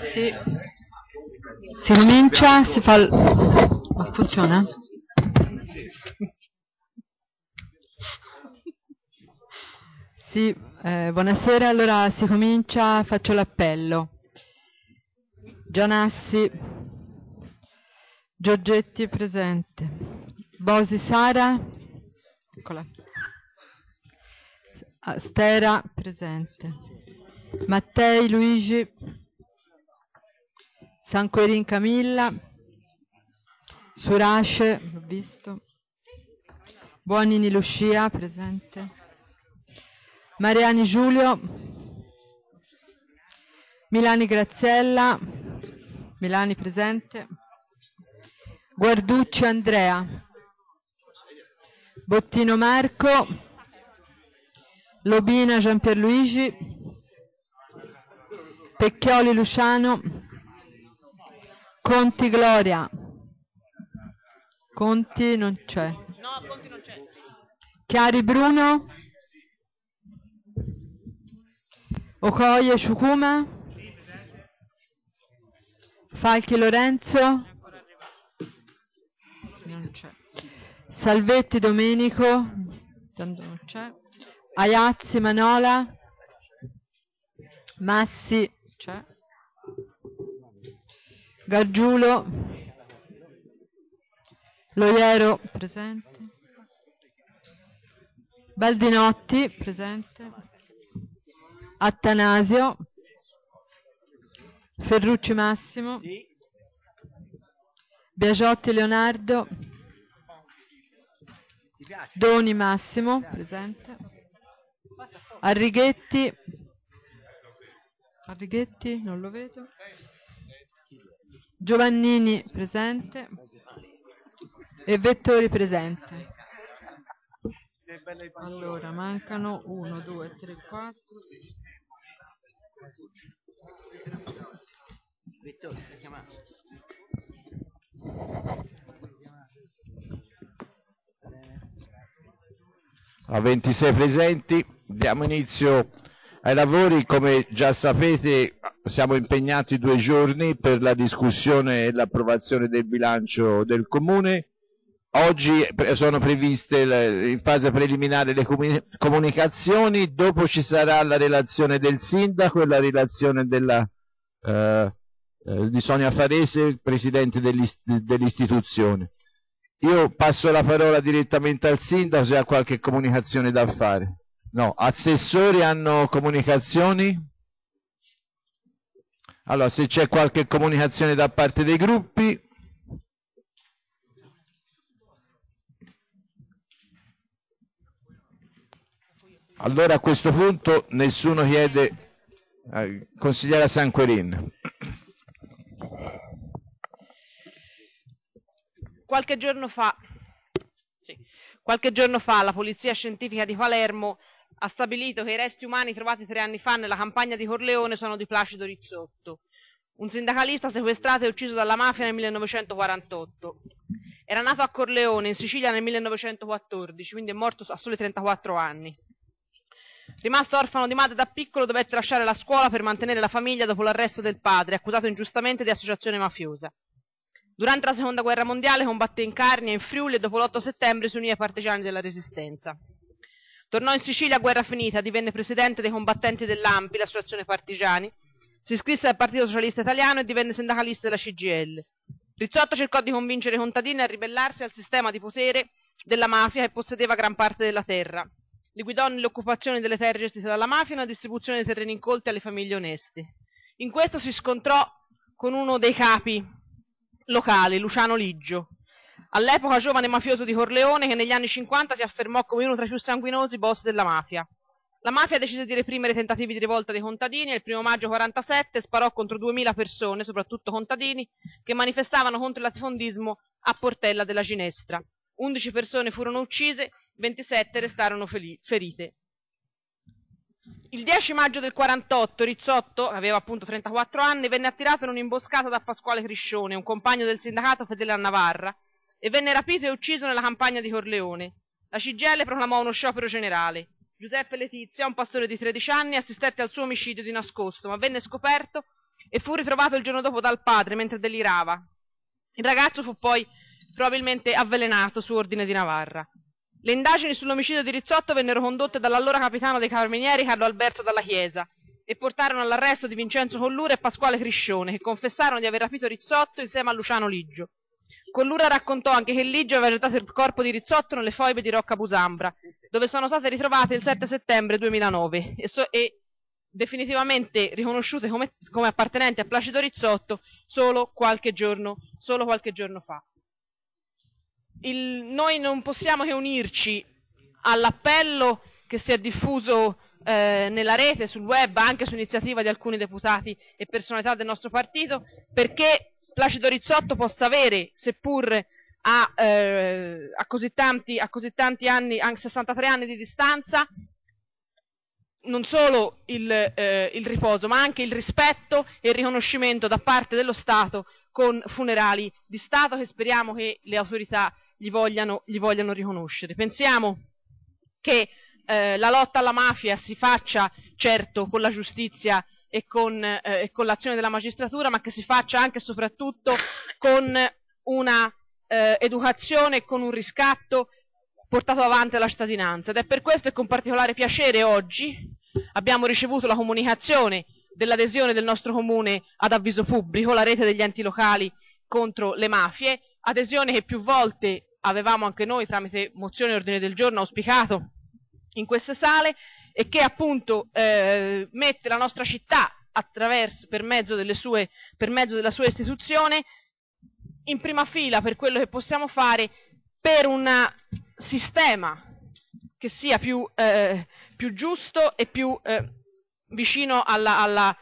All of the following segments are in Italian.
Sì. Si comincia, si fa... L... Ma funziona? Sì, eh, buonasera, allora si comincia, faccio l'appello. Gianassi, Giorgetti è presente, Bosi Sara, eccola, Stera presente, Mattei Luigi presente. Sanquerin Camilla, Surace, ho visto, Buonini Lucia, presente, Mariani Giulio, Milani Graziella, Milani presente, Guarducci Andrea, Bottino Marco, Lobina Gianpierluigi, Pecchioli Luciano, Conti Gloria. Conti non c'è. No, Conti non c'è. Chiari Bruno. Okoye Shukume. Falchi Lorenzo. Salvetti Domenico. Aiazzi Manola. Massi. C'è. Gargiulo Loiero presente Baldinotti presente Attanasio Ferrucci Massimo Biagiotti Leonardo Doni Massimo presente Arrighetti Arrighetti non lo vedo Giovannini presente e Vettori presente. Allora, mancano 1, 2, 3, 4. Vettori, chiamato. A 26 presenti diamo inizio ai lavori, come già sapete, siamo impegnati due giorni per la discussione e l'approvazione del bilancio del Comune. Oggi sono previste in fase preliminare le comunicazioni, dopo ci sarà la relazione del Sindaco e la relazione della, eh, eh di Sonia Farese, Presidente dell'istituzione. Io passo la parola direttamente al Sindaco se ha qualche comunicazione da fare. No, assessori hanno comunicazioni? Allora, se c'è qualche comunicazione da parte dei gruppi. Allora a questo punto nessuno chiede, eh, consigliera Sanquerin. Qualche giorno fa, sì, qualche giorno fa la Polizia Scientifica di Palermo ha stabilito che i resti umani trovati tre anni fa nella campagna di Corleone sono di Placido Rizzotto, un sindacalista sequestrato e ucciso dalla mafia nel 1948. Era nato a Corleone, in Sicilia, nel 1914, quindi è morto a soli 34 anni. Rimasto orfano di madre da piccolo, dovette lasciare la scuola per mantenere la famiglia dopo l'arresto del padre, accusato ingiustamente di associazione mafiosa. Durante la Seconda Guerra Mondiale combatté in Carnia, in Friuli e dopo l'8 settembre si unì ai partigiani della Resistenza. Tornò in Sicilia a guerra finita, divenne presidente dei combattenti dell'AMPI, l'associazione partigiani, si iscrisse al Partito Socialista Italiano e divenne sindacalista della CGL. Rizzotto cercò di convincere i contadini a ribellarsi al sistema di potere della mafia che possedeva gran parte della terra. Li guidò nell'occupazione delle terre gestite dalla mafia e nella distribuzione dei terreni incolti alle famiglie oneste. In questo si scontrò con uno dei capi locali, Luciano Liggio, all'epoca giovane mafioso di Corleone che negli anni 50 si affermò come uno tra i più sanguinosi boss della mafia. La mafia decise di reprimere i tentativi di rivolta dei contadini e il 1 maggio 1947 sparò contro 2000 persone, soprattutto contadini, che manifestavano contro il latifondismo a Portella della Ginestra. 11 persone furono uccise, 27 restarono ferite. Il 10 maggio del 48 Rizzotto, aveva appunto 34 anni, venne attirato in un'imboscata da Pasquale Criscione, un compagno del sindacato fedele a Navarra, e venne rapito e ucciso nella campagna di Corleone. La CGL proclamò uno sciopero generale. Giuseppe Letizia, un pastore di 13 anni, assistette al suo omicidio di nascosto, ma venne scoperto e fu ritrovato il giorno dopo dal padre mentre delirava. Il ragazzo fu poi probabilmente avvelenato su ordine di Navarra. Le indagini sull'omicidio di Rizzotto vennero condotte dall'allora capitano dei carabinieri Carlo Alberto Dalla Chiesa e portarono all'arresto di Vincenzo Collura e Pasquale Criscione, che confessarono di aver rapito Rizzotto insieme a Luciano Liggio. Quell'ura raccontò anche che Ligio aveva gettato il corpo di Rizzotto nelle foibe di Rocca Busambra, dove sono state ritrovate il 7 settembre 2009 e, so- e definitivamente riconosciute come, come, appartenenti a Placido Rizzotto solo qualche giorno, solo qualche giorno fa. Il, noi non possiamo che unirci all'appello che si è diffuso eh, nella rete, sul web, anche su iniziativa di alcuni deputati e personalità del nostro partito, perché Placido Rizzotto possa avere, seppur a, eh, a, così, tanti, a così tanti anni, anche 63 anni di distanza, non solo il, eh, il, riposo, ma anche il rispetto e il riconoscimento da parte dello Stato con funerali di Stato che speriamo che le autorità gli vogliano, gli vogliano riconoscere. Pensiamo che eh, la lotta alla mafia si faccia certo con la giustizia e con, eh, e con l'azione della magistratura, ma che si faccia anche e soprattutto con una eh, educazione e con un riscatto portato avanti alla cittadinanza. Ed è per questo che con particolare piacere oggi abbiamo ricevuto la comunicazione dell'adesione del nostro comune ad avviso pubblico, la rete degli enti locali contro le mafie, adesione che più volte avevamo anche noi tramite mozione e ordine del giorno auspicato in queste sale e che appunto eh, mette la nostra città per mezzo, delle sue, per mezzo della sua istituzione in prima fila per quello che possiamo fare per un sistema che sia più, eh, più giusto e più eh, vicino alla, alla,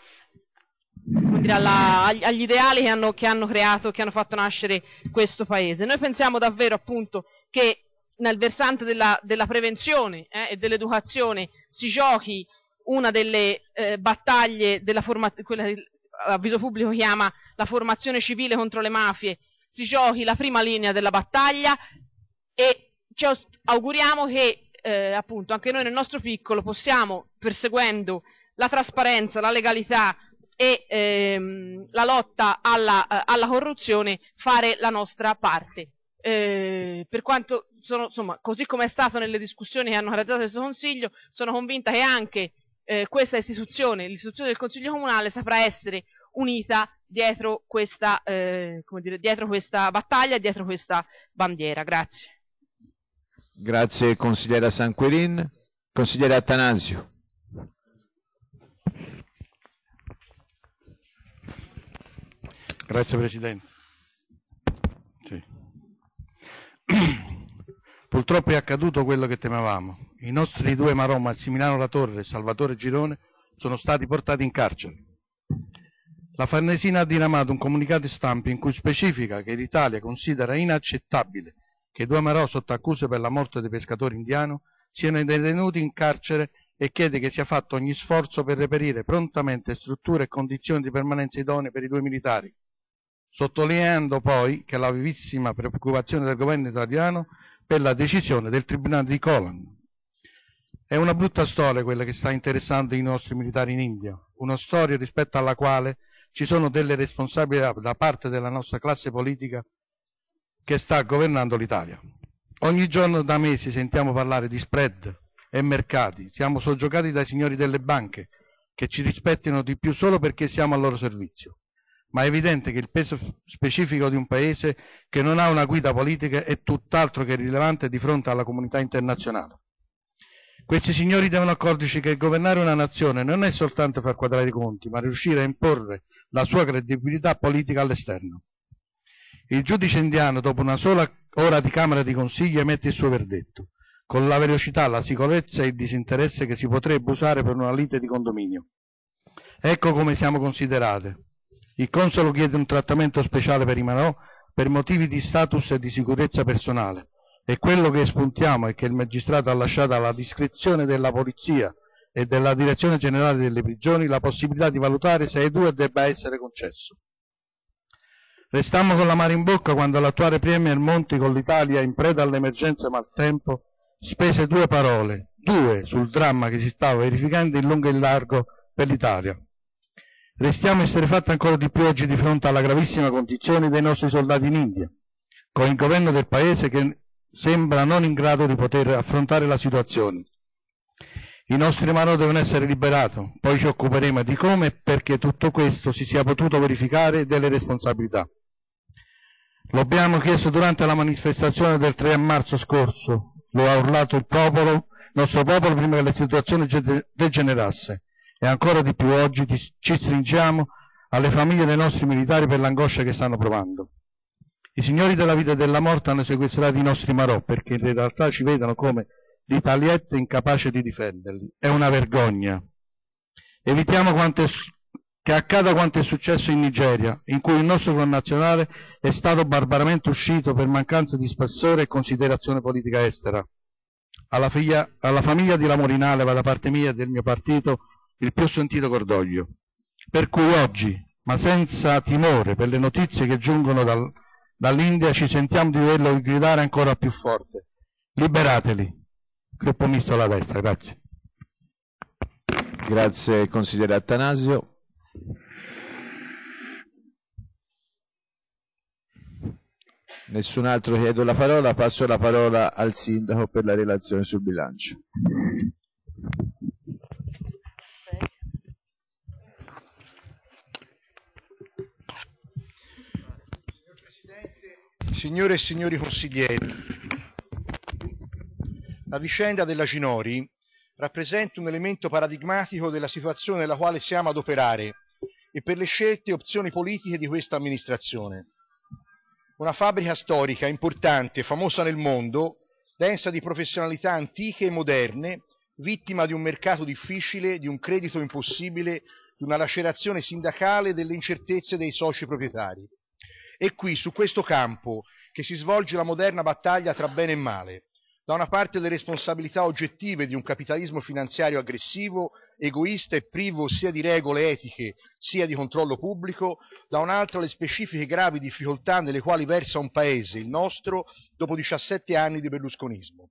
dire, alla, agli, agli, ideali che hanno, che hanno, creato, che hanno fatto nascere questo paese. Noi pensiamo davvero appunto che nel versante della, della prevenzione eh, e dell'educazione si giochi una delle eh, battaglie della formazione, quella che l'avviso pubblico chiama la formazione civile contro le mafie, si giochi la prima linea della battaglia e ci auguriamo che eh, appunto anche noi nel nostro piccolo possiamo, perseguendo la trasparenza, la legalità e ehm, la lotta alla, alla corruzione, fare la nostra parte. Eh, per quanto sono, insomma, così come è stato nelle discussioni che hanno caratterizzato questo consiglio, sono convinta che anche eh, questa istituzione, l'istituzione del consiglio comunale, saprà essere unita dietro questa, eh, dire, dietro questa battaglia, dietro questa bandiera. Grazie. Grazie consigliera Sanquerin. Consigliere Attanasio. Grazie Presidente. Purtroppo è accaduto quello che temevamo: i nostri due marò Massimiliano Latorre e Salvatore Girone sono stati portati in carcere. La Farnesina ha diramato un comunicato stampa in cui specifica che l'Italia considera inaccettabile che i due marò sotto accuse per la morte dei pescatori indiano siano detenuti in carcere e chiede che sia fatto ogni sforzo per reperire prontamente strutture e condizioni di permanenza idonee per i due militari, sottolineando poi che la vivissima preoccupazione del governo italiano per la decisione del Tribunale di Colan. È una brutta storia quella che sta interessando i nostri militari in India, una storia rispetto alla quale ci sono delle responsabilità da parte della nostra classe politica che sta governando l'Italia. Ogni giorno da mesi sentiamo parlare di spread e mercati, siamo soggiogati dai signori delle banche che ci rispettano di più solo perché siamo al loro servizio ma è evidente che il peso specifico di un paese che non ha una guida politica è tutt'altro che rilevante di fronte alla comunità internazionale. Questi signori devono accorgersi che governare una nazione non è soltanto far quadrare i conti, ma riuscire a imporre la sua credibilità politica all'esterno. Il giudice indiano, dopo una sola ora di Camera di Consiglio, emette il suo verdetto, con la velocità, la sicurezza e il disinteresse che si potrebbe usare per una lite di condominio. Ecco come siamo considerate, il consolo chiede un trattamento speciale per i Marò per motivi di status e di sicurezza personale e quello che spuntiamo è che il magistrato ha lasciato alla discrezione della polizia e della direzione generale delle prigioni la possibilità di valutare se ai due debba essere concesso. Restammo con la mare in bocca quando l'attuale Premier Monti con l'Italia in preda all'emergenza maltempo spese due parole, due sul dramma che si stava verificando in lungo e in largo per l'Italia. Restiamo esterefatti ancora di più oggi di fronte alla gravissima condizione dei nostri soldati in India, con il governo del paese che sembra non in grado di poter affrontare la situazione. I nostri marò devono essere liberati, poi ci occuperemo di come e perché tutto questo si sia potuto verificare delle responsabilità. Lo abbiamo chiesto durante la manifestazione del 3 marzo scorso, lo ha urlato il popolo, il nostro popolo prima che la situazione degenerasse e ancora di più oggi ci stringiamo alle famiglie dei nostri militari per l'angoscia che stanno provando. I signori della vita e della morte hanno sequestrato i nostri Marò perché in realtà ci vedono come l'italietta incapace di difenderli. È una vergogna. Evitiamo quanto è, che accada quanto è successo in Nigeria, in cui il nostro connazionale è stato barbaramente uscito per mancanza di spessore e considerazione politica estera. Alla, figlia, alla famiglia di Lamorinale va da parte mia e del mio partito il più sentito cordoglio. Per cui oggi, ma senza timore per le notizie che giungono dal, dall'India, ci sentiamo di doverlo gridare ancora più forte. Liberateli. Gruppo misto alla destra, grazie. Grazie consigliere Attanasio. Nessun altro chiedo la parola, passo la parola al sindaco per la relazione sul bilancio. signore e signori consiglieri, la vicenda della Ginori rappresenta un elemento paradigmatico della situazione nella quale siamo ad operare e per le scelte e opzioni politiche di questa amministrazione. Una fabbrica storica, importante, famosa nel mondo, densa di professionalità antiche e moderne, vittima di un mercato difficile, di un credito impossibile, di una lacerazione sindacale e delle incertezze dei soci proprietari. È qui, su questo campo, che si svolge la moderna battaglia tra bene e male. Da una parte le responsabilità oggettive di un capitalismo finanziario aggressivo, egoista e privo sia di regole etiche sia di controllo pubblico, da un'altra le specifiche gravi difficoltà nelle quali versa un paese, il nostro, dopo 17 anni di berlusconismo.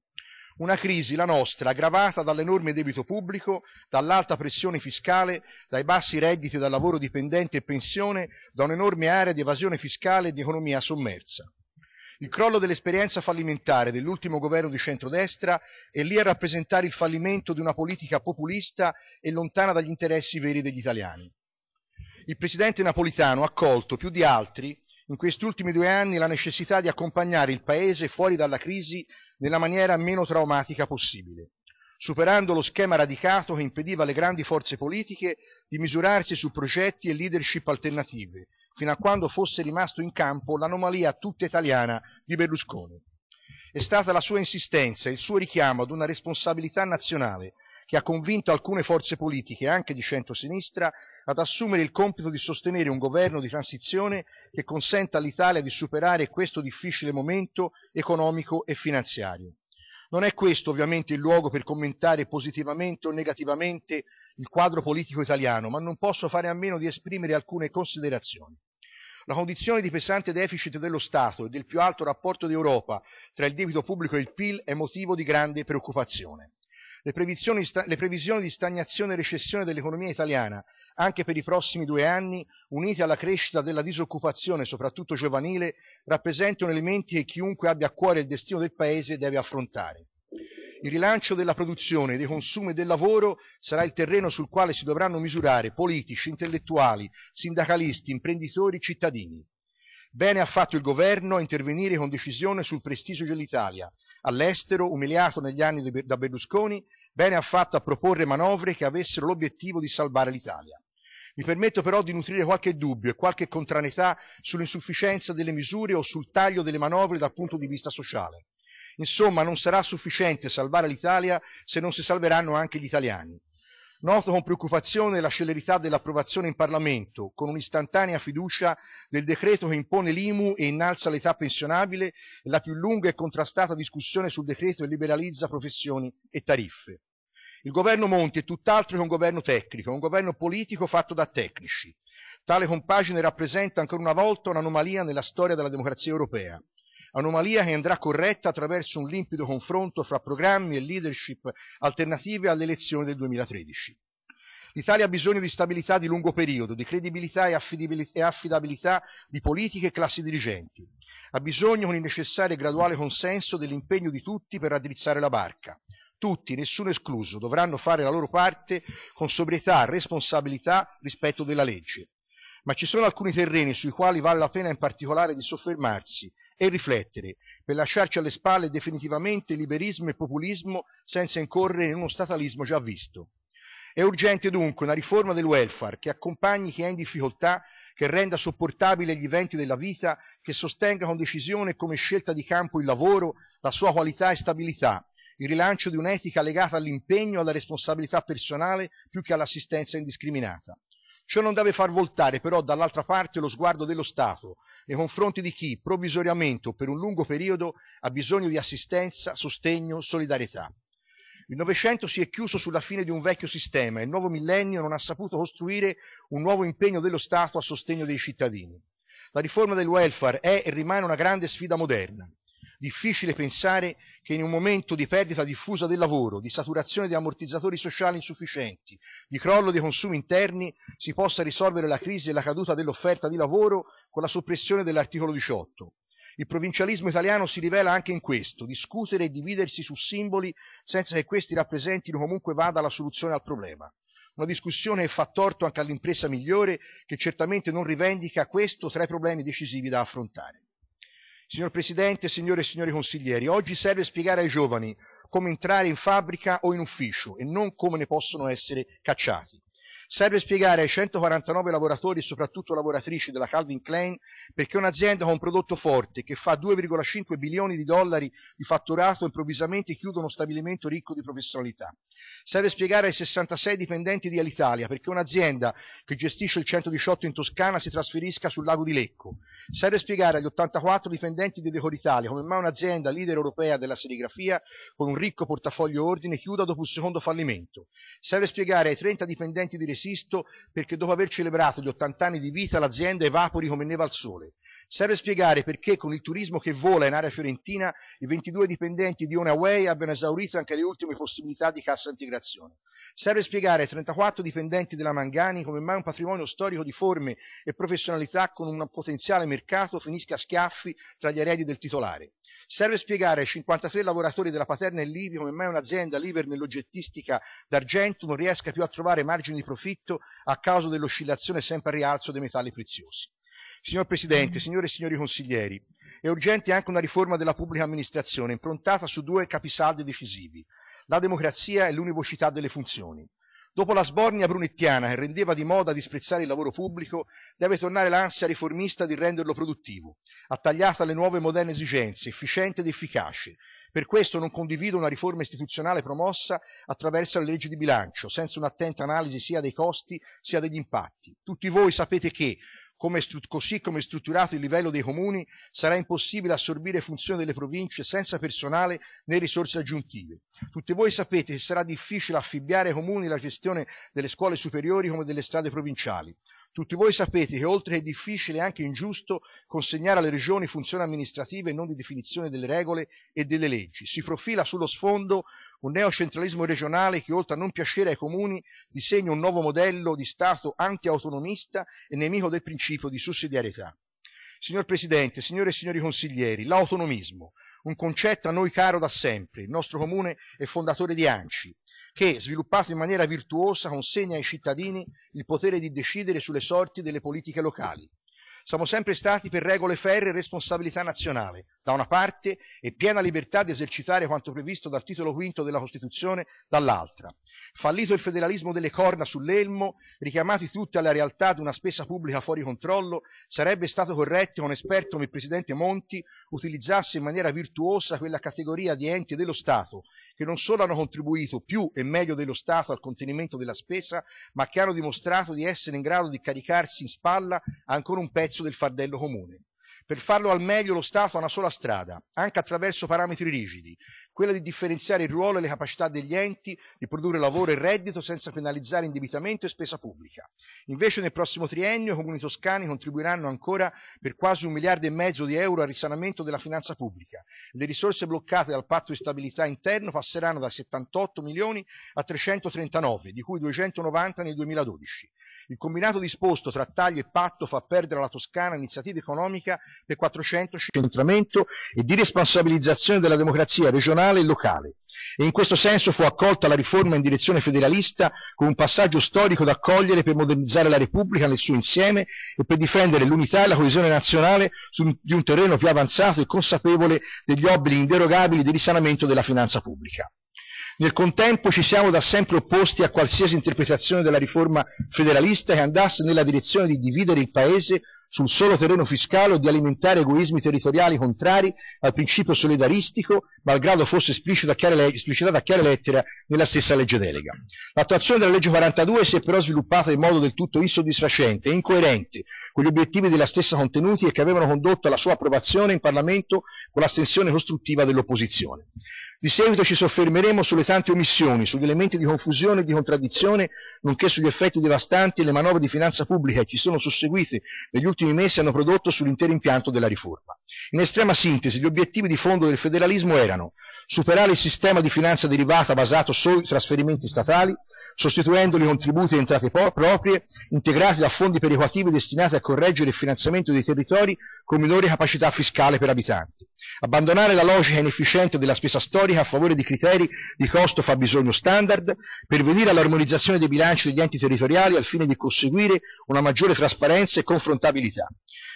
Una crisi, la nostra, aggravata dall'enorme debito pubblico, dall'alta pressione fiscale, dai bassi redditi dal lavoro dipendente e pensione, da un'enorme area di evasione fiscale e di economia sommersa. Il crollo dell'esperienza fallimentare dell'ultimo governo di centrodestra è lì a rappresentare il fallimento di una politica populista e lontana dagli interessi veri degli italiani. Il presidente napolitano ha colto più di altri in questi ultimi due anni la necessità di accompagnare il Paese fuori dalla crisi nella maniera meno traumatica possibile, superando lo schema radicato che impediva alle grandi forze politiche di misurarsi su progetti e leadership alternative, fino a quando fosse rimasto in campo l'anomalia tutta italiana di Berlusconi. È stata la sua insistenza, e il suo richiamo ad una responsabilità nazionale che ha convinto alcune forze politiche, anche di centrosinistra, ad assumere il compito di sostenere un governo di transizione che consenta all'Italia di superare questo difficile momento economico e finanziario. Non è questo ovviamente il luogo per commentare positivamente o negativamente il quadro politico italiano, ma non posso fare a meno di esprimere alcune considerazioni. La condizione di pesante deficit dello Stato e del più alto rapporto d'Europa tra il debito pubblico e il PIL è motivo di grande preoccupazione. Le previsioni, le previsioni, di stagnazione e recessione dell'economia italiana, anche per i prossimi due anni, unite alla crescita della disoccupazione, soprattutto giovanile, rappresentano elementi che chiunque abbia a cuore il destino del Paese deve affrontare. Il rilancio della produzione, dei consumi e del lavoro sarà il terreno sul quale si dovranno misurare politici, intellettuali, sindacalisti, imprenditori, cittadini. Bene ha fatto il governo a intervenire con decisione sul prestigio dell'Italia, all'estero, umiliato negli anni da Berlusconi, bene ha fatto a proporre manovre che avessero l'obiettivo di salvare l'Italia. Mi permetto però di nutrire qualche dubbio e qualche contrarietà sull'insufficienza delle misure o sul taglio delle manovre dal punto di vista sociale. Insomma, non sarà sufficiente salvare l'Italia se non si salveranno anche gli italiani. Noto con preoccupazione la celerità dell'approvazione in Parlamento, con un'istantanea fiducia del decreto che impone l'IMU e innalza l'età pensionabile, e la più lunga e contrastata discussione sul decreto che liberalizza professioni e tariffe. Il governo Monti è tutt'altro che un governo tecnico, è un governo politico fatto da tecnici. Tale compagine rappresenta ancora una volta un'anomalia nella storia della democrazia europea anomalia che andrà corretta attraverso un limpido confronto fra programmi e leadership alternative alle elezioni del 2013. L'Italia ha bisogno di stabilità di lungo periodo, di credibilità e, e affidabilità di politiche e classi dirigenti. Ha bisogno con il necessario e graduale consenso dell'impegno di tutti per raddrizzare la barca. Tutti, nessuno escluso, dovranno fare la loro parte con sobrietà, responsabilità, rispetto della legge ma ci sono alcuni terreni sui quali vale la pena in particolare di soffermarsi e riflettere, per lasciarci alle spalle definitivamente liberismo e populismo senza incorrere in uno statalismo già visto. È urgente dunque una riforma del welfare che accompagni chi è in difficoltà, che renda sopportabile gli eventi della vita, che sostenga con decisione come scelta di campo il lavoro, la sua qualità e stabilità, il rilancio di un'etica legata all'impegno e alla responsabilità personale più che all'assistenza indiscriminata. Ciò non deve far voltare però dall'altra parte lo sguardo dello Stato nei confronti di chi, provvisoriamente o per un lungo periodo, ha bisogno di assistenza, sostegno, solidarietà. Il Novecento si è chiuso sulla fine di un vecchio sistema e il nuovo millennio non ha saputo costruire un nuovo impegno dello Stato a sostegno dei cittadini. La riforma del welfare è e rimane una grande sfida moderna. Difficile pensare che in un momento di perdita diffusa del lavoro, di saturazione di ammortizzatori sociali insufficienti, di crollo dei consumi interni, si possa risolvere la crisi e la caduta dell'offerta di lavoro con la soppressione dell'articolo 18. Il provincialismo italiano si rivela anche in questo, discutere e dividersi su simboli senza che questi rappresentino comunque vada la soluzione al problema. Una discussione che fa torto anche all'impresa migliore, che certamente non rivendica questo tra i problemi decisivi da affrontare. Signor Presidente, signore e signori consiglieri, oggi serve spiegare ai giovani come entrare in fabbrica o in ufficio e non come ne possono essere cacciati serve spiegare ai 149 lavoratori e soprattutto lavoratrici della Calvin Klein perché un'azienda con un prodotto forte che fa 2,5 bilioni di dollari di fatturato improvvisamente chiude uno stabilimento ricco di professionalità. Serve spiegare ai 66 dipendenti di Alitalia perché un'azienda che gestisce il 118 in Toscana si trasferisca sul lago di Lecco. Serve spiegare agli 84 dipendenti di Decoritalia come mai un'azienda leader europea della serigrafia con un ricco portafoglio ordine chiuda dopo un secondo fallimento. Serve spiegare ai 30 dipendenti di esisto perché dopo aver celebrato gli 80 anni di vita l'azienda evapori come neva al sole serve spiegare perché con il turismo che vola in area fiorentina i 22 dipendenti di Onaway abbiano esaurito anche le ultime possibilità di cassa integrazione. Serve spiegare ai 34 dipendenti della Mangani come mai un patrimonio storico di forme e professionalità con un potenziale mercato finisca a schiaffi tra gli eredi del titolare. Serve spiegare ai 53 lavoratori della Paterna e Livi come mai un'azienda leader nell'oggettistica d'argento non riesca più a trovare margini di profitto a causa dell'oscillazione sempre a rialzo dei metalli preziosi. Signor Presidente, mm. signore e signori consiglieri, è urgente anche una riforma della pubblica amministrazione improntata su due capisaldi decisivi, la democrazia e l'univocità delle funzioni. Dopo la sbornia brunettiana che rendeva di moda disprezzare il lavoro pubblico, deve tornare l'ansia riformista di renderlo produttivo, attagliata alle nuove moderne esigenze, efficiente ed efficace, per questo non condivido una riforma istituzionale promossa attraverso le leggi di bilancio, senza un'attenta analisi sia dei costi sia degli impatti. Tutti voi sapete che, come così come è strutturato il livello dei comuni, sarà impossibile assorbire funzioni delle province senza personale né risorse aggiuntive. Tutti voi sapete che sarà difficile affibbiare ai comuni la gestione delle scuole superiori come delle strade provinciali. Tutti voi sapete che oltre che difficile e anche ingiusto consegnare alle regioni funzioni amministrative e non di definizione delle regole e delle leggi. Si profila sullo sfondo un neocentralismo regionale che oltre a non piacere ai comuni disegna un nuovo modello di Stato anti-autonomista e nemico del principio di sussidiarietà. Signor Presidente, signore e signori consiglieri, l'autonomismo, un concetto a noi caro da sempre, il nostro comune è fondatore di ANCI, che, sviluppato in maniera virtuosa, consegna ai cittadini il potere di decidere sulle sorti delle politiche locali siamo sempre stati per regole ferre e responsabilità nazionale, da una parte, e piena libertà di esercitare quanto previsto dal titolo quinto della Costituzione, dall'altra. Fallito il federalismo delle corna sull'elmo, richiamati tutti alla realtà di una spesa pubblica fuori controllo, sarebbe stato corretto che un esperto come il Presidente Monti utilizzasse in maniera virtuosa quella categoria di enti dello Stato che non solo hanno contribuito più e meglio dello Stato al contenimento della spesa, ma che hanno dimostrato di essere in grado di caricarsi in spalla ancora un pezzo pezzo del fardello comune. Per farlo al meglio lo Stato ha una sola strada, anche attraverso parametri rigidi, quella di differenziare il ruolo e le capacità degli enti di produrre lavoro e reddito senza penalizzare indebitamento e spesa pubblica. Invece nel prossimo triennio i comuni toscani contribuiranno ancora per quasi un miliardo e mezzo di euro al risanamento della finanza pubblica. Le risorse bloccate dal patto di stabilità interno passeranno da 78 milioni a 339, di cui 290 nel 2012. Il combinato disposto tra taglio e patto fa perdere alla Toscana iniziativa economica per 400 centramento e di responsabilizzazione della democrazia regionale e locale. E in questo senso fu accolta la riforma in direzione federalista come un passaggio storico da accogliere per modernizzare la Repubblica nel suo insieme e per difendere l'unità e la coesione nazionale su, di un terreno più avanzato e consapevole degli obblighi inderogabili di risanamento della finanza pubblica. Nel contempo ci siamo da sempre opposti a qualsiasi interpretazione della riforma federalista che andasse nella direzione di dividere il Paese sul solo terreno fiscale o di alimentare egoismi territoriali contrari al principio solidaristico, malgrado fosse esplicitata a chiare lettere nella stessa legge delega. L'attuazione della legge 42 si è però sviluppata in modo del tutto insoddisfacente e incoerente con gli obiettivi della stessa contenuti e che avevano condotto alla sua approvazione in Parlamento con l'astensione costruttiva dell'opposizione. Di seguito ci soffermeremo sulle tante omissioni, sugli elementi di confusione e di contraddizione, nonché sugli effetti devastanti e le manovre di finanza pubblica che ci sono susseguite negli ultimi ultimi mesi hanno prodotto sull'intero impianto della riforma. In estrema sintesi, gli obiettivi di fondo del federalismo erano superare il sistema di finanza derivata basato sui trasferimenti statali, sostituendoli con tributi e entrate proprie, integrati da fondi perequativi destinati a correggere il finanziamento dei territori con minore capacità fiscale per abitanti. Abbandonare la logica inefficiente della spesa storica a favore di criteri di costo fabbisogno standard, pervenire all'armonizzazione dei bilanci degli enti territoriali al fine di conseguire una maggiore trasparenza e confrontabilità.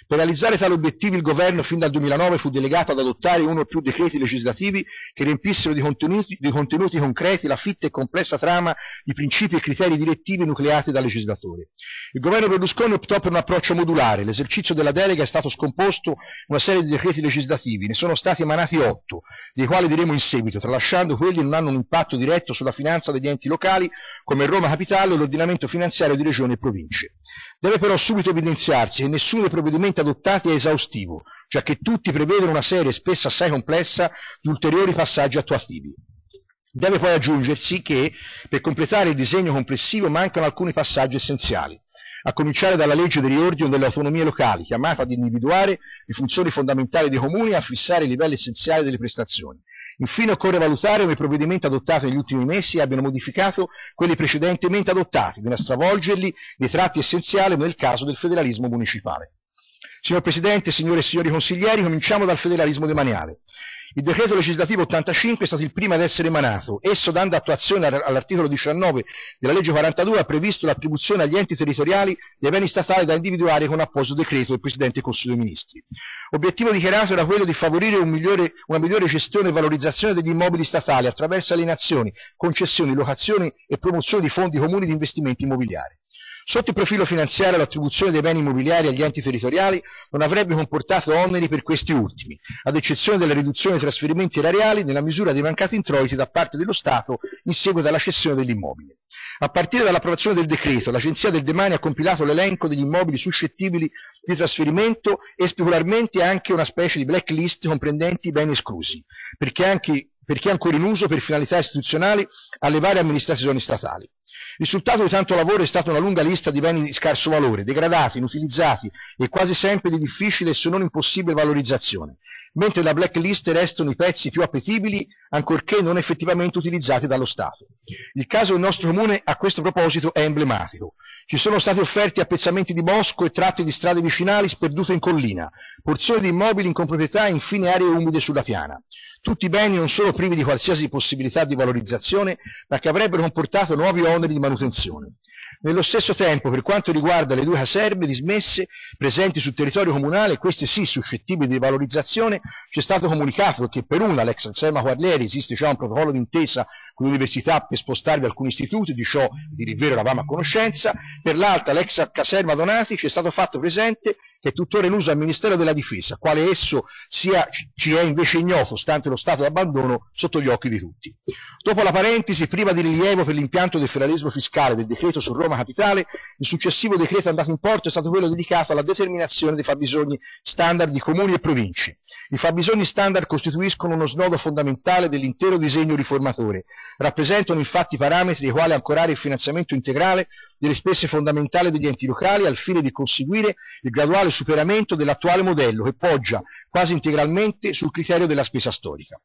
Per realizzare tali obiettivi il governo fin dal 2009 fu delegato ad adottare uno o più decreti legislativi che riempissero di contenuti, di contenuti concreti la fitta e complessa trama di principi e criteri direttivi nucleati dal legislatore. Il governo Berlusconi optò per un approccio modulare, l'esercizio della delega è stato scomposto in una serie di decreti legislativi, ne sono stati emanati otto, dei quali diremo in seguito, tralasciando quelli che non hanno un impatto diretto sulla finanza degli enti locali come Roma Capitale o l'ordinamento finanziario di regioni e province. Deve però subito evidenziarsi che nessuno dei provvedimenti adottati è esaustivo, cioè che tutti prevedono una serie, spesso assai complessa, di ulteriori passaggi attuativi. Deve poi aggiungersi che, per completare il disegno complessivo, mancano alcuni passaggi essenziali, a cominciare dalla legge di riordino delle autonomie locali, chiamata ad individuare le funzioni fondamentali dei comuni e a fissare i livelli essenziali delle prestazioni, Infine occorre valutare come i provvedimenti adottati negli ultimi mesi abbiano modificato quelli precedentemente adottati, fino a stravolgerli nei tratti essenziali nel caso del federalismo municipale. Signor Presidente, signore e signori consiglieri, cominciamo dal federalismo demaniale. Il decreto legislativo 85 è stato il primo ad essere emanato. Esso, dando attuazione all'articolo 19 della legge 42, ha previsto l'attribuzione agli enti territoriali dei beni statali da individuare con apposito decreto del Presidente del Consiglio dei Ministri. Obiettivo dichiarato era quello di favorire un migliore, una migliore gestione e valorizzazione degli immobili statali attraverso alienazioni, concessioni, locazioni e promozione di fondi comuni di investimenti immobiliari. Sotto il profilo finanziario l'attribuzione dei beni immobiliari agli enti territoriali non avrebbe comportato oneri per questi ultimi, ad eccezione della riduzione dei trasferimenti erariali nella misura dei mancati introiti da parte dello Stato in seguito alla cessione dell'immobile. A partire dall'approvazione del decreto, l'Agenzia del Demani ha compilato l'elenco degli immobili suscettibili di trasferimento e specularmente anche una specie di blacklist comprendenti i beni esclusi, perché anche perché ancora in uso per finalità istituzionali alle varie amministrazioni statali risultato di tanto lavoro è stata una lunga lista di beni di scarso valore, degradati, inutilizzati e quasi sempre di difficile se non impossibile valorizzazione mentre la blacklist restano i pezzi più appetibili, ancorché non effettivamente utilizzati dallo Stato. Il caso del nostro comune a questo proposito è emblematico. Ci sono stati offerti appezzamenti di bosco e tratti di strade vicinali sperdute in collina, porzioni di immobili in comproprietà e infine aree umide sulla piana. Tutti beni non solo privi di qualsiasi possibilità di valorizzazione, ma che avrebbero comportato nuovi oneri di manutenzione. Nello stesso tempo, per quanto riguarda le due caserme dismesse presenti sul territorio comunale, queste sì suscettibili di valorizzazione, ci è stato comunicato che per una, l'ex caserma Quarlieri, esiste già un protocollo d'intesa con l'università per spostarvi alcuni istituti, di ciò di Rivero eravamo a conoscenza, per l'altra, l'ex caserma Donati, ci è stato fatto presente che è tuttora in uso al Ministero della Difesa, quale esso sia, ci è invece ignoto, stante lo stato d'abbandono sotto gli occhi di tutti. Dopo la parentesi, priva di rilievo per l'impianto del federalismo fiscale del decreto su Roma Capitale, il successivo decreto andato in porto è stato quello dedicato alla determinazione dei fabbisogni standard di comuni e province. I fabbisogni standard costituiscono uno snodo fondamentale dell'intero disegno riformatore, rappresentano infatti parametri ai quali ancorare il finanziamento integrale delle spese fondamentali degli enti locali al fine di conseguire il graduale superamento dell'attuale modello che poggia quasi integralmente sul criterio della spesa storica.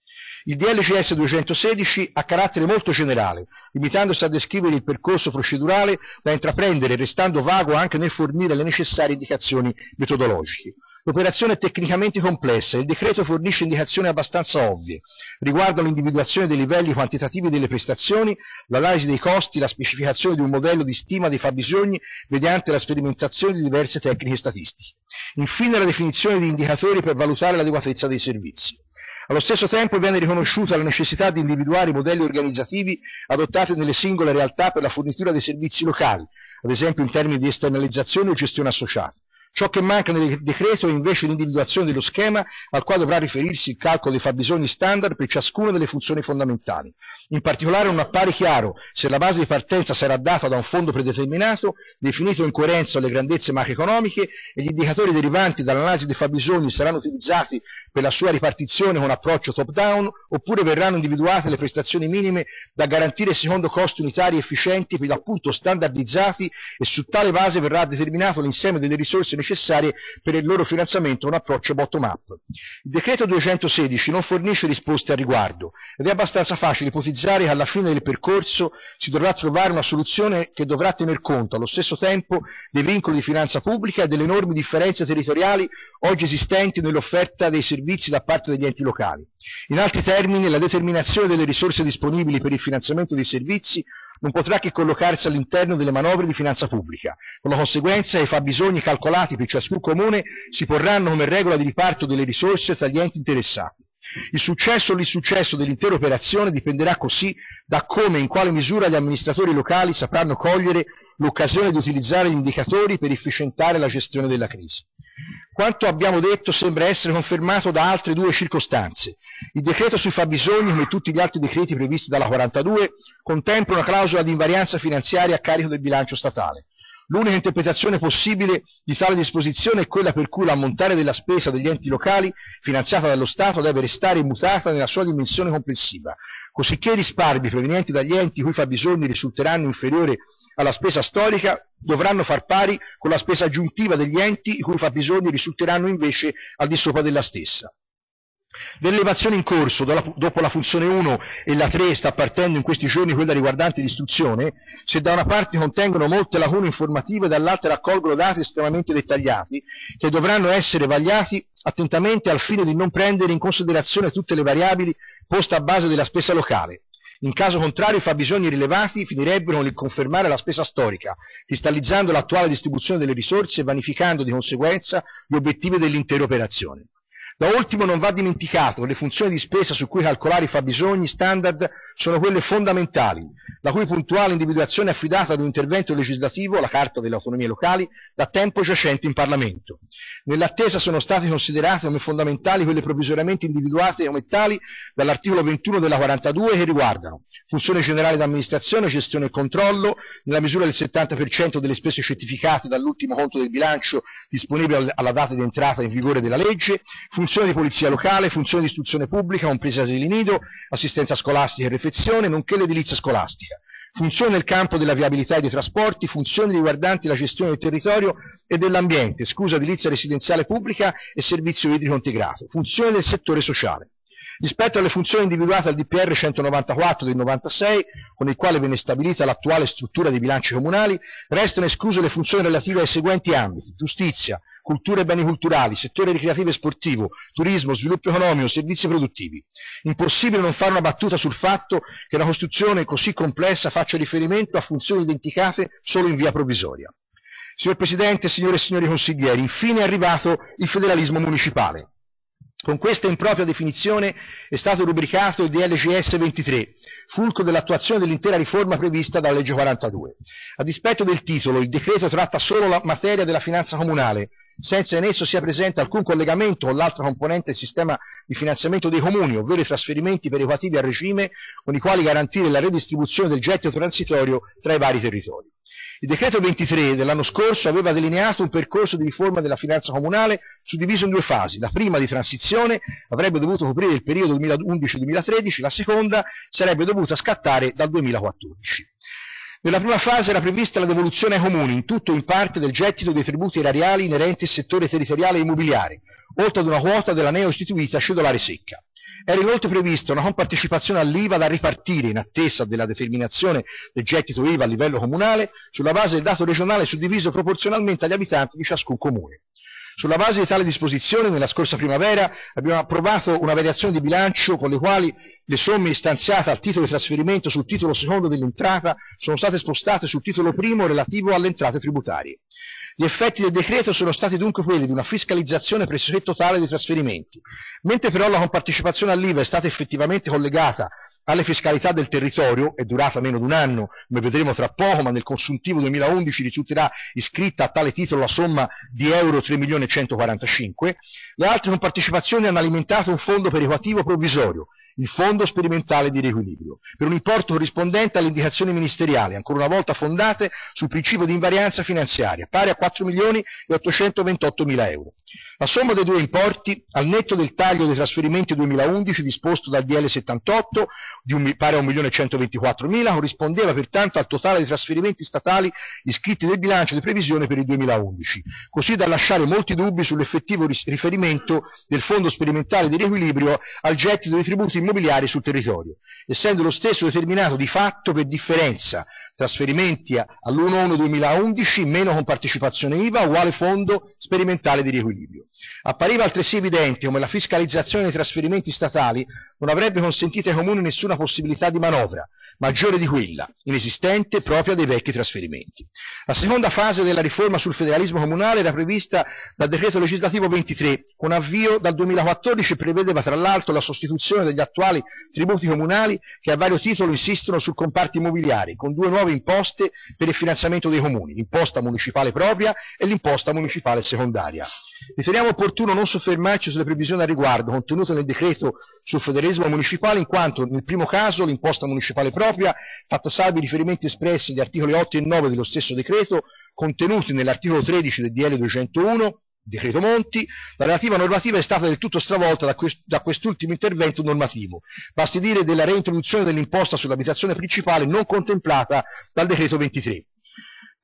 Il DLCS 216 ha carattere molto generale, limitandosi a descrivere il percorso procedurale da intraprendere, restando vago anche nel fornire le necessarie indicazioni metodologiche. L'operazione è tecnicamente complessa e il decreto fornisce indicazioni abbastanza ovvie. Riguardo all'individuazione dei livelli quantitativi delle prestazioni, l'analisi dei costi, la specificazione di un modello di stima dei fabbisogni mediante la sperimentazione di diverse tecniche statistiche. Infine la definizione di indicatori per valutare l'adeguatezza dei servizi. Allo stesso tempo viene riconosciuta la necessità di individuare i modelli organizzativi adottati nelle singole realtà per la fornitura dei servizi locali, ad esempio in termini di esternalizzazione o gestione associata. Ciò che manca nel decreto è invece l'individuazione dello schema al quale dovrà riferirsi il calcolo dei fabbisogni standard per ciascuna delle funzioni fondamentali. In particolare non appare chiaro se la base di partenza sarà data da un fondo predeterminato, definito in coerenza alle grandezze macroeconomiche e gli indicatori derivanti dall'analisi dei fabbisogni saranno utilizzati per la sua ripartizione con approccio top-down oppure verranno individuate le prestazioni minime da garantire secondo costi unitari efficienti quindi appunto standardizzati e su tale base verrà determinato l'insieme delle risorse necessarie per il loro finanziamento a un approccio bottom-up. Il decreto 216 non fornisce risposte al riguardo ed è abbastanza facile ipotizzare che alla fine del percorso si dovrà trovare una soluzione che dovrà tener conto allo stesso tempo dei vincoli di finanza pubblica e delle enormi differenze territoriali oggi esistenti nell'offerta dei servizi da parte degli enti locali. In altri termini, la determinazione delle risorse disponibili per il finanziamento dei servizi non potrà che collocarsi all'interno delle manovre di finanza pubblica, con la conseguenza che i fabbisogni calcolati per ciascun comune si porranno come regola di riparto delle risorse tra gli enti interessati. Il successo o l'insuccesso dell'intera operazione dipenderà così da come e in quale misura gli amministratori locali sapranno cogliere l'occasione di utilizzare gli indicatori per efficientare la gestione della crisi. Quanto abbiamo detto sembra essere confermato da altre due circostanze. Il decreto sui fabbisogni, come tutti gli altri decreti previsti dalla 42, contempla una clausola di invarianza finanziaria a carico del bilancio statale. L'unica interpretazione possibile di tale disposizione è quella per cui l'ammontare della spesa degli enti locali finanziata dallo Stato deve restare immutata nella sua dimensione complessiva, cosicché i risparmi provenienti dagli enti cui fabbisogni risulteranno inferiori alla spesa storica dovranno far pari con la spesa aggiuntiva degli enti i cui fabbisogni risulteranno invece al di sopra della stessa. L'elevazione in corso dopo la funzione 1 e la 3 sta partendo in questi giorni quella riguardante l'istruzione, se da una parte contengono molte lacune informative dall'altra raccolgono dati estremamente dettagliati che dovranno essere vagliati attentamente al fine di non prendere in considerazione tutte le variabili poste a base della spesa locale, in caso contrario i fabbisogni rilevati finirebbero nel confermare la spesa storica, cristallizzando l'attuale distribuzione delle risorse e vanificando di conseguenza gli obiettivi dell'intera operazione. Da ultimo non va dimenticato che le funzioni di spesa su cui calcolare i fabbisogni standard sono quelle fondamentali, la cui puntuale individuazione è affidata ad un intervento legislativo, la Carta delle autonomie locali, da tempo giacente in Parlamento. Nell'attesa sono state considerate come fondamentali quelle provvisoriamente individuate come tali dall'articolo 21 della 42 che riguardano funzione generale d'amministrazione, gestione e controllo, nella misura del 70% delle spese certificate dall'ultimo conto del bilancio disponibile alla data di entrata in vigore della legge, funzione di polizia locale, funzione di istruzione pubblica, compresa asili nido, assistenza scolastica e refezione, nonché l'edilizia scolastica funzione nel campo della viabilità e dei trasporti, funzioni riguardanti la gestione del territorio e dell'ambiente, scusa edilizia residenziale pubblica e servizio idrico integrato, funzioni del settore sociale. Rispetto alle funzioni individuate al DPR 194 del 96, con il quale venne stabilita l'attuale struttura dei bilanci comunali, restano escluse le funzioni relative ai seguenti ambiti, giustizia, cultura e beni culturali, settore ricreativo e sportivo, turismo, sviluppo economico, servizi produttivi. Impossibile non fare una battuta sul fatto che una costruzione così complessa faccia riferimento a funzioni identificate solo in via provvisoria. Signor Presidente, signore e signori consiglieri, infine è arrivato il federalismo municipale. Con questa impropria definizione è stato rubricato il DLGS 23, fulco dell'attuazione dell'intera riforma prevista dalla legge 42. A dispetto del titolo, il decreto tratta solo la materia della finanza comunale, senza in esso sia presente alcun collegamento con l'altra componente del sistema di finanziamento dei comuni, ovvero i trasferimenti perequativi a regime con i quali garantire la redistribuzione del getto transitorio tra i vari territori. Il decreto 23 dell'anno scorso aveva delineato un percorso di riforma della finanza comunale suddiviso in due fasi. La prima di transizione avrebbe dovuto coprire il periodo 2011-2013, la seconda sarebbe dovuta scattare dal 2014. Nella prima fase era prevista la devoluzione ai comuni, in tutto o in parte, del gettito dei tributi erariali inerenti al settore territoriale e immobiliare, oltre ad una quota della neo-istituita cedolare secca. Era inoltre prevista una compartecipazione all'IVA da ripartire, in attesa della determinazione del gettito IVA a livello comunale, sulla base del dato regionale suddiviso proporzionalmente agli abitanti di ciascun comune. Sulla base di tale disposizione, nella scorsa primavera abbiamo approvato una variazione di bilancio con le quali le somme istanziate al titolo di trasferimento sul titolo secondo dell'entrata sono state spostate sul titolo primo relativo alle entrate tributarie. Gli effetti del decreto sono stati dunque quelli di una fiscalizzazione pressoché totale dei trasferimenti, mentre però la compartecipazione all'IVA è stata effettivamente collegata alle fiscalità del territorio, è durata meno di un anno, come vedremo tra poco, ma nel consuntivo 2011 risulterà iscritta a tale titolo la somma di euro 3.145.000, le altre compartecipazioni hanno alimentato un fondo perequativo provvisorio il Fondo sperimentale di riequilibrio, per un importo corrispondente alle indicazioni ministeriali, ancora una volta fondate sul principio di invarianza finanziaria, pari a 4 milioni e 828 mila euro. La somma dei due importi, al netto del taglio dei trasferimenti 2011 disposto dal DL 78, di un, pari a 1 milione e 124 mila, corrispondeva pertanto al totale dei trasferimenti statali iscritti nel bilancio di previsione per il 2011, così da lasciare molti dubbi sull'effettivo riferimento del Fondo sperimentale di riequilibrio al gettito dei tributi immobiliari sul territorio, essendo lo stesso determinato di fatto per differenza trasferimenti all'1-1-2011 meno compartecipazione IVA uguale fondo sperimentale di riequilibrio. Appariva altresì evidente come la fiscalizzazione dei trasferimenti statali non avrebbe consentito ai comuni nessuna possibilità di manovra, maggiore di quella, inesistente, propria dei vecchi trasferimenti. La seconda fase della riforma sul federalismo comunale era prevista dal decreto legislativo 23, con avvio dal 2014 prevedeva tra l'altro la sostituzione degli attuali tributi comunali che a vario titolo insistono sul comparto immobiliare, con due nuove imposte per il finanziamento dei comuni, l'imposta municipale propria e l'imposta municipale secondaria. Riteniamo opportuno non soffermarci sulle previsioni al riguardo contenute nel decreto sul federalismo municipale, in quanto nel primo caso l'imposta municipale propria, fatta salvi i riferimenti espressi negli articoli 8 e 9 dello stesso decreto, contenuti nell'articolo 13 del DL 201, decreto Monti, la relativa normativa è stata del tutto stravolta da, quest- da, quest'ultimo intervento normativo. Basti dire della reintroduzione dell'imposta sull'abitazione principale non contemplata dal decreto 23.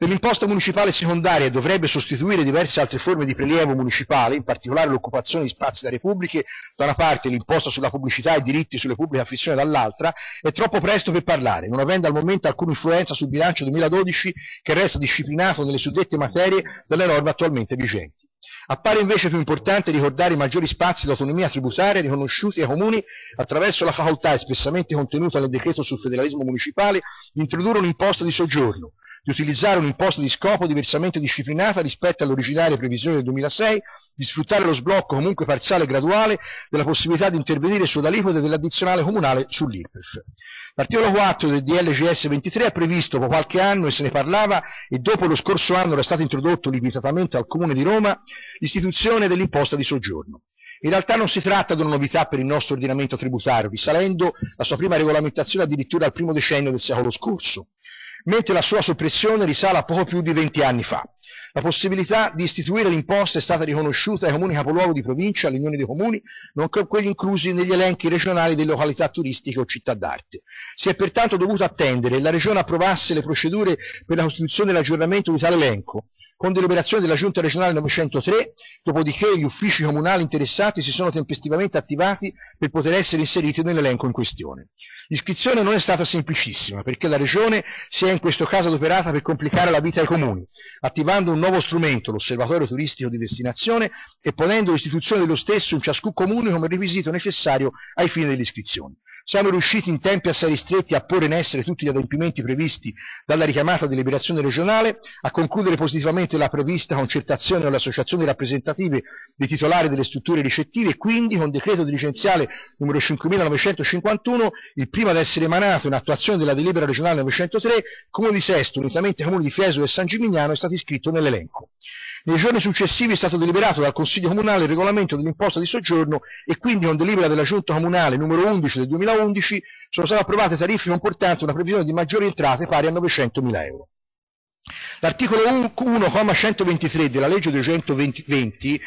L'imposta municipale secondaria dovrebbe sostituire diverse altre forme di prelievo municipale, in particolare l'occupazione di spazi da repubbliche da una parte l'imposta sulla pubblicità e diritti sulle pubbliche affissioni dall'altra, è troppo presto per parlare, non avendo al momento alcuna influenza sul bilancio 2012 che resta disciplinato nelle suddette materie dalle norme attualmente vigenti. Appare invece più importante ricordare i maggiori spazi di autonomia tributaria riconosciuti ai comuni attraverso la facoltà espressamente contenuta nel decreto sul federalismo municipale di introdurre un'imposta di soggiorno, di utilizzare un'imposta di scopo diversamente disciplinata rispetto all'originaria previsione del 2006, di sfruttare lo sblocco comunque parziale e graduale della possibilità di intervenire sull'aliquota dell'addizionale comunale sull'IRPEF. L'articolo 4 del DLGS 23 ha previsto dopo qualche anno, e se ne parlava, e dopo lo scorso anno era stato introdotto limitatamente al Comune di Roma, l'istituzione dell'imposta di soggiorno. In realtà non si tratta di una novità per il nostro ordinamento tributario, risalendo la sua prima regolamentazione addirittura al primo decennio del secolo scorso mentre la sua soppressione risale a poco più di 20 anni fa. La possibilità di istituire l'imposta è stata riconosciuta ai comuni capoluogo di provincia, all'Unione dei Comuni, nonché a quelli inclusi negli elenchi regionali delle località turistiche o città d'arte. Si è pertanto dovuto attendere che la Regione approvasse le procedure per la costituzione e l'aggiornamento di tale elenco, con deliberazione della Giunta regionale 903, dopodiché gli uffici comunali interessati si sono tempestivamente attivati per poter essere inseriti nell'elenco in questione. L'iscrizione non è stata semplicissima, perché la Regione si è in questo caso adoperata per complicare la vita ai comuni, attivando un nuovo strumento, l'osservatorio turistico di destinazione, e ponendo l'istituzione dello stesso in ciascun comune come requisito necessario ai fini dell'iscrizione. Siamo riusciti in tempi assai ristretti a porre in essere tutti gli adempimenti previsti dalla richiamata deliberazione regionale, a concludere positivamente la prevista concertazione con le associazioni rappresentative dei titolari delle strutture ricettive e quindi con decreto dirigenziale numero 5951, il primo ad essere emanato in attuazione della delibera regionale 903, Comune di Sesto, unitamente ai Comuni di Fiesole e San Gimignano, è stato iscritto nell'elenco. Nei giorni successivi è stato deliberato dal Consiglio Comunale il regolamento dell'imposta di soggiorno e quindi con delibera della Giunta Comunale numero 11 del 2011 sono state approvate tariffe comportanti una previsione di maggiori entrate pari a 900.000 euro. L'articolo 1,123 della legge 220,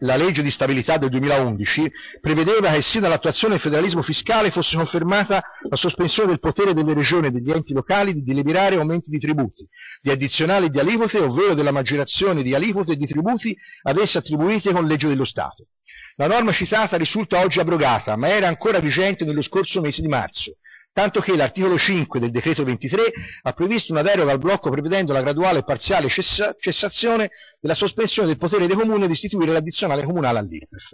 la, legge di stabilità del 2011, prevedeva che sino all'attuazione del federalismo fiscale fosse confermata la sospensione del potere delle regioni e degli enti locali di deliberare aumenti di tributi, di addizionali di aliquote, ovvero della maggiorazione di aliquote e di tributi ad esse attribuite con legge dello Stato. La norma citata risulta oggi abrogata, ma era ancora vigente nello scorso mese di marzo tanto che l'articolo 5 del decreto 23 ha previsto una deroga al blocco prevedendo la graduale e parziale cessazione della sospensione del potere dei comuni di istituire l'addizionale comunale all'IRPEF,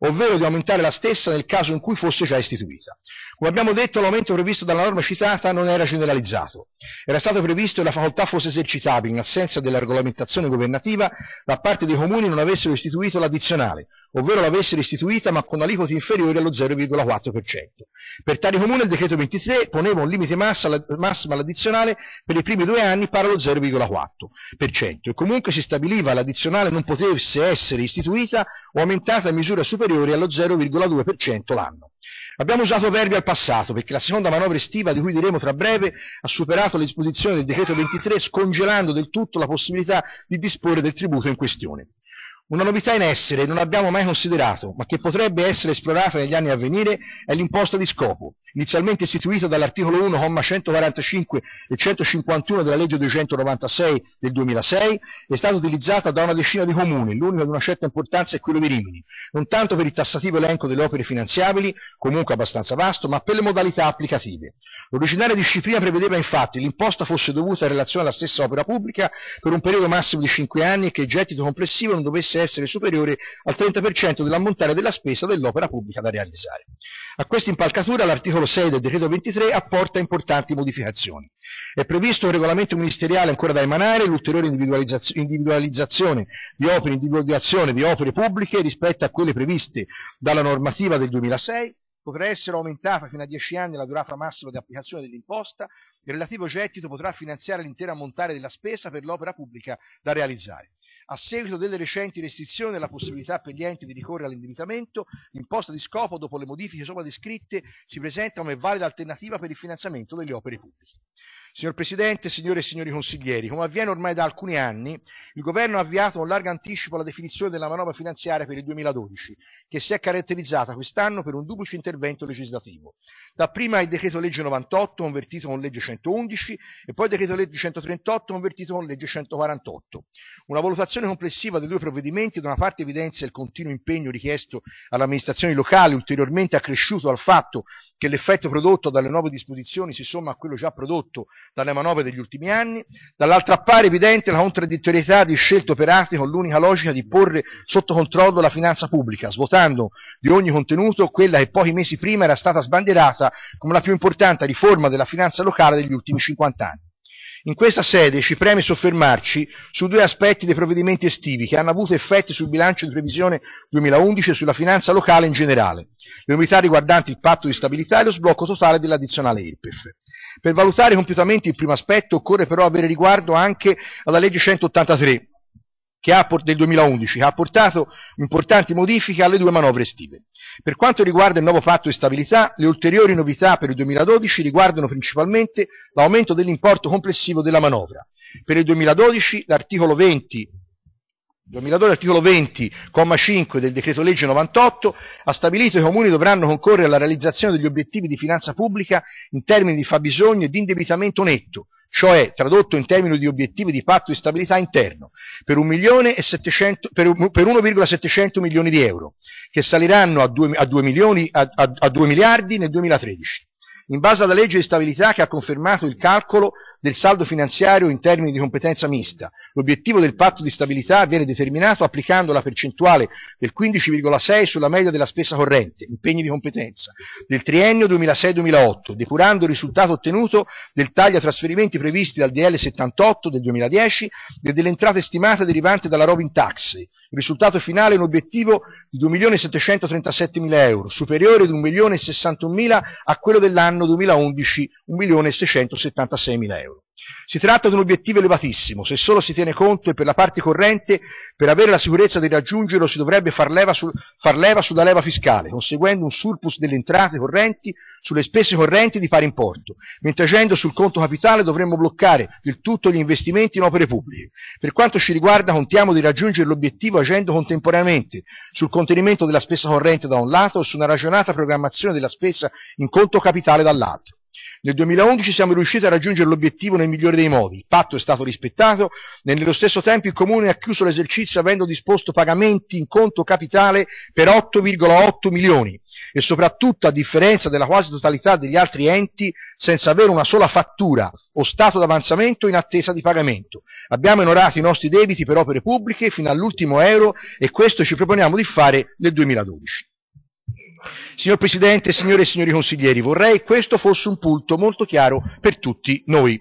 ovvero di aumentare la stessa nel caso in cui fosse già istituita. Come abbiamo detto, l'aumento previsto dalla norma citata non era generalizzato. Era stato previsto che la facoltà fosse esercitabile in assenza della regolamentazione governativa da parte dei comuni non avessero istituito l'addizionale, ovvero l'avessero istituita ma con aliquoti inferiori allo 0,4%. Per tale comune il decreto 23 poneva un limite massimo all'addizionale per i primi due anni pari allo 0,4% e comunque si stabiliva l'addizionale non potesse essere istituita o aumentata a misura superiore allo 0,2% l'anno. Abbiamo usato verbi al passato perché la seconda manovra estiva di cui diremo tra breve ha superato le disposizioni del decreto 23 scongelando del tutto la possibilità di disporre del tributo in questione. Una novità in essere non abbiamo mai considerato, ma che potrebbe essere esplorata negli anni a venire, è l'imposta di scopo inizialmente istituita dall'articolo 1, 145 e 151 della legge 296 del 2006, è stata utilizzata da una decina di comuni, l'unico di una certa importanza è quello di Rimini, non tanto per il tassativo elenco delle opere finanziabili, comunque abbastanza vasto, ma per le modalità applicative. L'originaria disciplina prevedeva infatti l'imposta fosse dovuta in relazione alla stessa opera pubblica per un periodo massimo di 5 anni e che il gettito complessivo non dovesse essere superiore al 30% dell'ammontare della spesa dell'opera pubblica da realizzare. A questa impalcatura l'articolo 6 del decreto 23 apporta importanti modificazioni. È previsto un regolamento ministeriale ancora da emanare, l'ulteriore individualizzazione di opere, individuazione di opere pubbliche rispetto a quelle previste dalla normativa del 2006, potrà essere aumentata fino a 10 anni la durata massima di applicazione dell'imposta, il relativo gettito potrà finanziare l'intera montare della spesa per l'opera pubblica da realizzare a seguito delle recenti restrizioni alla possibilità per gli enti di ricorrere all'indebitamento, l'imposta di scopo, dopo le modifiche sopra descritte, si presenta come valida alternativa per il finanziamento delle opere pubbliche. Signor Presidente, signore e signori consiglieri, come avviene ormai da alcuni anni, il Governo ha avviato con largo anticipo la definizione della manovra finanziaria per il 2012, che si è caratterizzata quest'anno per un duplice intervento legislativo. Dapprima il decreto legge 98, convertito con legge 111, e poi il decreto legge 138, convertito con legge 148. Una valutazione complessiva dei due provvedimenti da una parte evidenzia il continuo impegno richiesto alle amministrazioni locali, ulteriormente accresciuto al fatto che l'effetto prodotto dalle nuove disposizioni si somma a quello già prodotto dalle manovre degli ultimi anni, dall'altra appare evidente la contraddittorietà di scelte operate con l'unica logica di porre sotto controllo la finanza pubblica, svuotando di ogni contenuto quella che pochi mesi prima era stata sbandierata come la più importante riforma della finanza locale degli ultimi 50 anni. In questa sede ci preme soffermarci su due aspetti dei provvedimenti estivi che hanno avuto effetti sul bilancio di previsione 2011 e sulla finanza locale in generale le novità riguardanti il patto di stabilità e lo sblocco totale dell'addizionale IRPEF. Per valutare compiutamente il primo aspetto occorre però avere riguardo anche alla legge 183 ha, del 2011 che ha portato importanti modifiche alle due manovre estive. Per quanto riguarda il nuovo patto di stabilità, le ulteriori novità per il 2012 riguardano principalmente l'aumento dell'importo complessivo della manovra. Per il 2012 l'articolo 20 2002 l'articolo 20,5 del decreto legge 98 ha stabilito che i comuni dovranno concorrere alla realizzazione degli obiettivi di finanza pubblica in termini di fabbisogno e di indebitamento netto, cioè tradotto in termini di obiettivi di patto di stabilità interno, per 1,700 milioni di euro, che saliranno a 2, a 2, milioni, a, a 2 miliardi nel 2013 in base alla legge di stabilità che ha confermato il calcolo del saldo finanziario in termini di competenza mista. L'obiettivo del patto di stabilità viene determinato applicando la percentuale del 15,6 sulla media della spesa corrente, impegni di competenza, del triennio 2006-2008, depurando il risultato ottenuto del taglio a trasferimenti previsti dal DL 78 del 2010 e delle entrate stimate derivanti dalla Robin Tax il risultato finale è un obiettivo di 2.737.000 euro, superiore di 1.061.000 a quello dell'anno 2011, 1.676.000 euro. Si tratta di un obiettivo elevatissimo, se solo si tiene conto e per la parte corrente, per avere la sicurezza di raggiungerlo si dovrebbe far leva, su, far leva sulla leva fiscale, conseguendo un surplus delle entrate correnti sulle spese correnti di pari importo, mentre agendo sul conto capitale dovremmo bloccare del tutto gli investimenti in opere pubbliche. Per quanto ci riguarda contiamo di raggiungere l'obiettivo agendo contemporaneamente sul contenimento della spesa corrente da un lato e su una ragionata programmazione della spesa in conto capitale dall'altro. Nel 2011 siamo riusciti a raggiungere l'obiettivo nel migliore dei modi, il patto è stato rispettato e nello stesso tempo il Comune ha chiuso l'esercizio avendo disposto pagamenti in conto capitale per 8,8 milioni e soprattutto a differenza della quasi totalità degli altri enti senza avere una sola fattura o stato d'avanzamento in attesa di pagamento. Abbiamo onorato i nostri debiti per opere pubbliche fino all'ultimo euro e questo ci proponiamo di fare nel 2012. Signor Presidente, signore e signori consiglieri, vorrei questo fosse un punto molto chiaro per tutti noi.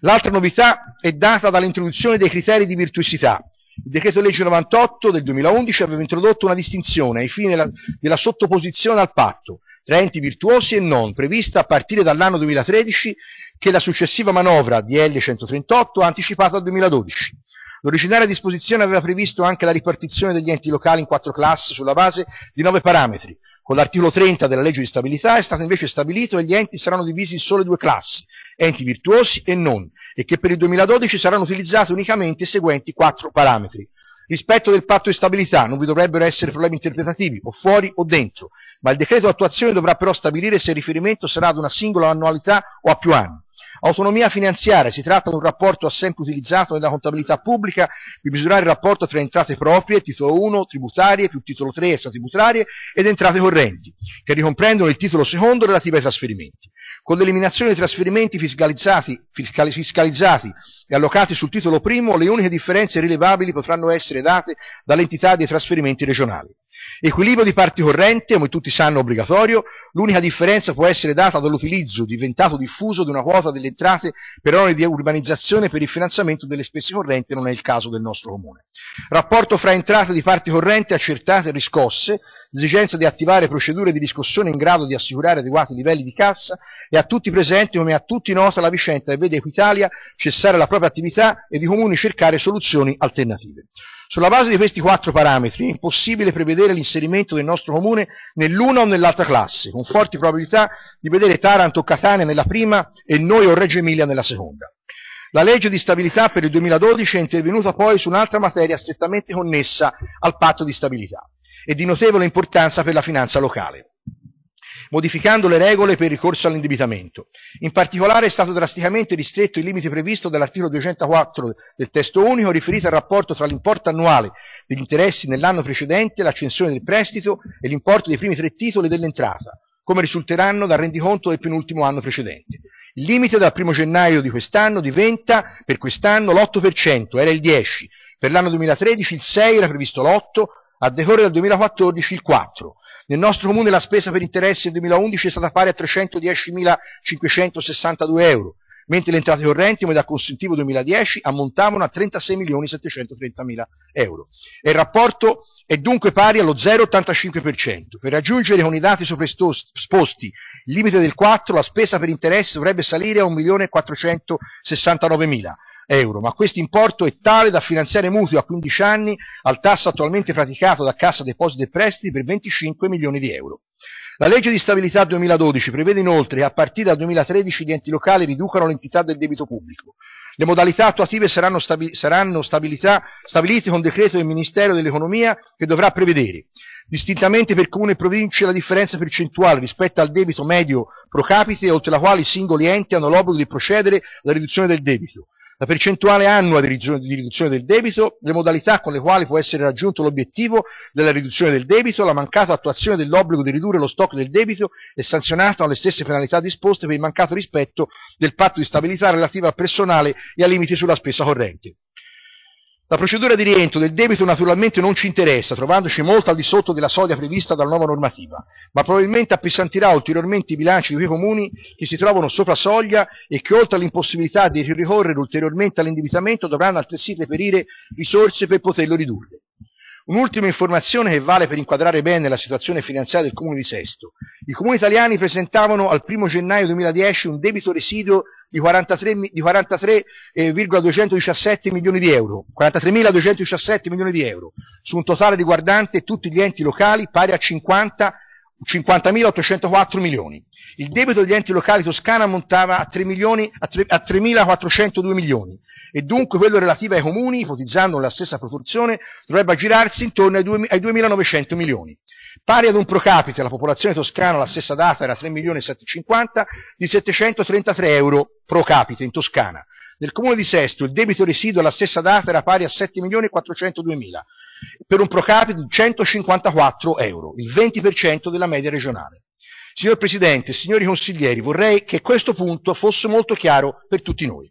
L'altra novità è data dall'introduzione dei criteri di virtuosità. Il decreto legge 98 del 2011 aveva introdotto una distinzione ai fini della, della sottoposizione al patto tra enti virtuosi e non, prevista a partire dall'anno 2013 che la successiva manovra di DL 138 ha anticipato al 2012. L'originaria disposizione aveva previsto anche la ripartizione degli enti locali in quattro classi sulla base di nove parametri. Con l'articolo 30 della legge di stabilità è stato invece stabilito che gli enti saranno divisi in sole due classi, enti virtuosi e non, e che per il 2012 saranno utilizzati unicamente i seguenti quattro parametri. Rispetto del patto di stabilità non vi dovrebbero essere problemi interpretativi, o fuori o dentro, ma il decreto attuazione dovrà però stabilire se il riferimento sarà ad una singola annualità o a più anni. Autonomia finanziaria, si tratta di un rapporto sempre utilizzato nella contabilità pubblica per misurare il rapporto tra entrate proprie, titolo 1, tributarie, più titolo 3, extratributarie, ed entrate correnti, che ricomprendono il titolo secondo relativo ai trasferimenti. Con l'eliminazione dei trasferimenti fiscalizzati, fiscalizzati e allocati sul titolo primo, le uniche differenze rilevabili potranno essere date dall'entità dei trasferimenti regionali. Equilibrio di parti corrente, come tutti sanno, obbligatorio, l'unica differenza può essere data dall'utilizzo diventato diffuso di una quota delle entrate per oneri di urbanizzazione per il finanziamento delle spese correnti, non è il caso del nostro comune. Rapporto fra entrate di parti corrente accertate e riscosse, esigenza di attivare procedure di riscossione in grado di assicurare adeguati livelli di cassa e a tutti presenti come a tutti nota la vicenda che vede Equitalia cessare la propria attività e di comuni cercare soluzioni alternative. Sulla base di questi quattro parametri è impossibile prevedere l'inserimento del nostro comune nell'una o nell'altra classe, con forti probabilità di vedere Taranto o Catania nella prima e noi o Reggio Emilia nella seconda. La legge di stabilità per il 2012 è intervenuta poi su un'altra materia strettamente connessa al patto di stabilità e di notevole importanza per la finanza locale modificando le regole per il ricorso all'indebitamento. In particolare è stato drasticamente ristretto il limite previsto dall'articolo 204 del testo unico riferito al rapporto tra l'importo annuale degli interessi nell'anno precedente, l'accensione del prestito e l'importo dei primi tre titoli dell'entrata, come risulteranno dal rendiconto del penultimo anno precedente. Il limite dal 1 gennaio di quest'anno diventa per quest'anno l'8%, era il 10%, per l'anno 2013 il 6 era previsto l'8%, a decorre dal 2014 il 4. Nel nostro comune la spesa per interessi nel 2011 è stata pari a 310.562 euro, mentre le entrate correnti, come da consentivo 2010, ammontavano a 36.730.000 euro. E il rapporto è dunque pari allo 0,85%. Per raggiungere con i dati sovraesposti il limite del 4, la spesa per interessi dovrebbe salire a 1.469.000 euro, ma questo importo è tale da finanziare mutui a 15 anni al tasso attualmente praticato da Cassa Depositi e Prestiti per 25 milioni di euro. La legge di stabilità 2012 prevede inoltre che a partire dal 2013 gli enti locali riducano l'entità del debito pubblico. Le modalità attuative saranno, stabi- saranno stabilite con decreto del Ministero dell'Economia che dovrà prevedere distintamente per comune e province la differenza percentuale rispetto al debito medio pro capite oltre la quale i singoli enti hanno l'obbligo di procedere alla riduzione del debito, la percentuale annua di riduzione del debito, le modalità con le quali può essere raggiunto l'obiettivo della riduzione del debito, la mancata attuazione dell'obbligo di ridurre lo stock del debito e sanzionato alle stesse penalità disposte per il mancato rispetto del patto di stabilità relativa al personale e ai limiti sulla spesa corrente. La procedura di rientro del debito naturalmente non ci interessa, trovandoci molto al di sotto della soglia prevista dalla nuova normativa, ma probabilmente appesantirà ulteriormente i bilanci di quei comuni che si trovano sopra soglia e che oltre all'impossibilità di ricorrere ulteriormente all'indebitamento dovranno altresì reperire risorse per poterlo ridurre. Un'ultima informazione che vale per inquadrare bene la situazione finanziaria del comune di Sesto. I comuni italiani presentavano al 1 gennaio 2010 un debito residuo di 43,217 43, eh, milioni di euro, 43.217 milioni di euro, su un totale riguardante tutti gli enti locali pari a 50 50.804 milioni. Il debito degli enti locali toscana montava a 3.402 milioni, milioni e dunque quello relativo ai comuni, ipotizzando la stessa proporzione, dovrebbe aggirarsi intorno ai 2.900 milioni. Pari ad un pro capite, la popolazione toscana alla stessa data era 3.750.000 di 733 euro pro capite in Toscana. Nel comune di Sesto il debito residuo alla stessa data era pari a 7.402.000 per un pro capite di 154 euro, il 20% della media regionale. Signor Presidente, signori consiglieri, vorrei che questo punto fosse molto chiaro per tutti noi.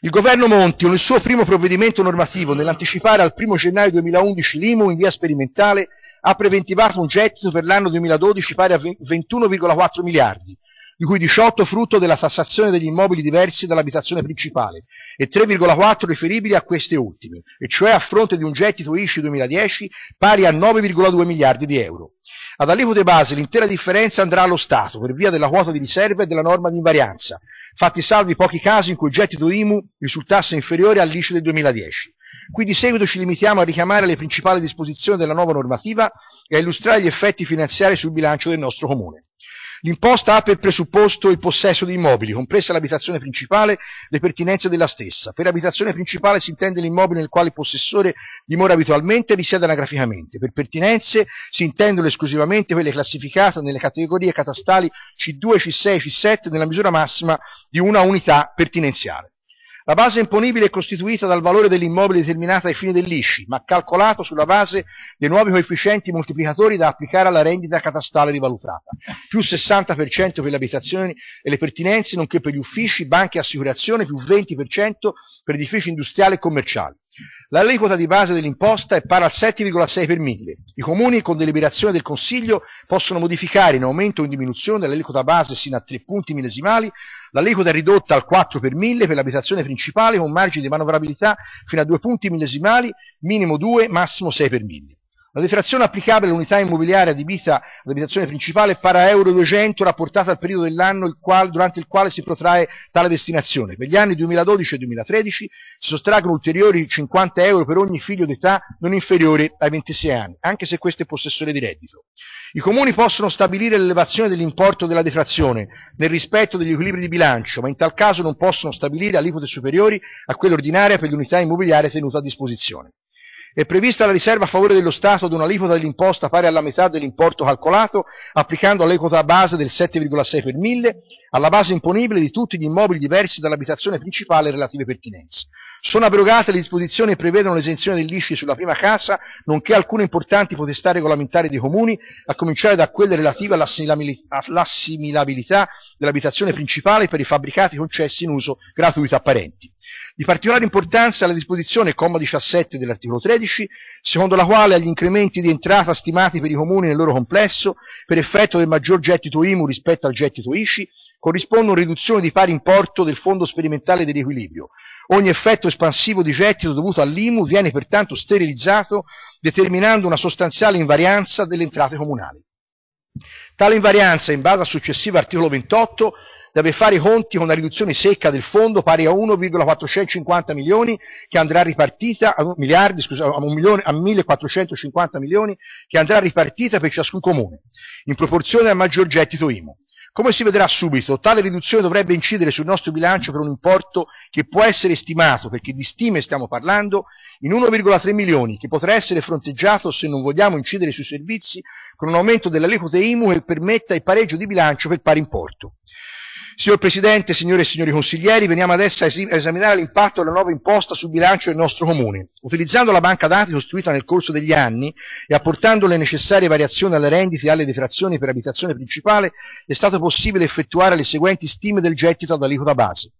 Il governo Monti, nel suo primo provvedimento normativo, nell'anticipare al 1 gennaio 2011 l'IMU in via sperimentale, ha preventivato un gettito per l'anno 2012 pari a 21,4 miliardi, di cui 18 frutto della tassazione degli immobili diversi dall'abitazione principale e 3,4 riferibili a queste ultime, e cioè a fronte di un gettito ISCI 2010 pari a 9,2 miliardi di euro. Ad aliquote base l'intera differenza andrà allo Stato per via della quota di riserva e della norma di invarianza, fatti salvi pochi casi in cui il gettito IMU risultasse inferiore all'ICI del 2010. Qui di seguito ci limitiamo a richiamare le principali disposizioni della nuova normativa e a illustrare gli effetti finanziari sul bilancio del nostro comune. L'imposta ha per presupposto il possesso di immobili, compresa l'abitazione principale, le pertinenze della stessa. Per abitazione principale si intende l'immobile nel quale il possessore dimora abitualmente e risiede anagraficamente. Per pertinenze si intendono esclusivamente quelle classificate nelle categorie catastali C2, C6, C7 nella misura massima di una unità pertinenziale. La base imponibile è costituita dal valore dell'immobile determinato ai fini dell'ISCI, ma calcolato sulla base dei nuovi coefficienti moltiplicatori da applicare alla rendita catastale rivalutata, più 60% per le abitazioni e le pertinenze, nonché per gli uffici, banche e assicurazioni, più 20% per edifici industriali e commerciali. L'aliquota di base dell'imposta è pari al 7,6 per mille. I comuni con deliberazione del Consiglio possono modificare in aumento o in diminuzione l'aliquota base sino a 3 punti millesimali. L'aliquota è ridotta al 4 per mille per l'abitazione principale con margine di manovrabilità fino a 2 punti millesimali, minimo 2, massimo 6 per mille. La detrazione applicabile all'unità immobiliare adibita all'abitazione principale è Euro 200 rapportata al periodo dell'anno il qual, durante il quale si protrae tale destinazione. Per gli anni 2012 e 2013 si sottraggono ulteriori 50 euro per ogni figlio d'età non inferiore ai 26 anni, anche se questo è possessore di reddito. I comuni possono stabilire l'elevazione dell'importo della defrazione nel rispetto degli equilibri di bilancio, ma in tal caso non possono stabilire aliquote superiori a quelle ordinarie per l'unità immobiliare tenuta a disposizione. È prevista la riserva a favore dello Stato di un'aliquota dell'imposta pari alla metà dell'importo calcolato, applicando l'equota base del 7,6 per 1000 alla base imponibile di tutti gli immobili diversi dall'abitazione principale e relative pertinenze. Sono abrogate le disposizioni che prevedono l'esenzione dell'ICI sulla prima casa, nonché alcune importanti potestà regolamentari dei comuni, a cominciare da quelle relative all'assimilabilità dell'abitazione principale per i fabbricati concessi in uso gratuito apparenti. Di particolare importanza è la disposizione, comma 17 dell'articolo 13, secondo la quale agli incrementi di entrata stimati per i comuni nel loro complesso, per effetto del maggior gettito IMU rispetto al gettito ICI, corrispondono riduzioni di pari importo del Fondo sperimentale di riequilibrio. Ogni effetto espansivo di gettito dovuto all'IMU viene pertanto sterilizzato, determinando una sostanziale invarianza delle entrate comunali. Tale invarianza, in base al successivo articolo 28, deve fare i conti con una riduzione secca del fondo pari a 1,450 milioni che andrà ripartita a, miliardi, scusa, a, milione, a 1.450 milioni che andrà ripartita per ciascun comune, in proporzione al maggior gettito IMO. Come si vedrà subito, tale riduzione dovrebbe incidere sul nostro bilancio per un importo che può essere stimato, perché di stime stiamo parlando, in 1,3 milioni, che potrà essere fronteggiato, se non vogliamo incidere sui servizi, con un aumento dell'aliquota IMU che permetta il pareggio di bilancio per pari importo. Signor Presidente, signore e signori consiglieri, veniamo adesso a esaminare l'impatto della nuova imposta sul bilancio del nostro Comune. Utilizzando la banca dati costruita nel corso degli anni e apportando le necessarie variazioni alle rendite e alle defrazioni per abitazione principale, è stato possibile effettuare le seguenti stime del gettito ad aliquota base.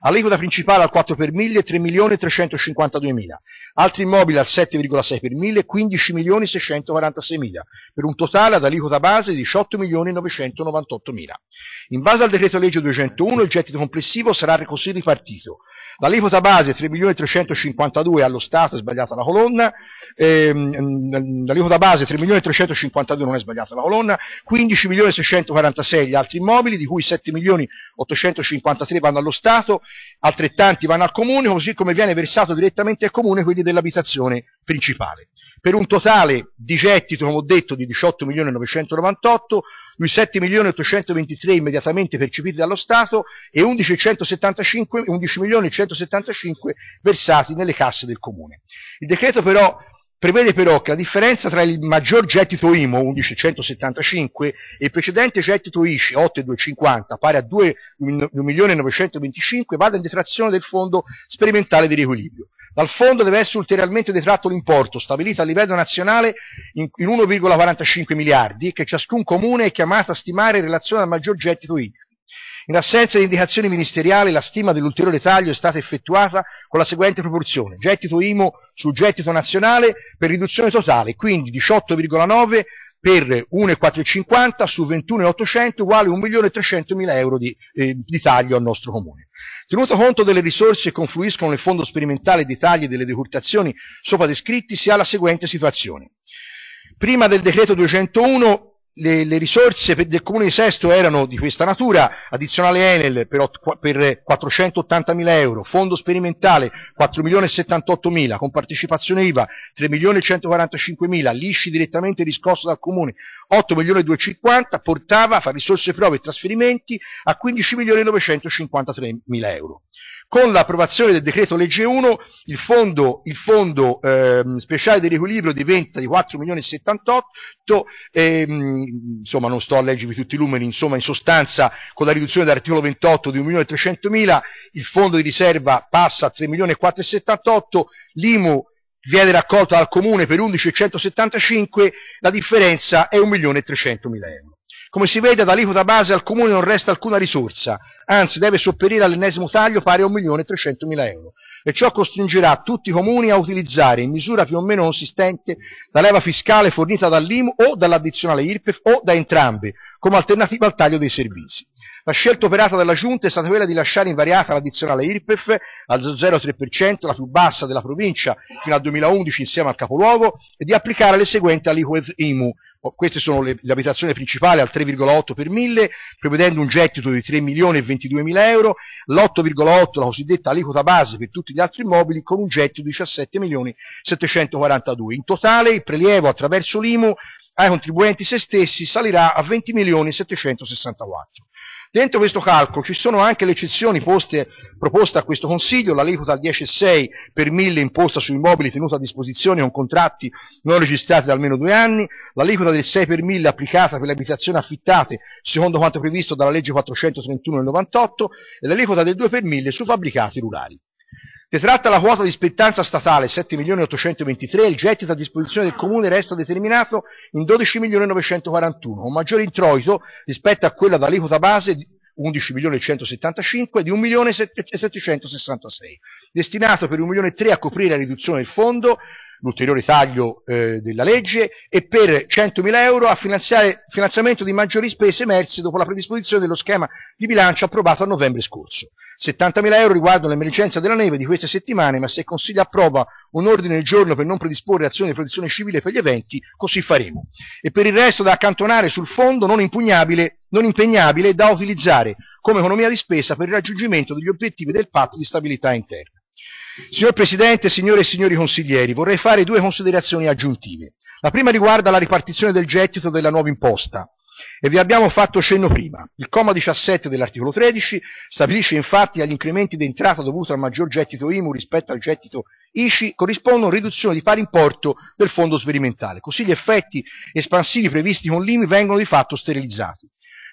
Aliquota principale al 4 per 1000 3.352.000, altri immobili al 7,6 per 1000 15.646.000, per un totale ad aliquota base di 18.998.000. In base al decreto legge 201 il gettito complessivo sarà così ripartito. L'aliquota base 3.352 allo Stato, è sbagliata la colonna, ehm, l'aliquota base 3.352 non è sbagliata la colonna, 15.646 gli altri immobili, di cui 7.853 vanno allo Stato, altrettanti vanno al comune, così come viene versato direttamente al comune quelli dell'abitazione principale. Per un totale di gettito, come ho detto, di 18.998, lui 7.823 immediatamente percepiti dallo Stato e 11.175 11 versati nelle casse del comune. Il decreto però Prevede però che la differenza tra il maggior gettito IMO 1175 e il precedente gettito ICI 8250 pari a 2.925 vada in detrazione del fondo sperimentale di riequilibrio. Dal fondo deve essere ulteriormente detratto l'importo stabilito a livello nazionale in 1,45 miliardi che ciascun comune è chiamato a stimare in relazione al maggior gettito IMO in assenza di indicazioni ministeriali, la stima dell'ulteriore taglio è stata effettuata con la seguente proporzione. Gettito IMU sul gettito nazionale per riduzione totale, quindi 18,9 per 1,450 su 21,800 uguale a 1.300.000 euro di, eh, di, taglio al nostro comune. Tenuto conto delle risorse che confluiscono nel fondo sperimentale di tagli e delle decurtazioni sopra descritti, si ha la seguente situazione. Prima del decreto 201 le, le risorse per, del comune di Sesto erano di questa natura, addizionale Enel per, per 480.000 euro, fondo sperimentale 4.078.000, con partecipazione IVA 3.145.000, lisci direttamente riscosso dal comune 8.250.000, portava a risorse prove e trasferimenti a 15.953.000 euro. Con l'approvazione del decreto legge 1 il fondo, il fondo ehm, speciale di riequilibrio diventa di 4 milioni e 78, ehm, insomma non sto a leggervi tutti i numeri, insomma in sostanza con la riduzione dell'articolo 28 di 1 milione e 300 mila, il fondo di riserva passa a 3 milioni e 478, l'IMU viene raccolta dal comune per 11,175, la differenza è 1 milione e 300 mila euro. Come si vede, ad aliquota base al Comune non resta alcuna risorsa, anzi deve sopperire all'ennesimo taglio pari a 1.300.000 euro e ciò costringerà tutti i comuni a utilizzare in misura più o meno consistente la leva fiscale fornita dall'IMU o dall'addizionale IRPEF o da entrambi come alternativa al taglio dei servizi. La scelta operata dalla Giunta è stata quella di lasciare invariata l'addizionale IRPEF al 0,3%, la più bassa della provincia fino al 2011 insieme al capoluogo, e di applicare le seguenti aliquote IMU Oh, queste sono le, le abitazioni principali al 3,8 per 1000, prevedendo un gettito di 3 milioni e 22 mila euro, l'8,8 la cosiddetta aliquota base per tutti gli altri immobili con un gettito di 17 milioni 742. In totale il prelievo attraverso l'IMU ai contribuenti se stessi salirà a 20 milioni 764. Dentro questo calcolo ci sono anche le eccezioni poste, proposte a questo Consiglio, l'aliquota al 10,6 per 1000 imposta su immobili tenuti a disposizione con contratti non registrati da almeno due anni, l'aliquota del 6 per 1000 applicata per le abitazioni affittate secondo quanto previsto dalla legge 431 del 98 e l'aliquota del 2 per 1000 su fabbricati rurali. Detratta la quota di spettanza statale 7.823, il gettito a disposizione del Comune resta determinato in 12.941, un maggiore introito rispetto a quella d'aliquota base 11.175 di 1.766, destinato per 1.3 a coprire la riduzione del fondo l'ulteriore taglio eh, della legge e per 100.000 euro a finanziare finanziamento di maggiori spese emerse dopo la predisposizione dello schema di bilancio approvato a novembre scorso. 70.000 euro riguardano l'emergenza della neve di queste settimane, ma se il Consiglio approva un ordine del giorno per non predisporre azioni di protezione civile per gli eventi, così faremo. E per il resto da accantonare sul fondo non impugnabile non impegnabile da utilizzare come economia di spesa per il raggiungimento degli obiettivi del patto di stabilità interna. Signor Presidente, signore e signori consiglieri, vorrei fare due considerazioni aggiuntive. La prima riguarda la ripartizione del gettito della nuova imposta e vi abbiamo fatto cenno prima. Il comma 17 dell'articolo 13 stabilisce infatti agli incrementi d'entrata dovuti al maggior gettito IMU rispetto al gettito ICI corrispondono riduzioni di pari importo del fondo sperimentale. Così gli effetti espansivi previsti con l'IMI vengono di fatto sterilizzati.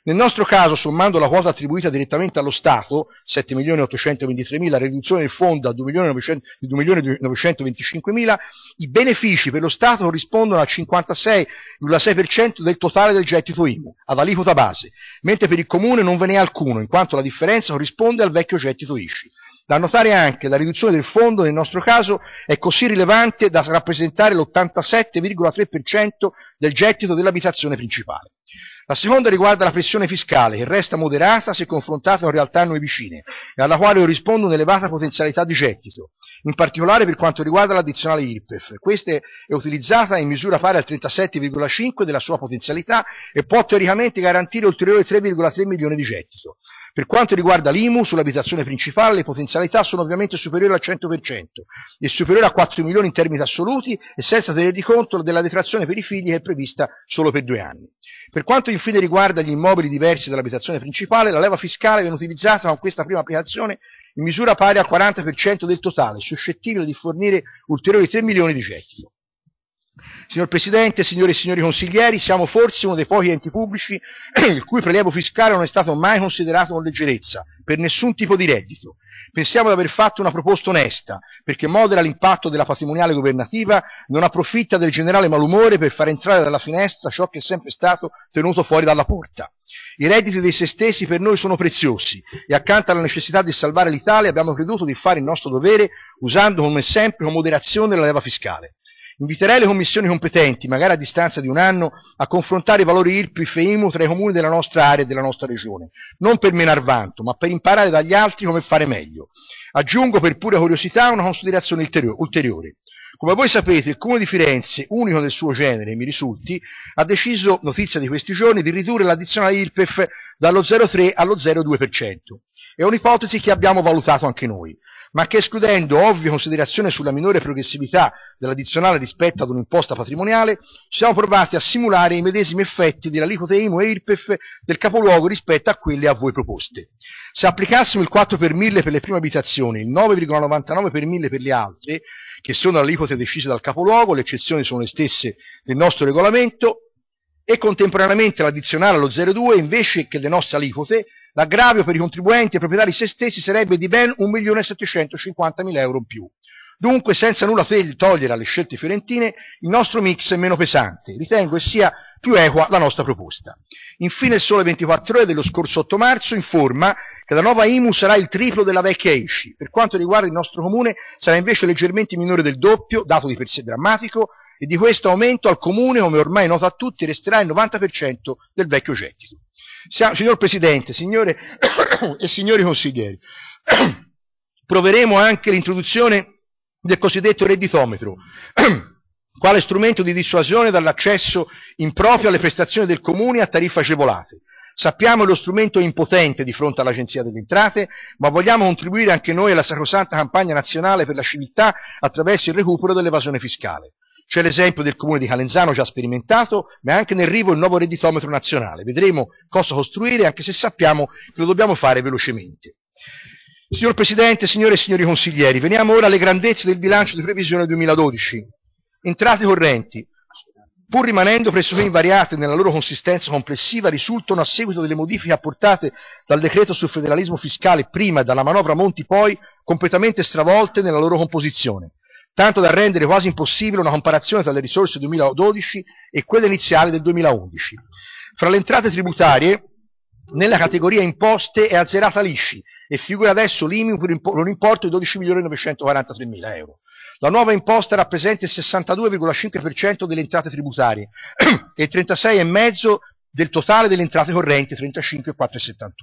Nel nostro caso, sommando la quota attribuita direttamente allo Stato, 7.823.000, riduzione del fondo a 2.925.000, i benefici per lo Stato corrispondono al 56,6% del totale del gettito IMU, ad aliquota base, mentre per il Comune non ve ne è alcuno, in quanto la differenza corrisponde al vecchio gettito ISCI. Da notare anche la riduzione del fondo nel nostro caso è così rilevante da rappresentare l'87,3% del gettito dell'abitazione principale. La seconda riguarda la pressione fiscale, che resta moderata se confrontata con realtà a noi vicine e alla quale corrisponde un'elevata potenzialità di gettito, in particolare per quanto riguarda l'addizionale IRPEF. Questa è utilizzata in misura pari al 37,5 della sua potenzialità e può teoricamente garantire ulteriori 3,3 milioni di gettito. Per quanto riguarda l'IMU sull'abitazione principale, le potenzialità sono ovviamente superiori al 100% e superiori a 4 milioni in termini assoluti e senza tener conto della detrazione per i figli che è prevista solo per due anni. Per quanto infine riguarda gli immobili diversi dall'abitazione principale, la leva fiscale viene utilizzata con questa prima applicazione in misura pari al 40% del totale, suscettibile di fornire ulteriori 3 milioni di gettito. Signor Presidente, signore e signori consiglieri, siamo forse uno dei pochi enti pubblici il cui prelievo fiscale non è stato mai considerato con leggerezza, per nessun tipo di reddito. Pensiamo di aver fatto una proposta onesta, perché modera l'impatto della patrimoniale governativa, non approfitta del generale malumore per far entrare dalla finestra ciò che è sempre stato tenuto fuori dalla porta. I redditi dei se stessi per noi sono preziosi e accanto alla necessità di salvare l'Italia abbiamo creduto di fare il nostro dovere usando come sempre con moderazione la leva fiscale. Inviterei le commissioni competenti, magari a distanza di un anno, a confrontare i valori IRPIF e IMU tra i comuni della nostra area e della nostra regione, non per menar vanto, ma per imparare dagli altri come fare meglio. Aggiungo per pura curiosità una considerazione ulteriore. Come voi sapete, il Comune di Firenze, unico nel suo genere, mi risulti, ha deciso, notizia di questi giorni, di ridurre l'addizionale IRPEF dallo 0,3 allo 0,2%. È un'ipotesi che abbiamo valutato anche noi ma che escludendo ovvie considerazioni sulla minore progressività dell'addizionale rispetto ad un'imposta patrimoniale, ci siamo provati a simulare i medesimi effetti dell'aliquote aliquote IMU e IRPEF del capoluogo rispetto a quelle a voi proposte. Se applicassimo il 4 per 1000 per le prime abitazioni, il 9,99 per 1000 per le altre, che sono aliquote decise dal capoluogo, le eccezioni sono le stesse del nostro regolamento, e contemporaneamente l'addizionale allo 0,2 invece che le nostre aliquote L'aggravio per i contribuenti e proprietari se stessi sarebbe di ben 1.750.000 euro in più. Dunque, senza nulla togliere alle scelte fiorentine, il nostro mix è meno pesante. Ritengo che sia più equa la nostra proposta. Infine, il sole 24 ore dello scorso 8 marzo informa che la nuova IMU sarà il triplo della vecchia ICI. Per quanto riguarda il nostro comune, sarà invece leggermente minore del doppio, dato di per sé drammatico, e di questo aumento al comune, come ormai noto a tutti, resterà il 90% del vecchio gettito. signor Presidente, signore e signori consiglieri, proveremo anche l'introduzione del cosiddetto redditometro, quale strumento di dissuasione dall'accesso improprio alle prestazioni del Comune a tariffe agevolate. Sappiamo che lo strumento è impotente di fronte all'Agenzia delle Entrate, ma vogliamo contribuire anche noi alla sacrosanta campagna nazionale per la civiltà attraverso il recupero dell'evasione fiscale. C'è l'esempio del comune di Calenzano già sperimentato, ma è anche nel rivo il nuovo redditometro nazionale. Vedremo cosa costruire, anche se sappiamo che lo dobbiamo fare velocemente. Signor Presidente, signore e signori consiglieri, veniamo ora alle grandezze del bilancio di previsione 2012. Entrate correnti, pur rimanendo pressoché invariate nella loro consistenza complessiva, risultano a seguito delle modifiche apportate dal decreto sul federalismo fiscale prima e dalla manovra Monti poi completamente stravolte nella loro composizione, tanto da rendere quasi impossibile una comparazione tra le risorse 2012 e quelle iniziali del 2011. Fra le entrate tributarie, nella categoria imposte è azzerata l'ISCI, e figura adesso l'IMI per un importo di 12.943.000 euro. La nuova imposta rappresenta il 62,5% delle entrate tributarie e il 36,5% del totale delle entrate correnti, 35,471.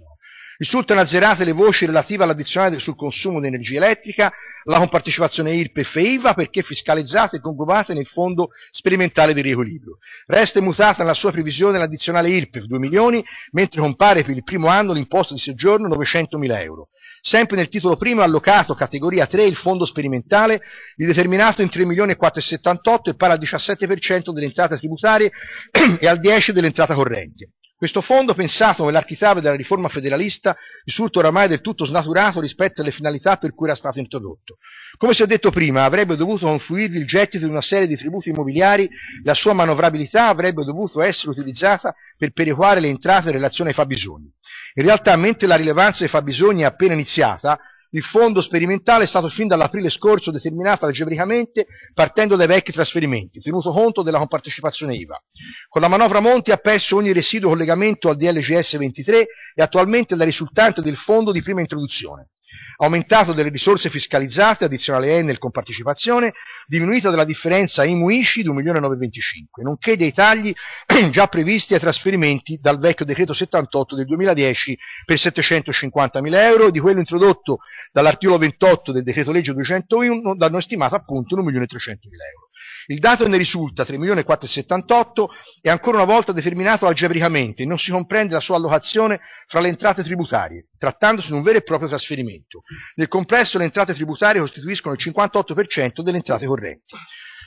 Risultano azzerate le voci relative all'addizionale sul consumo di energia elettrica, la compartecipazione IRPEF e IVA perché fiscalizzate e congubate nel fondo sperimentale di riequilibrio. Resta mutata nella sua previsione l'addizionale IRPEF 2 milioni, mentre compare per il primo anno l'imposta di soggiorno 900 mila euro. Sempre nel titolo primo allocato categoria 3 il fondo sperimentale, rideterminato in 3 milioni e 478 e pari al 17% delle entrate tributarie e al 10% dell'entrata corrente. Questo fondo, pensato come l'architrave della riforma federalista, risulta oramai del tutto snaturato rispetto alle finalità per cui era stato introdotto. Come si è detto prima, avrebbe dovuto confluirvi il gettito di una serie di tributi immobiliari, la sua manovrabilità avrebbe dovuto essere utilizzata per perequare le entrate in relazione ai fabbisogni. In realtà, mentre la rilevanza dei fabbisogni è appena iniziata, il fondo sperimentale è stato fin dall'aprile scorso determinato algebricamente partendo dai vecchi trasferimenti, tenuto conto della compartecipazione IVA. Con la manovra Monti ha perso ogni residuo collegamento al DLGS 23 e attualmente la risultante del fondo di prima introduzione aumentato delle risorse fiscalizzate, addizionale Enel con partecipazione, diminuita della differenza IMU-ICI di 1.925, nonché dei tagli già previsti ai trasferimenti dal vecchio decreto 78 del 2010 per 750.000 euro e di quello introdotto dall'articolo 28 del decreto legge 201 da noi stimato appunto 1.300.000 euro. Il dato ne risulta 3.478 e ancora una volta determinato algebricamente non si comprende la sua allocazione fra le entrate tributarie, trattandosi di un vero e proprio trasferimento. Nel complesso le entrate tributarie costituiscono il 58% delle entrate correnti.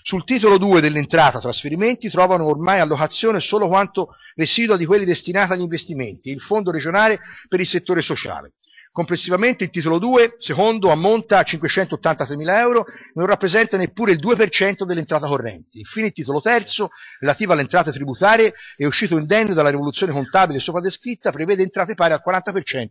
Sul titolo 2 dell'entrata trasferimenti trovano ormai allocazione solo quanto residua di quelli destinati agli investimenti, il fondo regionale per il settore sociale. Complessivamente il titolo 2, secondo, ammonta a 583.000 euro, non rappresenta neppure il 2% dell'entrata corrente. Infine il titolo terzo, relativo alle entrate tributarie, è uscito indenne dalla rivoluzione contabile sopra descritta, prevede entrate pari al 40%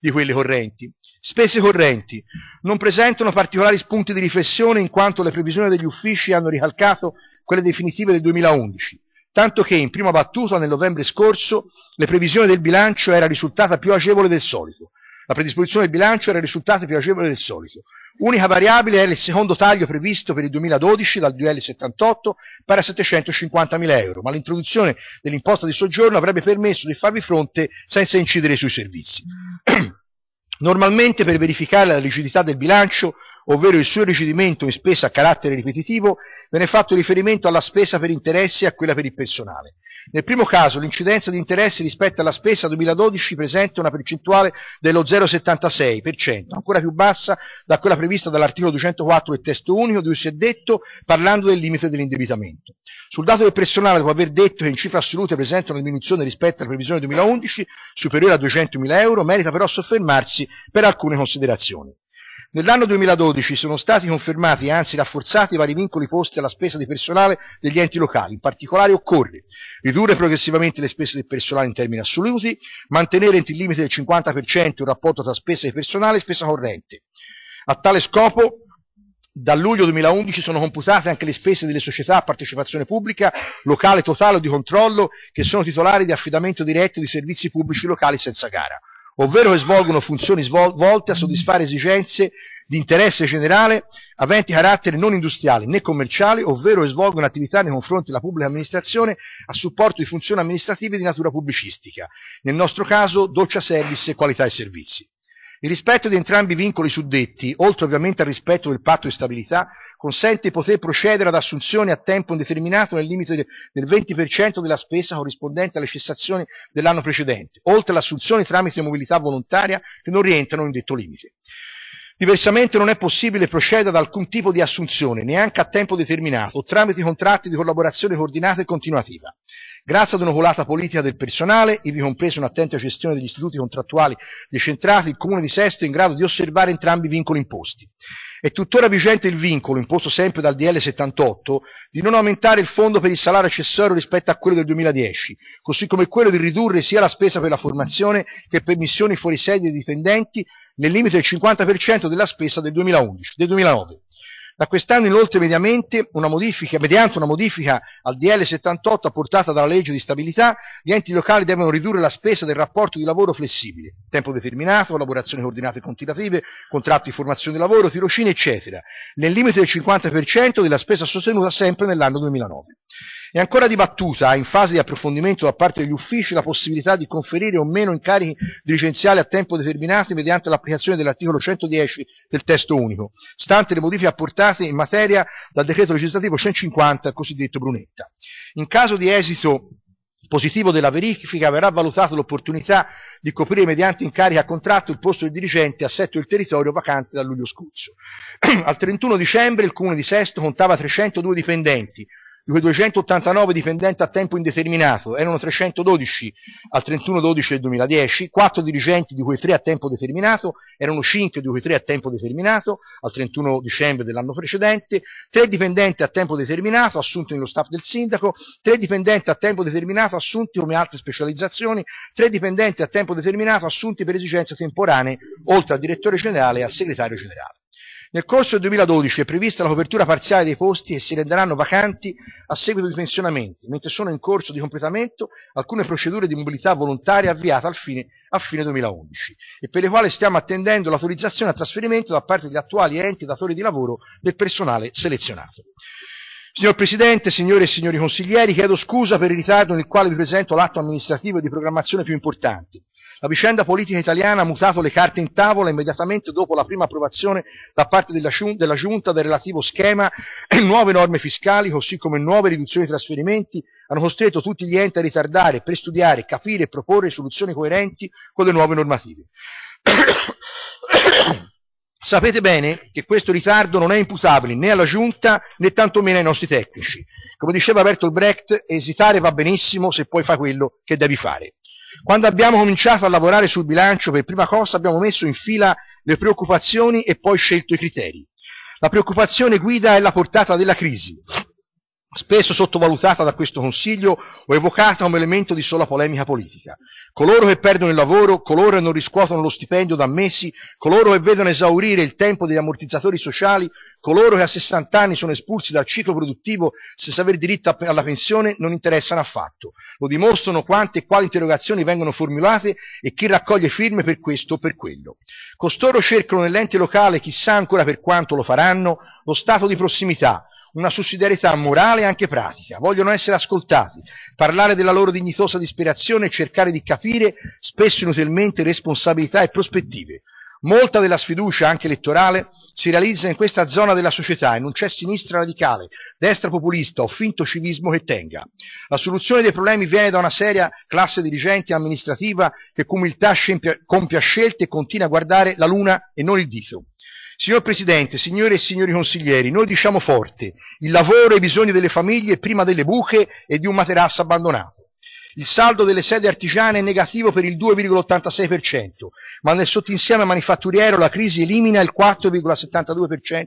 di quelle correnti. Spese correnti. Non presentano particolari spunti di riflessione in quanto le previsioni degli uffici hanno ricalcato quelle definitive del 2011 tanto che in prima battuta nel novembre scorso le previsioni del bilancio era risultata più agevole del solito, la predisposizione del bilancio era risultata più agevole del solito. Unica variabile era il secondo taglio previsto per il 2012 dal DL78 pari a 750.000 euro, ma l'introduzione dell'imposta di soggiorno avrebbe permesso di farvi fronte senza incidere sui servizi. Normalmente per verificare la rigidità del bilancio, ovvero il suo rigidimento in spesa a carattere ripetitivo, viene fatto riferimento alla spesa per interessi e a quella per il personale. Nel primo caso l'incidenza di interessi rispetto alla spesa 2012 presenta una percentuale dello 0,76%, ancora più bassa da quella prevista dall'articolo 204 del testo unico dove si è detto parlando del limite dell'indebitamento. Sul dato del personale, dopo aver detto che in cifre assolute presenta una diminuzione rispetto alla previsione 2011 superiore a 200.000 euro, merita però soffermarsi per alcune considerazioni. Nell'anno 2012 sono stati confermati e anzi rafforzati i vari vincoli posti alla spesa di personale degli enti locali. In particolare occorre ridurre progressivamente le spese di personale in termini assoluti, mantenere entro il limite del 50% il rapporto tra spesa di personale e spesa corrente. A tale scopo da luglio 2011 sono computate anche le spese delle società a partecipazione pubblica, locale totale o di controllo, che sono titolari di affidamento diretto di servizi pubblici locali senza gara ovvero che svolgono funzioni svol- volte a soddisfare esigenze di interesse generale aventi carattere non industriale né commerciale, ovvero che svolgono attività nei confronti della pubblica amministrazione a supporto di funzioni amministrative di natura pubblicistica, nel nostro caso doccia service, qualità e servizi. Il rispetto di entrambi i vincoli suddetti, oltre ovviamente al rispetto del patto di stabilità, consente di poter procedere ad assunzioni a tempo indeterminato nel limite del 20% della spesa corrispondente alle cessazioni dell'anno precedente, oltre all'assunzione tramite mobilità volontaria che non rientrano in detto limite. Diversamente non è possibile procedere ad alcun tipo di assunzione, neanche a tempo determinato, tramite contratti di collaborazione coordinata e continuativa. Grazie ad una volata politica del personale, ivi compresa un'attenta gestione degli istituti contrattuali decentrati, il Comune di Sesto è in grado di osservare entrambi i vincoli imposti. È tuttora vigente il vincolo, imposto sempre dal DL 78, di non aumentare il fondo per il salario accessorio rispetto a quello del 2010, così come quello di ridurre sia la spesa per la formazione che per missioni fuori sede dei dipendenti nel limite del 50% della spesa del, 2011, del 2009. Da quest'anno inoltre mediamente una modifica, mediante una modifica al DL 78 apportata dalla legge di stabilità, gli enti locali devono ridurre la spesa del rapporto di lavoro flessibile, tempo determinato, lavorazioni coordinate e continuative, contratti di formazione di lavoro, tirocini, eccetera, nel limite del 50% della spesa sostenuta sempre nell'anno 2009. È ancora dibattuta, in fase di approfondimento da parte degli uffici, la possibilità di conferire o meno incarichi dirigenziali a tempo determinato mediante l'applicazione dell'articolo 110 del testo unico, stante le modifiche apportate in materia dal decreto legislativo 150, il cosiddetto Brunetta. In caso di esito positivo della verifica verrà valutata l'opportunità di coprire mediante incarica a contratto il posto di dirigente assetto del territorio vacante da luglio scorso. Al 31 dicembre il comune di Sesto contava 302 dipendenti, di cui 289 dipendenti a tempo indeterminato, erano 312 al 31-12 del 2010, 4 dirigenti di cui 3 a tempo determinato, erano 5 di cui 3 a tempo determinato al 31 dicembre dell'anno precedente, 3 dipendenti a tempo determinato assunti nello staff del sindaco, 3 dipendenti a tempo determinato assunti come altre specializzazioni, 3 dipendenti a tempo determinato assunti per esigenze temporanee, oltre al direttore generale e al segretario generale. Nel corso del 2012 è prevista la copertura parziale dei posti che si renderanno vacanti a seguito di pensionamenti, mentre sono in corso di completamento alcune procedure di mobilità volontaria avviate al fine, a fine 2011 e per le quali stiamo attendendo l'autorizzazione a trasferimento da parte degli attuali enti datori di lavoro del personale selezionato. Signor Presidente, signore e signori consiglieri, chiedo scusa per il ritardo nel quale vi presento l'atto amministrativo di programmazione più importante, la vicenda politica italiana ha mutato le carte in tavola immediatamente dopo la prima approvazione da parte della, della Giunta del relativo schema e nuove norme fiscali, così come nuove riduzioni di trasferimenti, hanno costretto tutti gli enti a ritardare, per studiare, capire e proporre soluzioni coerenti con le nuove normative. Sapete bene che questo ritardo non è imputabile né alla Giunta né tantomeno ai nostri tecnici. Come diceva Bertolt Brecht, esitare va benissimo se poi fai quello che devi fare. Quando abbiamo cominciato a lavorare sul bilancio, per prima cosa abbiamo messo in fila le preoccupazioni e poi scelto i criteri. La preoccupazione guida è la portata della crisi, spesso sottovalutata da questo Consiglio o evocata come elemento di sola polemica politica. Coloro che perdono il lavoro, coloro che non riscuotono lo stipendio da mesi, coloro che vedono esaurire il tempo degli ammortizzatori sociali, Coloro che a 60 anni sono espulsi dal ciclo produttivo senza aver diritto alla pensione non interessano affatto. Lo dimostrano quante e quali interrogazioni vengono formulate e chi raccoglie firme per questo o per quello. Costoro cercano nell'ente locale, chissà ancora per quanto lo faranno, lo stato di prossimità, una sussidiarietà morale e anche pratica. Vogliono essere ascoltati, parlare della loro dignitosa disperazione e cercare di capire, spesso inutilmente, responsabilità e prospettive. Molta della sfiducia, anche elettorale, si realizza in questa zona della società e non c'è sinistra radicale, destra populista o finto civismo che tenga. La soluzione dei problemi viene da una seria classe dirigente e amministrativa che con umiltà compia scelte e continua a guardare la luna e non il dito. Signor Presidente, signore e signori consiglieri, noi diciamo forte, il lavoro e i bisogni delle famiglie prima delle buche e di un materasso abbandonato. Il saldo delle sedi artigiane è negativo per il 2,86%, ma nel sottinsieme manifatturiero la crisi elimina il 4,72%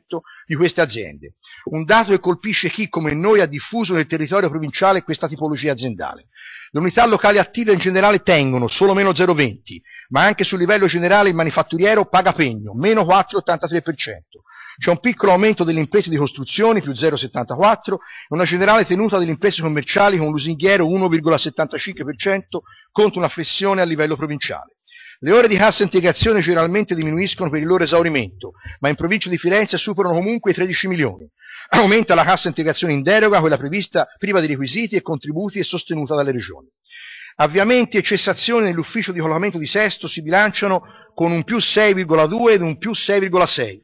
di queste aziende. Un dato che colpisce chi come noi ha diffuso nel territorio provinciale questa tipologia aziendale. Le unità locali attive in generale tengono solo meno 0,20, ma anche sul livello generale il manifatturiero paga pegno, meno 4,83%. C'è un piccolo aumento delle imprese di costruzioni, più 0,74, e una generale tenuta delle imprese commerciali con lusinghiero 1,75% contro una flessione a livello provinciale. Le ore di cassa integrazione generalmente diminuiscono per il loro esaurimento, ma in provincia di Firenze superano comunque i 13 milioni. Aumenta la cassa integrazione in deroga, quella prevista priva di requisiti e contributi e sostenuta dalle regioni. Avviamenti e cessazioni nell'ufficio di collocamento di Sesto si bilanciano con un più 6,2 ed un più 6,6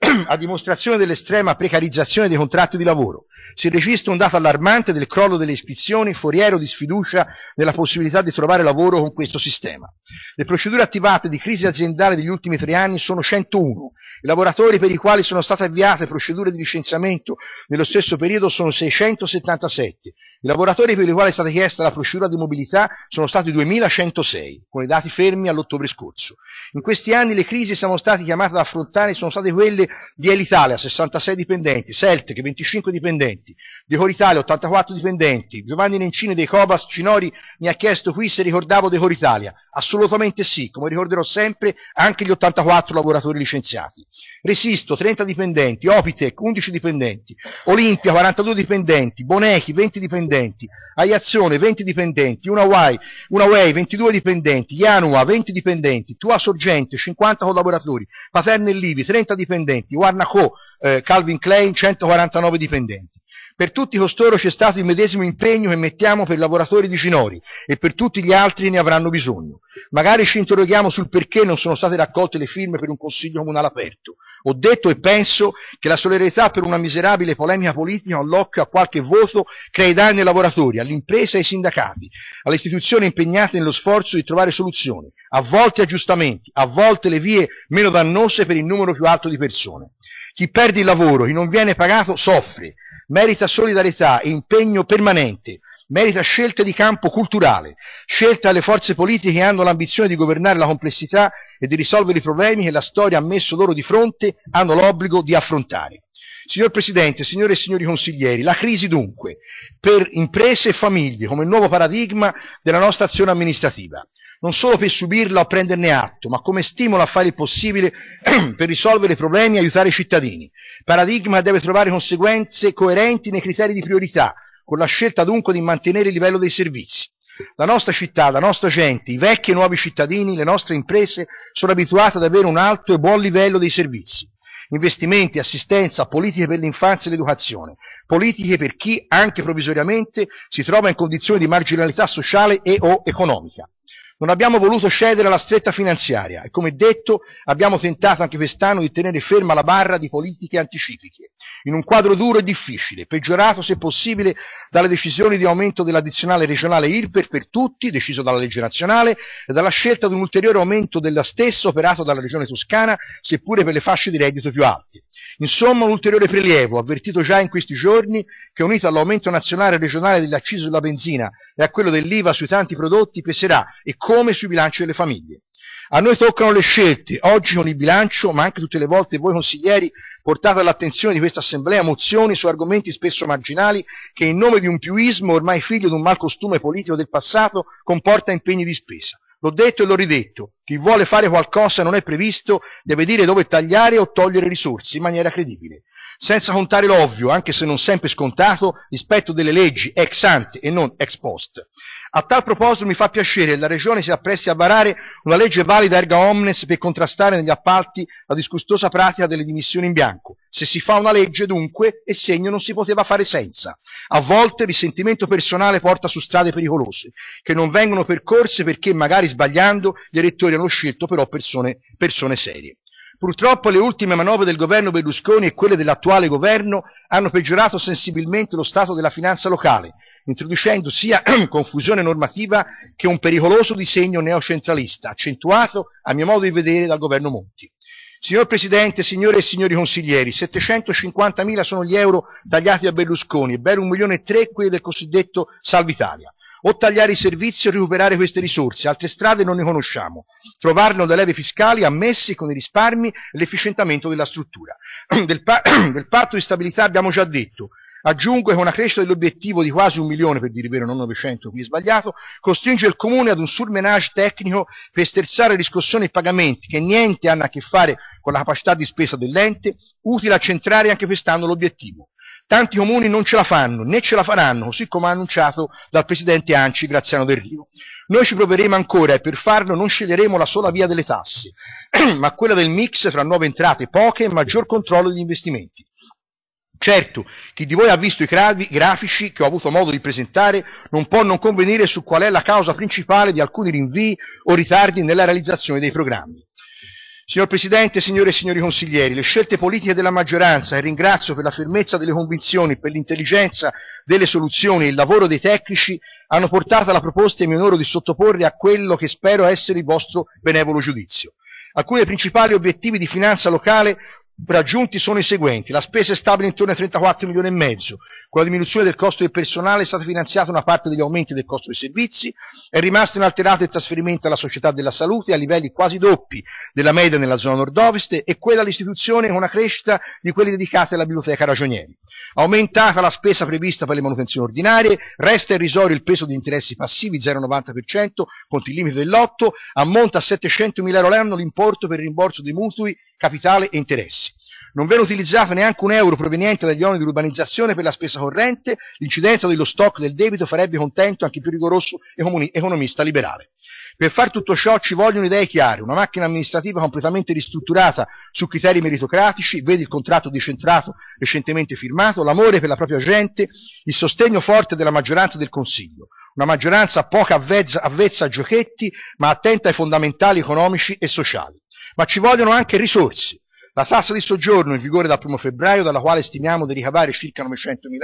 a dimostrazione dell'estrema precarizzazione dei contratti di lavoro. Si registra un dato allarmante del crollo delle iscrizioni, foriero di sfiducia nella possibilità di trovare lavoro con questo sistema. Le procedure attivate di crisi aziendale degli ultimi tre anni sono 101. I lavoratori per i quali sono state avviate procedure di licenziamento nello stesso periodo sono 677. I lavoratori per i quali è stata chiesta la procedura di mobilità sono stati 2106, con i dati fermi all'ottobre scorso. In questi anni le crisi siamo stati chiamati ad affrontare sono state quelle di Elitalia, 66 dipendenti, Celtic, 25 dipendenti, dipendenti, De Coritalia 84 dipendenti, Giovanni Nencini dei Cobas Cinori mi ha chiesto qui se ricordavo De Coritalia, assolutamente sì, come ricorderò sempre anche gli 84 lavoratori licenziati. Resisto 30 dipendenti, Opitec 11 dipendenti, Olimpia 42 dipendenti, Bonechi 20 dipendenti, Aiazione 20 dipendenti, Unaway, Unaway 22 dipendenti, Ianua 20 dipendenti, Tua Sorgente 50 collaboratori, Paterne e Livi 30 dipendenti, Warnaco eh, Calvin Klein 149 dipendenti. Per tutti costoro c'è stato il medesimo impegno che mettiamo per i lavoratori di Cinori e per tutti gli altri ne avranno bisogno. Magari ci interroghiamo sul perché non sono state raccolte le firme per un consiglio comunale aperto. Ho detto e penso che la solidarietà per una miserabile polemica politica all'occhio a qualche voto crea i danni ai lavoratori, all'impresa e ai sindacati, alle istituzioni impegnate nello sforzo di trovare soluzioni, a volte aggiustamenti, a volte le vie meno dannose per il numero più alto di persone. Chi perde il lavoro, chi non viene pagato, soffre merita solidarietà, impegno permanente, merita scelte di campo culturale, scelte alle forze politiche che hanno l'ambizione di governare la complessità e di risolvere i problemi che la storia ha messo loro di fronte, hanno l'obbligo di affrontare. Signor Presidente, signore e signori consiglieri, la crisi dunque, per imprese e famiglie come il nuovo paradigma della nostra azione amministrativa non solo per subirla o prenderne atto, ma come stimolo a fare il possibile per risolvere i problemi e aiutare i cittadini. Paradigma deve trovare conseguenze coerenti nei criteri di priorità, con la scelta dunque di mantenere il livello dei servizi. La nostra città, la nostra gente, i vecchi e nuovi cittadini, le nostre imprese sono abituate ad avere un alto e buon livello dei servizi. Investimenti, assistenza, politiche per l'infanzia e l'educazione, politiche per chi, anche provvisoriamente, si trova in condizioni di marginalità sociale e o economica. Non abbiamo voluto cedere alla stretta finanziaria e come detto abbiamo tentato anche quest'anno di tenere ferma la barra di politiche anticicliche, in un quadro duro e difficile, peggiorato se possibile dalle decisioni di aumento dell'addizionale regionale IRPER per tutti, deciso dalla legge nazionale, e dalla scelta di un ulteriore aumento della stessa operato dalla regione toscana, seppure per le fasce di reddito più alte. Insomma, un ulteriore prelievo, avvertito già in questi giorni, che unito all'aumento nazionale e regionale delle accise sulla benzina e a quello dell'IVA sui tanti prodotti, peserà e come sui bilanci delle famiglie. A noi toccano le scelte, oggi con il bilancio, ma anche tutte le volte voi consiglieri portate all'attenzione di questa assemblea mozioni su argomenti spesso marginali che in nome di un piuismo ormai figlio di un malcostume politico del passato comporta impegni di spesa. L'ho detto e l'ho ridetto, chi vuole fare qualcosa non è previsto deve dire dove tagliare o togliere risorse in maniera credibile. Senza contare l'ovvio, anche se non sempre scontato, rispetto delle leggi ex ante e non ex post. A tal proposito mi fa piacere che la Regione si appresti a varare una legge valida erga omnes per contrastare negli appalti la disgustosa pratica delle dimissioni in bianco. Se si fa una legge, dunque, e segno non si poteva fare senza. A volte il risentimento personale porta su strade pericolose, che non vengono percorse perché, magari sbagliando, gli elettori avevano scelto però persone, persone serie. Purtroppo le ultime manovre del governo Berlusconi e quelle dell'attuale governo hanno peggiorato sensibilmente lo stato della finanza locale, introducendo sia confusione normativa che un pericoloso disegno neocentralista, accentuato, a mio modo di vedere, dal governo Monti. Signor Presidente, signore e signori consiglieri, 750.000 sono gli euro tagliati a Berlusconi e ben un milione e tre quelli del cosiddetto Salvitalia o tagliare i servizi o recuperare queste risorse, altre strade non ne conosciamo. Trovarne da leve fiscali ammessi con i risparmi e l'efficientamento della struttura. del, pa del patto di stabilità abbiamo già detto, Aggiungo che una crescita dell'obiettivo di quasi un milione, per dire vero, non 900, qui è sbagliato, costringe il Comune ad un surmenage tecnico per sterzare riscossioni e pagamenti che niente hanno a che fare con la capacità di spesa dell'ente, utile a centrare anche quest'anno l'obiettivo. Tanti comuni non ce la fanno, né ce la faranno, così come ha annunciato dal presidente Anci Graziano Del Rio. Noi ci proveremo ancora e per farlo non sceglieremo la sola via delle tasse, ma quella del mix tra nuove entrate poche e maggior controllo degli investimenti. Certo, chi di voi ha visto i grafici che ho avuto modo di presentare non può non convenire su qual è la causa principale di alcuni rinvii o ritardi nella realizzazione dei programmi. Signor Presidente, signore e signori consiglieri, le scelte politiche della maggioranza, e ringrazio per la fermezza delle convinzioni, per l'intelligenza delle soluzioni e il lavoro dei tecnici, hanno portato alla proposta e mi onoro di sottoporre a quello che spero essere il vostro benevolo giudizio. Alcuni dei principali obiettivi di finanza locale raggiunti sono i seguenti. La spesa è stabile intorno ai 34 milioni e mezzo, con la diminuzione del costo del personale è stata finanziata una parte degli aumenti del costo dei servizi, è rimasto inalterato il trasferimento alla società della salute a livelli quasi doppi della media nella zona nord-ovest e quella all'istituzione con una crescita di quelli dedicati alla biblioteca ragionieri. Aumentata la spesa prevista per le manutenzioni ordinarie, resta irrisorio il peso di interessi passivi 0,90% contro il limite dell'8, ammonta a 700 mila euro l'anno l'importo per il rimborso dei mutui capitale e interessi. Non viene utilizzato neanche un euro proveniente dagli oneri di urbanizzazione per la spesa corrente, l'incidenza dello stock del debito farebbe contento anche il più rigoroso economista liberale. Per far tutto ciò ci vogliono idee chiare, una macchina amministrativa completamente ristrutturata su criteri meritocratici, vedi il contratto decentrato recentemente firmato, l'amore per la propria gente, il sostegno forte della maggioranza del Consiglio, una maggioranza poca avvezza, avvezza a giochetti ma attenta ai fondamentali economici e sociali ma ci vogliono anche risorse. La tassa di soggiorno in vigore dal 1 febbraio, dalla quale stimiamo di ricavare circa 900.000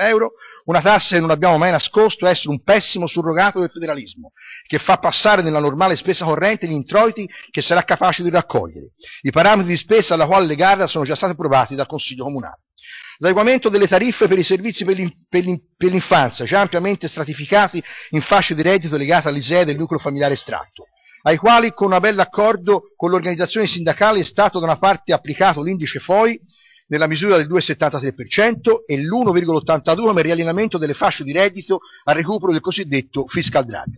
euro, una tassa che non abbiamo mai nascosto essere un pessimo surrogato del federalismo, che fa passare nella normale spesa corrente gli introiti che sarà capace di raccogliere. I parametri di spesa alla quale legarla sono già stati approvati dal Consiglio Comunale. L'adeguamento delle tariffe per i servizi per l'infanzia, già ampiamente stratificati in fasce di reddito legate all'ISEE del nucleo familiare estratto ai quali con un bello accordo con l'organizzazione sindacale è stato da una parte applicato l'indice FOI nella misura del 2,73% e l'1,82% per riallineamento delle fasce di reddito al recupero del cosiddetto fiscal drag.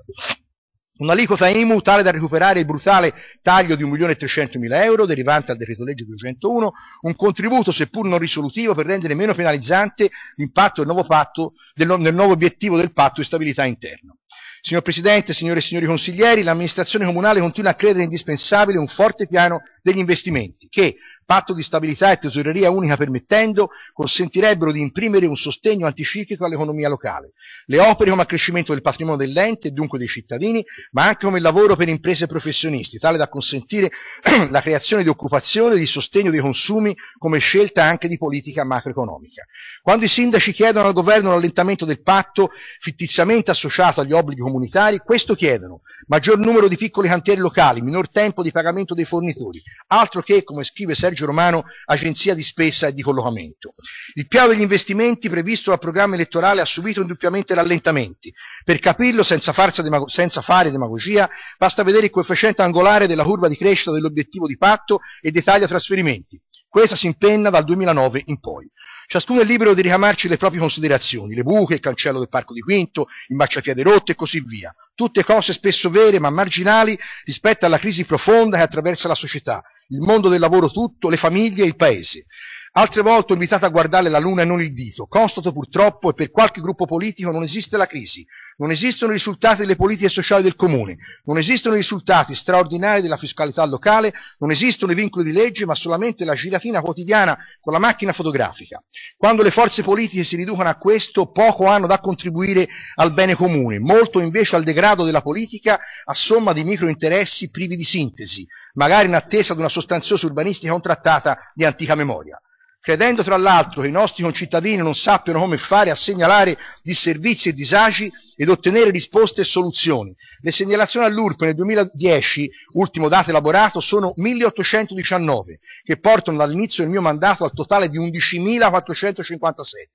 Un'aliquota IMU tale da recuperare il brutale taglio di 1.300.000 euro derivante dal decreto legge 201, un contributo seppur non risolutivo per rendere meno penalizzante l'impatto del nuovo, patto, del, del nuovo obiettivo del patto di stabilità interno. Signor Presidente, signore e signori consiglieri, l'amministrazione comunale continua a credere indispensabile un forte piano degli investimenti che, patto di stabilità e tesoreria unica permettendo, consentirebbero di imprimere un sostegno anticiclico all'economia locale. Le opere come accrescimento del patrimonio dell'ente e dunque dei cittadini, ma anche come lavoro per imprese e professionisti, tale da consentire la creazione di occupazione e di sostegno dei consumi come scelta anche di politica macroeconomica. Quando i sindaci chiedono al governo l'allentamento del patto fittiziamente associato agli obblighi comunitari, questo chiedono maggior numero di piccoli cantieri locali, minor tempo di pagamento dei fornitori, altro che, come scrive Sergio Carige Romano, agenzia di spesa e di collocamento. Il piano degli investimenti previsto dal programma elettorale ha subito indubbiamente rallentamenti. Per capirlo, senza, demag- senza fare demagogia, basta vedere il coefficiente angolare della curva di crescita dell'obiettivo di patto e dei tagli a trasferimenti. Questa si impenna dal 2009 in poi. Ciascuno è libero di ricamarci le proprie considerazioni, le buche, il cancello del parco di Quinto, il marciapiede rotto e così via. Tutte cose spesso vere ma marginali rispetto alla crisi profonda che attraversa la società il mondo del lavoro tutto, le famiglie e il paese. Altre volte ho invitato a guardare la luna e non il dito. Constato purtroppo e per qualche gruppo politico non esiste la crisi, non esistono i risultati delle politiche sociali del comune, non esistono i risultati straordinari della fiscalità locale, non esistono i vincoli di legge, ma solamente la giratina quotidiana con la macchina fotografica. Quando le forze politiche si riducono a questo, poco hanno da contribuire al bene comune, molto invece al degrado della politica a somma di microinteressi privi di sintesi, magari in attesa di una sostanziosa urbanistica contrattata di antica memoria credendo tra l'altro che i nostri concittadini non sappiano come fare a segnalare disservizi e disagi ed ottenere risposte e soluzioni. Le segnalazioni all'URP nel 2010, ultimo dato elaborato, sono 1819, che portano dall'inizio del mio mandato al totale di 11.457.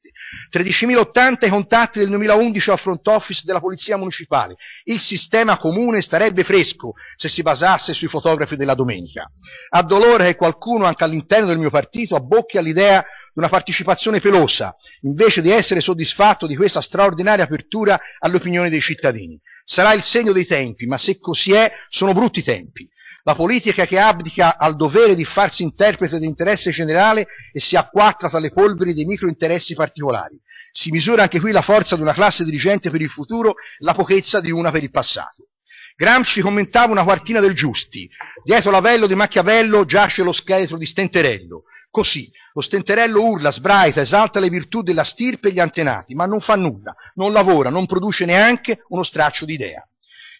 13.080 contatti del 2011 al front office della Polizia Municipale. Il sistema comune starebbe fresco se si basasse sui fotografi della domenica. A dolore che qualcuno anche all'interno del mio partito abbocchi all'idea di una partecipazione pelosa, invece di essere soddisfatto di questa straordinaria apertura all'opinione dei cittadini. Sarà il segno dei tempi, ma se così è, sono brutti tempi. La politica che abdica al dovere di farsi interprete dell'interesse generale e si acquattra tra le polveri dei microinteressi particolari. Si misura anche qui la forza di una classe dirigente per il futuro, la pochezza di una per il passato. Gramsci commentava una quartina del Giusti. Dietro l'avello di Machiavello giace lo scheletro di Stenterello. Così, lo Stenterello urla, sbraita, esalta le virtù della stirpe e gli antenati, ma non fa nulla, non lavora, non produce neanche uno straccio di idea.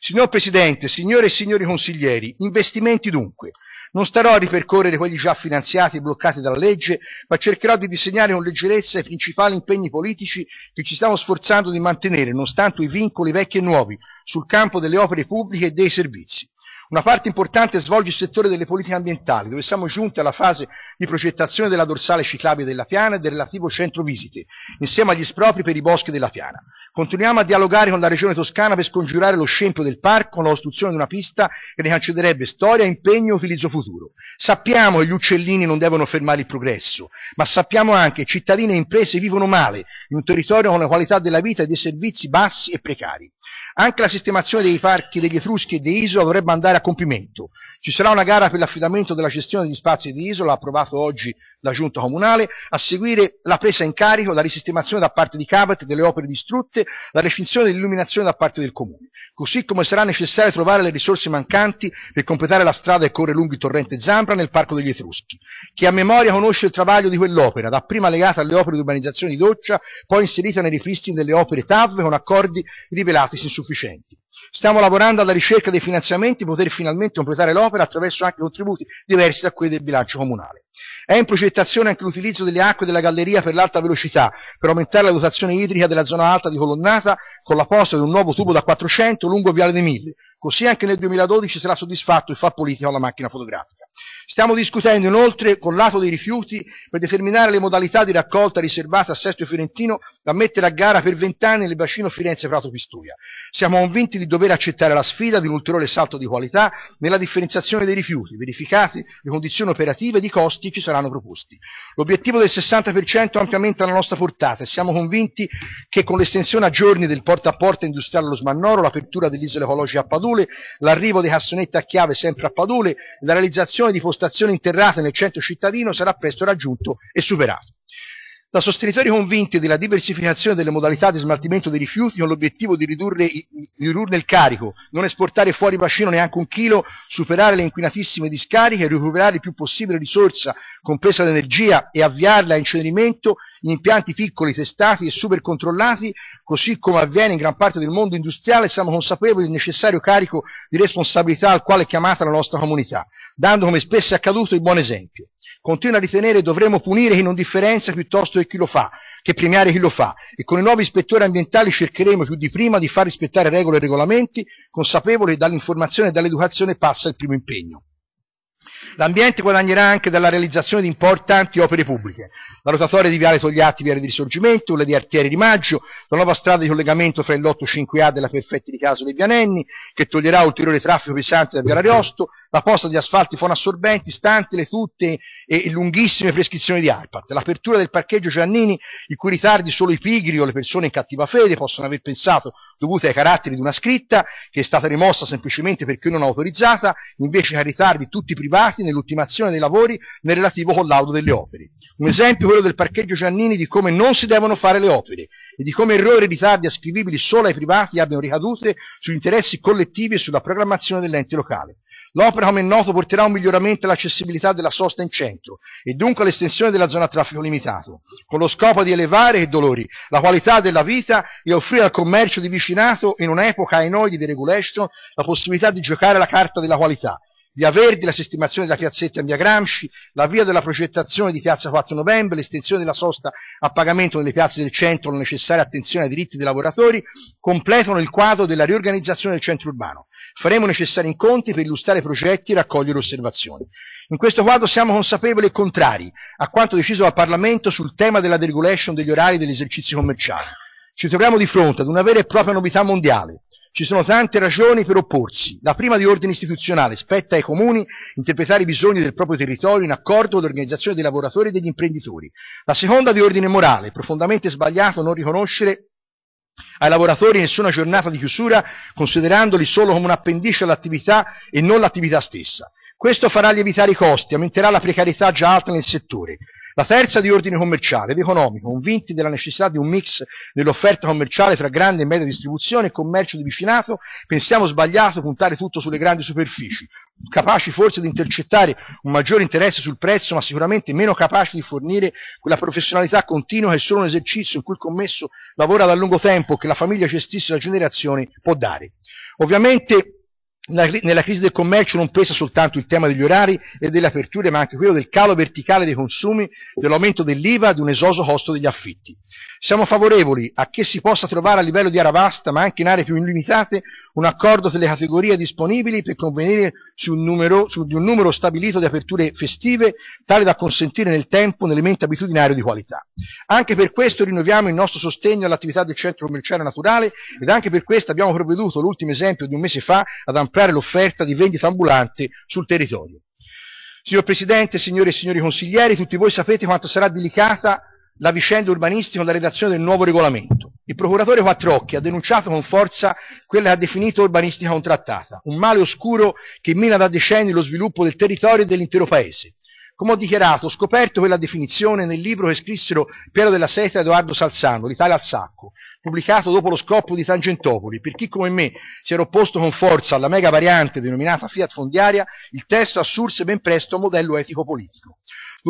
Signor Presidente, signore e signori consiglieri, investimenti dunque. Non starò a ripercorrere quelli già finanziati e bloccati dalla legge, ma cercherò di disegnare con leggerezza i principali impegni politici che ci stiamo sforzando di mantenere, nonostante i vincoli vecchi e nuovi, sul campo delle opere pubbliche e dei servizi. Una parte importante svolge il settore delle politiche ambientali, dove siamo giunti alla fase di progettazione della dorsale ciclabile della Piana e del relativo centro visite, insieme agli spropri per i boschi della Piana. Continuiamo a dialogare con la regione toscana per scongiurare lo scempio del parco con la costruzione di una pista che ne cancellerebbe storia, impegno e utilizzo futuro. Sappiamo che gli uccellini non devono fermare il progresso, ma sappiamo anche che cittadini e imprese vivono male in un territorio con la qualità della vita e dei servizi bassi e precari. Anche la sistemazione dei parchi degli Etruschi e di Isola dovrebbe andare a compimento. Ci sarà una gara per l'affidamento della gestione degli spazi di Isola, approvato oggi la giunta comunale, a seguire la presa in carico, la risistemazione da parte di Cavet delle opere distrutte, la recinzione dell'illuminazione da parte del comune, così come sarà necessario trovare le risorse mancanti per completare la strada che corre lungo il torrente Zambra nel Parco degli Etruschi. Chi a memoria conosce il travaglio di quell'opera, dapprima legata alle opere di urbanizzazione di Doccia, poi inserita nei ripristini delle opere TAV con accordi rivelatisi insufficienti. Stiamo lavorando alla ricerca dei finanziamenti per poter finalmente completare l'opera attraverso anche contributi diversi da quelli del bilancio comunale. È in progettazione anche l'utilizzo delle acque della galleria per l'alta velocità, per aumentare la dotazione idrica della zona alta di Colonnata con la posta di un nuovo tubo da 400 lungo Viale dei Mille. Così anche nel 2012 sarà soddisfatto il fa politico alla macchina fotografica. Stiamo discutendo inoltre con lato dei rifiuti per determinare le modalità di raccolta riservata a Sesto Fiorentino da mettere a gara per vent'anni nel bacino Firenze-Prato Pistoia. Siamo convinti di dover accettare la sfida di un ulteriore salto di qualità nella differenziazione dei rifiuti, verificate le condizioni operative e i costi ci saranno proposti. L'obiettivo del 60% è ampiamente alla nostra portata e siamo convinti che con l'estensione a giorni del porta a porta industriale allo Smannoro, l'apertura dell'isola ecologica a Padule, l'arrivo dei cassonetti a chiave sempre a Padule, la realizzazione di postazioni stazione interrate nel centro cittadino sarà presto raggiunto e superato. Da sostenitori convinti della diversificazione delle modalità di smaltimento dei rifiuti con l'obiettivo di ridurre, ridurne il carico, non esportare fuori bacino neanche un chilo, superare le inquinatissime discariche, recuperare il più possibile risorsa, compresa l'energia, e avviarla a incenerimento in impianti piccoli, testati e super controllati, così come avviene in gran parte del mondo industriale, siamo consapevoli del necessario carico di responsabilità al quale è chiamata la nostra comunità, dando come spesso è accaduto il buon esempio. Continua a ritenere dovremo punire chi non differenzia piuttosto che chi lo fa, che premiare chi lo fa e con i nuovi ispettori ambientali cercheremo più di prima di far rispettare regole e regolamenti, consapevoli dall'informazione e dall'educazione passa il primo impegno. L'ambiente guadagnerà anche dalla realizzazione di importanti opere pubbliche, la rotatoria di Viale Togliatti, Viale di Risorgimento, quella di Artieri di Maggio, la nuova strada di collegamento fra il lotto 5A della Perfetti di Casole e Vianenni, che toglierà ulteriore traffico pesante da Viale Ariosto, la posta di asfalti fonassorbenti, stanti, le tutte e lunghissime prescrizioni di ARPAT, l'apertura del parcheggio Giannini, i cui ritardi solo i pigri o le persone in cattiva fede possono aver pensato dovute ai caratteri di una scritta, che è stata rimossa semplicemente perché non autorizzata, invece che a ritardi tutti privati migliorati nell'ultimazione dei lavori nel relativo collaudo delle opere. Un esempio è quello del parcheggio Giannini di come non si devono fare le opere e di come errori e ritardi ascrivibili solo ai privati abbiano ricadute sugli interessi collettivi e sulla programmazione dell'ente locale. L'opera, come è noto, porterà un miglioramento all'accessibilità della sosta in centro e dunque all'estensione della zona a traffico limitato, con lo scopo di elevare, e dolori, la qualità della vita e offrire al commercio di vicinato, in un'epoca ai noi di deregulation, la possibilità di giocare la carta della qualità, Via Verdi, la sistemazione della piazzetta in via Gramsci, l'avvio della progettazione di piazza 4 novembre, l'estensione della sosta a pagamento nelle piazze del centro, la necessaria attenzione ai diritti dei lavoratori, completano il quadro della riorganizzazione del centro urbano. Faremo necessari incontri per illustrare progetti e raccogliere osservazioni. In questo quadro siamo consapevoli e contrari a quanto deciso dal Parlamento sul tema della deregulation degli orari degli esercizi commerciali. Ci troviamo di fronte ad una vera e propria novità mondiale, ci sono tante ragioni per opporsi. La prima di ordine istituzionale spetta ai comuni interpretare i bisogni del proprio territorio in accordo con l'organizzazione dei lavoratori e degli imprenditori. La seconda di ordine morale, profondamente sbagliato non riconoscere ai lavoratori nessuna giornata di chiusura, considerandoli solo come un appendice all'attività e non l'attività stessa. Questo farà lievitare i costi, aumenterà la precarietà già alta nel settore. La terza di ordine commerciale ed economico, convinti della necessità di un mix nell'offerta commerciale tra grande e media distribuzione e commercio di vicinato, pensiamo sbagliato puntare tutto sulle grandi superfici, capaci forse di intercettare un maggiore interesse sul prezzo, ma sicuramente meno capaci di fornire quella professionalità continua che solo un esercizio in cui il commesso lavora da lungo tempo e che la famiglia gestisce da generazioni può dare. Ovviamente nella crisi del commercio non pesa soltanto il tema degli orari e delle aperture, ma anche quello del calo verticale dei consumi, dell'aumento dell'IVA e di un esoso costo degli affitti. Siamo favorevoli a che si possa trovare a livello di Aravasta, ma anche in aree più illimitate, un accordo sulle categorie disponibili per convenire su un, numero, su un numero stabilito di aperture festive, tale da consentire nel tempo un elemento abitudinario di qualità. Anche per questo rinnoviamo il nostro sostegno all'attività del centro commerciale naturale ed anche per questo abbiamo provveduto, l'ultimo esempio di un mese fa, ad ampliare l'offerta di vendita ambulante sul territorio. Signor Presidente, signore e signori consiglieri, tutti voi sapete quanto sarà delicata la vicenda urbanistica con la redazione del nuovo regolamento. Il procuratore Quattrocchi ha denunciato con forza quella che ha definito urbanistica contrattata, un male oscuro che mina da decenni lo sviluppo del territorio e dell'intero paese. Come ho dichiarato, ho scoperto quella definizione nel libro che scrissero Piero della Seta e Edoardo Salzano, L'Italia al sacco, pubblicato dopo lo scoppio di Tangentopoli. Per chi come me si era opposto con forza alla mega variante denominata Fiat Fondiaria, il testo assurse ben presto a modello etico-politico.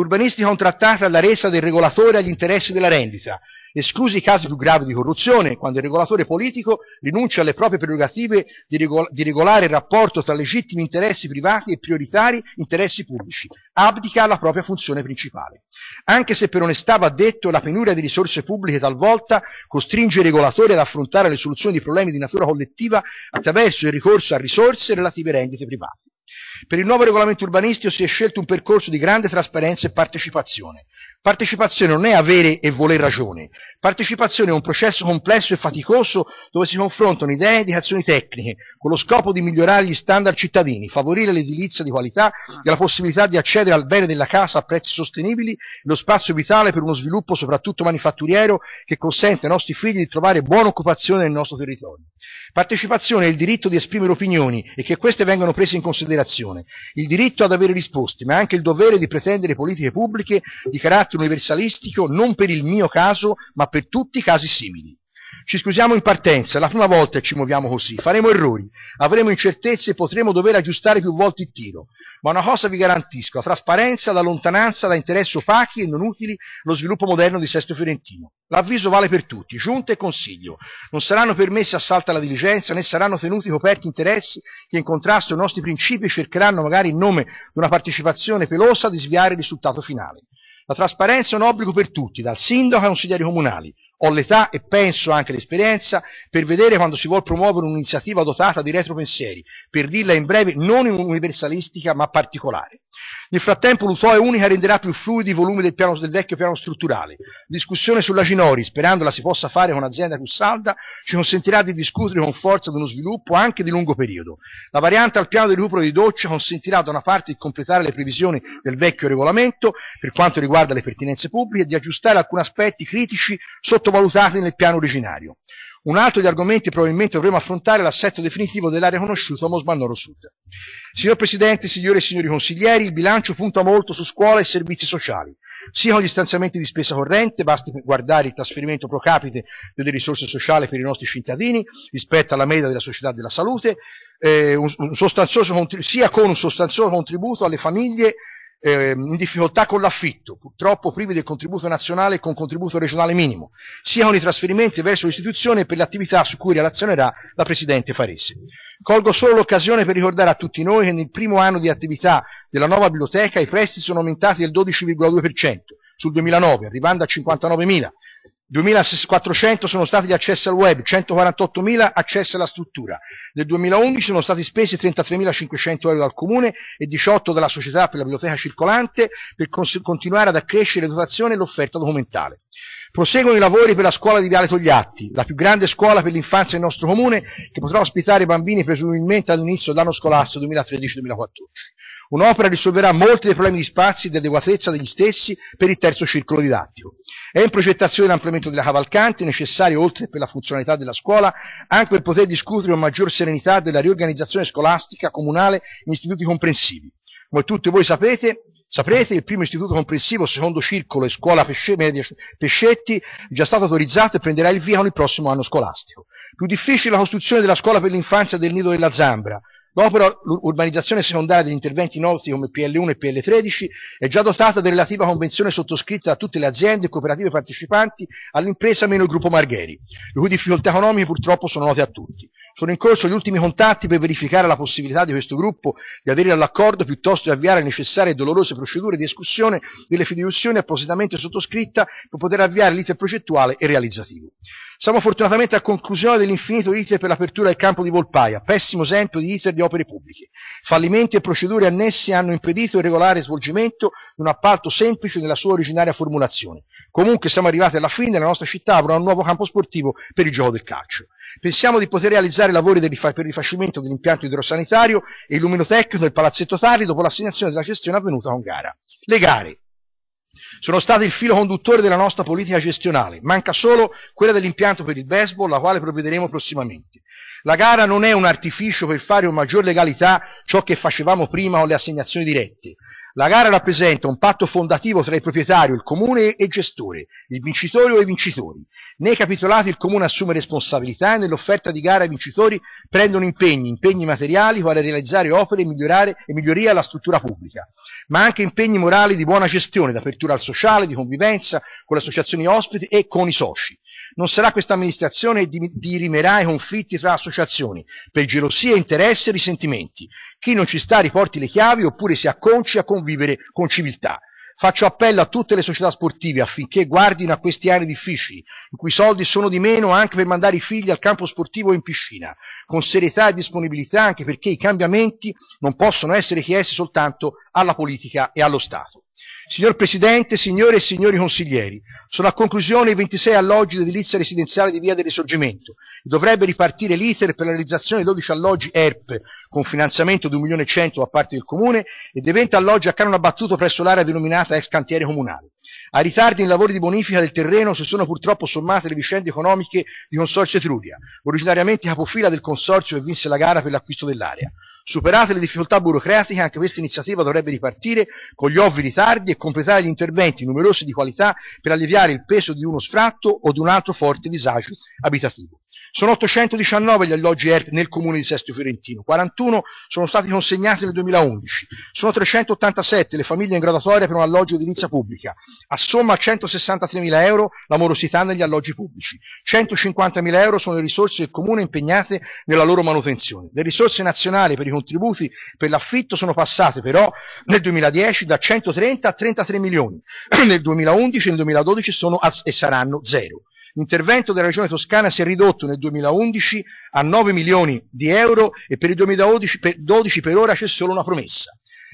L'urbanistica contrattata alla resa del regolatore agli interessi della rendita, esclusi i casi più gravi di corruzione, quando il regolatore politico rinuncia alle proprie prerogative di, regol di regolare il rapporto tra legittimi interessi privati e prioritari interessi pubblici, abdica alla propria funzione principale. Anche se per onestà va detto la penuria di risorse pubbliche talvolta costringe i regolatori ad affrontare le soluzioni di problemi di natura collettiva attraverso il ricorso a risorse relative rendite private. Per il nuovo regolamento urbanistico si è scelto un percorso di grande trasparenza e partecipazione. Partecipazione non è avere e voler ragione. Partecipazione è un processo complesso e faticoso dove si confrontano idee e indicazioni tecniche con lo scopo di migliorare gli standard cittadini, favorire l'edilizia di qualità e la possibilità di accedere al bene della casa a prezzi sostenibili, lo spazio vitale per uno sviluppo soprattutto manifatturiero che consente ai nostri figli di trovare buona occupazione nel nostro territorio. Partecipazione è il diritto di esprimere opinioni e che queste vengano prese in considerazione, il diritto ad avere risposte, ma anche il dovere di pretendere politiche pubbliche di carattere carattere universalistico non per il mio caso, ma per tutti i casi simili. Ci scusiamo in partenza, è la prima volta che ci muoviamo così, faremo errori, avremo incertezze e potremo dover aggiustare più volte il tiro. Ma una cosa vi garantisco, la trasparenza, la lontananza da interessi opachi e non utili lo sviluppo moderno di Sesto Fiorentino. L'avviso vale per tutti, giunta e consiglio. Non saranno permessi assalti alla diligenza né saranno tenuti coperti interessi che in contrasto ai nostri principi cercheranno magari in nome di una partecipazione pelosa di sviare il risultato finale. La trasparenza è un obbligo per tutti, dal sindaco ai consiglieri comunali. Ho l'età e penso anche l'esperienza per vedere quando si vuole promuovere un'iniziativa dotata di retropensieri, per dirla in breve non universalistica ma particolare. Nel frattempo l'UTOE unica renderà più fluidi i volumi del, piano, del vecchio piano strutturale. Discussione sulla Ginori, sperando la si possa fare con un'azienda più salda, ci consentirà di discutere con forza di uno sviluppo anche di lungo periodo. La variante al piano di recupero di doccia consentirà da una parte di completare le previsioni del vecchio regolamento per quanto riguarda le pertinenze pubbliche e di aggiustare alcuni aspetti critici sottovalutati nel piano originario. Un altro degli argomenti probabilmente dovremo affrontare è l'assetto definitivo dell'area conosciuta Mosman Noro Sud. Signor Presidente, signore e signori consiglieri, il bilancio punta molto su scuola e servizi sociali, sia con gli stanziamenti di spesa corrente, basti guardare il trasferimento pro capite delle risorse sociali per i nostri cittadini rispetto alla media della società della salute, eh, un, un sia con un sostanzioso contributo alle famiglie eh, in difficoltà con l'affitto, purtroppo privi del contributo nazionale e con contributo regionale minimo, sia con i trasferimenti verso l'istituzione per le attività su cui relazionerà la Presidente Farese. Colgo solo l'occasione per ricordare a tutti noi che nel primo anno di attività della nuova biblioteca i prestiti sono aumentati del 12,2% sul 2009, arrivando a 59.000, 2.400 sono stati gli accessi al web, 148.000 accessi alla struttura. Nel 2011 sono stati spesi 33.500 euro dal comune e 18 dalla società per la biblioteca circolante per continuare ad accrescere la dotazione e l'offerta documentale. Proseguono i lavori per la scuola di Viale Togliatti, la più grande scuola per l'infanzia del nostro comune, che potrà ospitare bambini presumibilmente all'inizio dell'anno scolastico 2013-2014. Un'opera risolverà molti dei problemi di spazi e di adeguatezza degli stessi per il terzo circolo didattico. È in progettazione l'ampliamento della cavalcante, necessario oltre per la funzionalità della scuola, anche per poter discutere con maggior serenità della riorganizzazione scolastica comunale in istituti comprensivi. Come tutti voi sapete, Saprete, il primo istituto comprensivo, secondo circolo e scuola pesce, media Pescetti, è già stato autorizzato e prenderà il via con il prossimo anno scolastico. Più difficile la costruzione della scuola per l'infanzia del nido della Zambra. L'opera l'urbanizzazione secondaria degli interventi noti come PL1 e PL13 è già dotata della relativa convenzione sottoscritta da tutte le aziende e cooperative partecipanti all'impresa meno il gruppo Margheri, le cui difficoltà economiche purtroppo sono note a tutti. Sono in corso gli ultimi contatti per verificare la possibilità di questo gruppo di aderire all'accordo piuttosto che avviare le necessarie e dolorose procedure di escussione delle fideiussioni appositamente sottoscritta per poter avviare l'iter progettuale e realizzativo. Siamo fortunatamente a conclusione dell'infinito iter per l'apertura del campo di Volpaia, pessimo esempio di iter di opere pubbliche. Fallimenti e procedure annesse hanno impedito il regolare svolgimento di un appalto semplice nella sua originaria formulazione. Comunque siamo arrivati alla fine, la nostra città avrà un nuovo campo sportivo per il gioco del calcio. Pensiamo di poter realizzare i lavori per il rifacimento dell'impianto idrosanitario e il illuminotecnico del Palazzetto Tari dopo l'assegnazione della gestione avvenuta con gara. Le gare, sono state il filo conduttore della nostra politica gestionale, manca solo quella dell'impianto per il baseball, la quale provvederemo prossimamente. La gara non è un artificio per fare un maggior legalità ciò che facevamo prima con le assegnazioni dirette. La gara rappresenta un patto fondativo tra il proprietario, il comune e il gestore, il vincitore o i vincitori. Nei capitolati il comune assume responsabilità e nell'offerta di gara i vincitori prendono impegni, impegni materiali quale realizzare opere e migliorare e miglioria alla struttura pubblica, ma anche impegni morali di buona gestione, d'apertura al sociale, di convivenza con le associazioni ospiti e con i soci. Non sarà questa amministrazione che dirimerà i conflitti tra associazioni, per gelosia, interesse e risentimenti. Chi non ci sta riporti le chiavi oppure si acconci a convivere con civiltà. Faccio appello a tutte le società sportive affinché guardino a questi anni difficili, in cui i soldi sono di meno anche per mandare i figli al campo sportivo o in piscina, con serietà e disponibilità anche perché i cambiamenti non possono essere chiesti soltanto alla politica e allo Stato. Signor Presidente, signore e signori consiglieri, sono a conclusione i 26 alloggi dell'edilizia residenziale di Via del Risorgimento. Dovrebbe ripartire l'iter per la realizzazione di 12 alloggi ERP con finanziamento di 1 milione e 100 da parte del Comune e di 20 alloggi a canone abbattuto presso l'area denominata ex cantiere comunale. Ai ritardi nei lavori di bonifica del terreno si sono purtroppo sommate le vicende economiche di Consorzio Etruria, originariamente capofila del consorzio che vinse la gara per l'acquisto dell'area. Superate le difficoltà burocratiche, anche questa iniziativa dovrebbe ripartire con gli ovvi ritardi e completare gli interventi numerosi di qualità per alleviare il peso di uno sfratto o di un altro forte disagio abitativo. Sono 819 gli alloggi ERP nel comune di Sesto Fiorentino, 41 sono stati consegnati nel 2011, sono 387 le famiglie in gradatoria per un alloggio edilizia pubblica, a somma 163.000 euro la morosità negli alloggi pubblici, 150.000 euro sono le risorse del comune impegnate nella loro manutenzione. Le risorse nazionali per i contributi per l'affitto sono passate però nel 2010 da 130 a 33 milioni, nel 2011 e nel 2012 sono e saranno zero. L'intervento della Regione Toscana si è ridotto nel 2011 a 9 milioni di euro e per il 2012 per, ora c'è solo una promessa.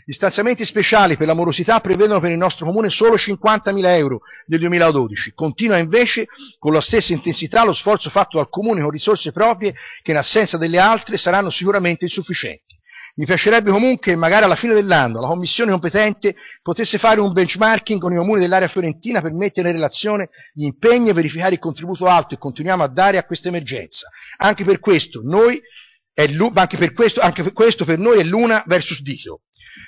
Gli stanziamenti speciali per la morosità prevedono per il nostro comune solo 50.000 euro nel 2012. Continua invece con la stessa intensità lo sforzo fatto al comune con risorse proprie che in assenza delle altre saranno sicuramente insufficienti. Mi piacerebbe comunque che magari alla fine dell'anno la commissione competente potesse fare un benchmarking con i comuni dell'area fiorentina per mettere in relazione gli impegni e verificare il contributo alto che continuiamo a dare a questa emergenza. Anche per questo noi anche per, questo, anche per questo per noi è l'una versus dito.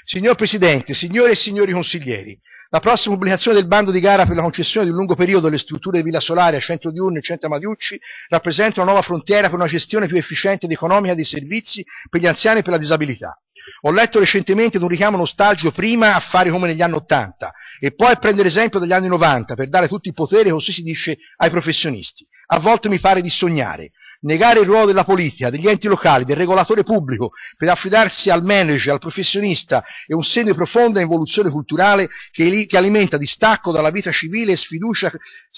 Signor Presidente, signore e signori consiglieri, la prossima pubblicazione del bando di gara per la concessione di un lungo periodo alle strutture di Villa Solaria, Centro di Diurno e Centro Amadiucci rappresenta una nuova frontiera per una gestione più efficiente ed economica dei servizi per gli anziani e per la disabilità. Ho letto recentemente di un richiamo nostalgico prima a fare come negli anni Ottanta e poi a prendere esempio dagli anni Novanta per dare tutto il potere, così si dice, ai professionisti. A volte mi pare di sognare negare il ruolo della politica, degli enti locali, del regolatore pubblico per affidarsi al manager, al professionista è un segno di profonda involuzione culturale che, che alimenta distacco dalla vita civile e sfiducia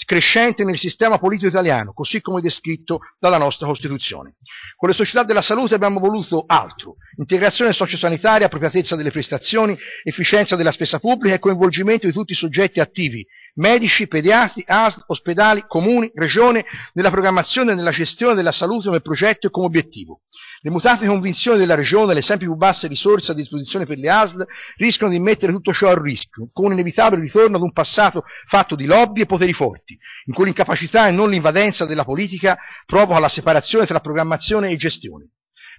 crescente nel sistema politico italiano, così come descritto dalla nostra Costituzione. Con le società della salute abbiamo voluto altro, integrazione sociosanitaria, appropriatezza delle prestazioni, efficienza della spesa pubblica e coinvolgimento di tutti i soggetti attivi, medici, pediatri, ASL, ospedali, comuni, regione, nella programmazione e nella gestione della salute come progetto e come obiettivo. Le mutate convinzioni della regione e le sempre più basse risorse a disposizione per le ASL rischiano di mettere tutto ciò a rischio, con un inevitabile ritorno ad un passato fatto di lobby e poteri forti, in cui l'incapacità e non l'invadenza della politica provoca la separazione tra programmazione e gestione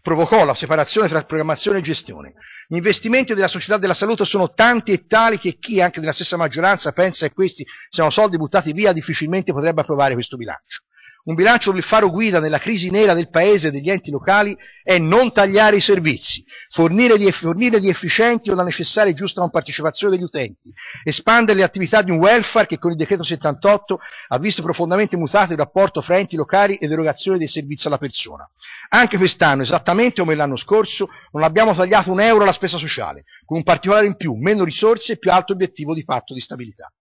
provocò la separazione tra programmazione e gestione. Gli investimenti della società della salute sono tanti e tali che chi anche della stessa maggioranza pensa che questi siano soldi buttati via difficilmente potrebbe approvare questo bilancio. Un bilancio del faro guida nella crisi nera del paese e degli enti locali è non tagliare i servizi, fornire di, fornire di efficienti una necessaria e giusta compartecipazione degli utenti, espandere le attività di un welfare che con il decreto 78 ha visto profondamente mutato il rapporto fra enti locali ed erogazione dei servizi alla persona. Anche quest'anno, esattamente come l'anno scorso, non abbiamo tagliato un euro alla spesa sociale, con un particolare in più, meno risorse e più alto obiettivo di patto di stabilità.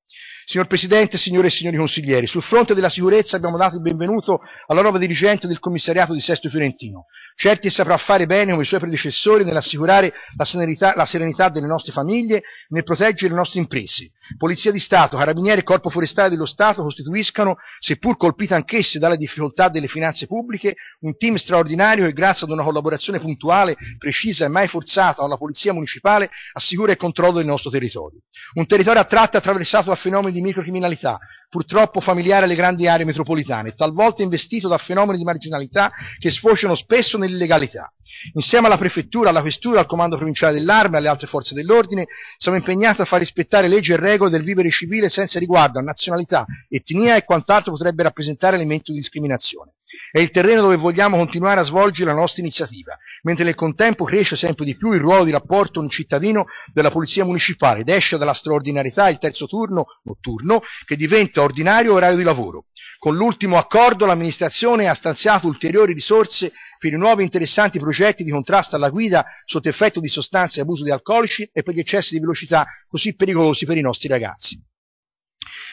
Signor Presidente, signore e signori consiglieri, sul fronte della sicurezza abbiamo dato il benvenuto alla nuova dirigente del commissariato di Sesto Fiorentino. Certi saprà fare bene come i suoi predecessori nell'assicurare la la serenità delle nostre famiglie, nel proteggere le nostre imprese. Polizia di Stato, Carabinieri e Corpo Forestale dello Stato costituiscano, seppur colpite anch'esse dalle difficoltà delle finanze pubbliche, un team straordinario che grazie ad una collaborazione puntuale, precisa e mai forzata alla Polizia Municipale assicura il controllo del nostro territorio. Un territorio a tratti attraversato da fenomeni di microcriminalità, purtroppo familiare alle grandi aree metropolitane, talvolta investito da fenomeni di marginalità che sfociano spesso nell'illegalità. Insieme alla prefettura, alla questura, al comando provinciale dell'arma e alle altre forze dell'ordine siamo impegnati a far rispettare leggi e regole l'impiego del vivere civile senza riguardo a nazionalità, etnia e quant'altro potrebbe rappresentare elemento di discriminazione. È il terreno dove vogliamo continuare a svolgere la nostra iniziativa, mentre nel contempo cresce sempre di più il ruolo di rapporto con un cittadino della Polizia Municipale ed esce dalla straordinarietà il terzo turno notturno che diventa ordinario orario di lavoro. Con l'ultimo accordo l'amministrazione ha stanziato ulteriori risorse per i nuovi interessanti progetti di contrasto alla guida sotto effetto di sostanze e abuso di alcolici e per gli eccessi di velocità così pericolosi per i nostri ragazzi.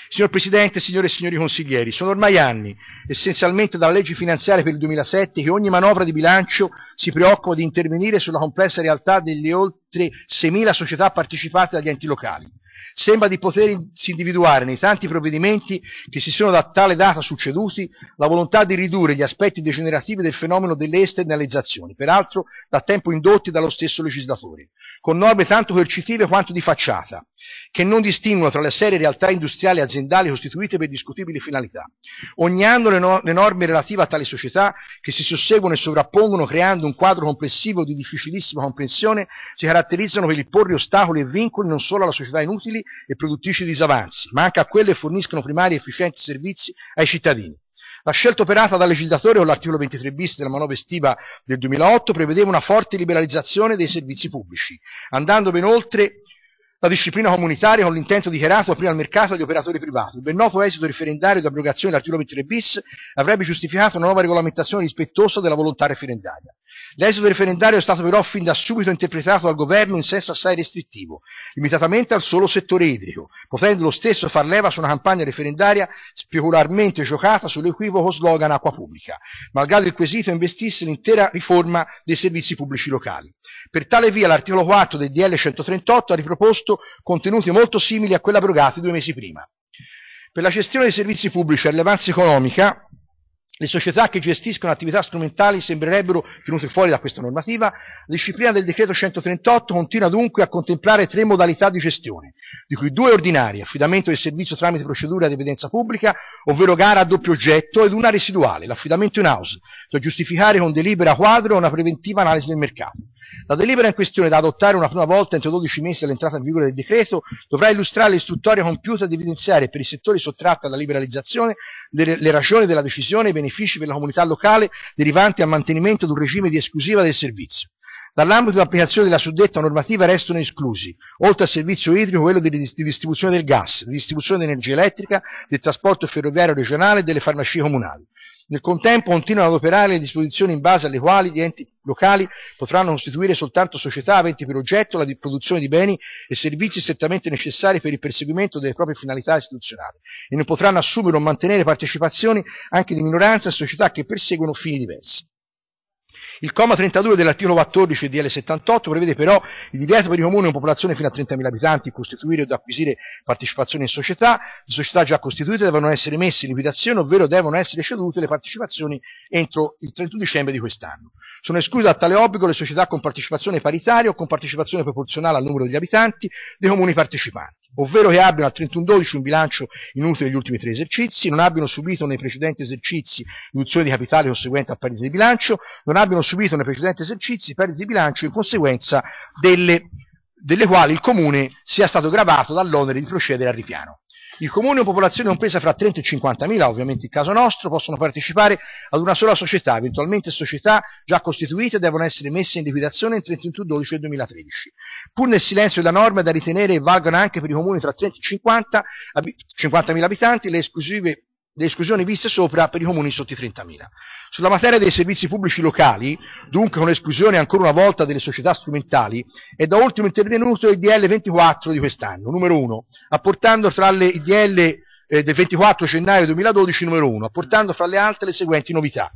Signor Presidente, signore e signori consiglieri, sono ormai anni, essenzialmente dalla legge finanziaria per il 2007, che ogni manovra di bilancio si preoccupa di intervenire sulla complessa realtà delle oltre 6.000 società partecipate dagli enti locali. Sembra di potersi individuare nei tanti provvedimenti che si sono da tale data succeduti la volontà di ridurre gli aspetti degenerativi del fenomeno delle esternalizzazioni, peraltro da tempo indotti dallo stesso legislatore, con norme tanto coercitive quanto di facciata, che non distinguono tra le serie realtà industriali e aziendali costituite per discutibili finalità. Ogni anno le, no- le norme relative a tali società che si susseguono e sovrappongono creando un quadro complessivo di difficilissima comprensione si caratterizzano per il porre ostacoli e vincoli non solo alla società inutili e produttrici di disavanzi, ma anche a quelle che forniscono primari e efficienti servizi ai cittadini. La scelta operata dal legislatore con l'articolo 23 bis della manovra estiva del 2008 prevedeva una forte liberalizzazione dei servizi pubblici, andando ben oltre la disciplina comunitaria con l'intento dichiarato aprire al mercato agli operatori privati. Il ben noto esito referendario di abrogazione dell'articolo 23 bis avrebbe giustificato una nuova regolamentazione rispettosa della volontà referendaria. L'esito referendario è stato però fin da subito interpretato dal governo in senso assai restrittivo, limitatamente al solo settore idrico, potendo lo stesso far leva su una campagna referendaria specularmente giocata sull'equivoco slogan acqua pubblica, malgrado il quesito investisse l'intera riforma dei servizi pubblici locali. Per tale via l'articolo 4 del DL 138 ha riproposto contenuti molto simili a quelli abrogati due mesi prima. Per la gestione dei servizi pubblici a rilevanza economica, le società che gestiscono attività strumentali sembrerebbero venute fuori da questa normativa. La disciplina del decreto 138 continua dunque a contemplare tre modalità di gestione, di cui due ordinarie, affidamento del servizio tramite procedura di evidenza pubblica, ovvero gara a doppio oggetto, ed una residuale, l'affidamento in house, da giustificare con delibera quadro una preventiva analisi del mercato. La delibera in questione, da adottare una prima volta entro 12 mesi dall'entrata in vigore del decreto, dovrà illustrare l'istruttoria compiuta ed evidenziare per i settori sottratti alla liberalizzazione le, le ragioni della decisione e benefici per la comunità locale derivanti al mantenimento di un regime di esclusiva del servizio. Dall'ambito di applicazione della suddetta normativa restano esclusi, oltre al servizio idrico, quello di, distribuzione del gas, di distribuzione di energia elettrica, del trasporto ferroviario regionale e delle farmacie comunali. Nel contempo continuano ad operare le disposizioni in base alle quali gli enti locali potranno costituire soltanto società aventi per oggetto la produzione di beni e servizi strettamente necessari per il perseguimento delle proprie finalità istituzionali e non potranno assumere o mantenere partecipazioni anche di minoranza a società che perseguono fini diversi. Il comma 32 dell'articolo 14 di L78 prevede però il divieto per i comuni con popolazione fino a 30.000 abitanti di costituire o di acquisire partecipazioni in società, le società già costituite devono essere messe in liquidazione, ovvero devono essere cedute le partecipazioni entro il 31 dicembre di quest'anno. Sono escluse da tale obbligo le società con partecipazione paritaria o con partecipazione proporzionale al numero degli abitanti dei comuni partecipanti ovvero che abbiano al 31-12 un bilancio in utile negli ultimi tre esercizi, non abbiano subito nei precedenti esercizi riduzione di capitale conseguente a perdita di bilancio, non abbiano subito nei precedenti esercizi perdita di bilancio in conseguenza delle, delle quali il Comune sia stato gravato dall'onere di procedere al ripiano. Il comune o popolazione compresa fra 30 e 50.000, ovviamente il caso nostro, possono partecipare ad una sola società, eventualmente società già costituite devono essere messe in liquidazione entro il 31 12 del 2013. Pur nel silenzio della norma è da ritenere e valgono anche per i comuni tra 30 e 50.000 50 abitanti le esclusive le esclusioni viste sopra per i comuni sotto i 30.000. Sulla materia dei servizi pubblici locali, dunque con l'esclusione ancora una volta delle società strumentali, è da ultimo intervenuto il DL 24 di quest'anno, numero 1, apportando fra le DL eh, del 24 gennaio 2012 numero 1, apportando fra le altre le seguenti novità.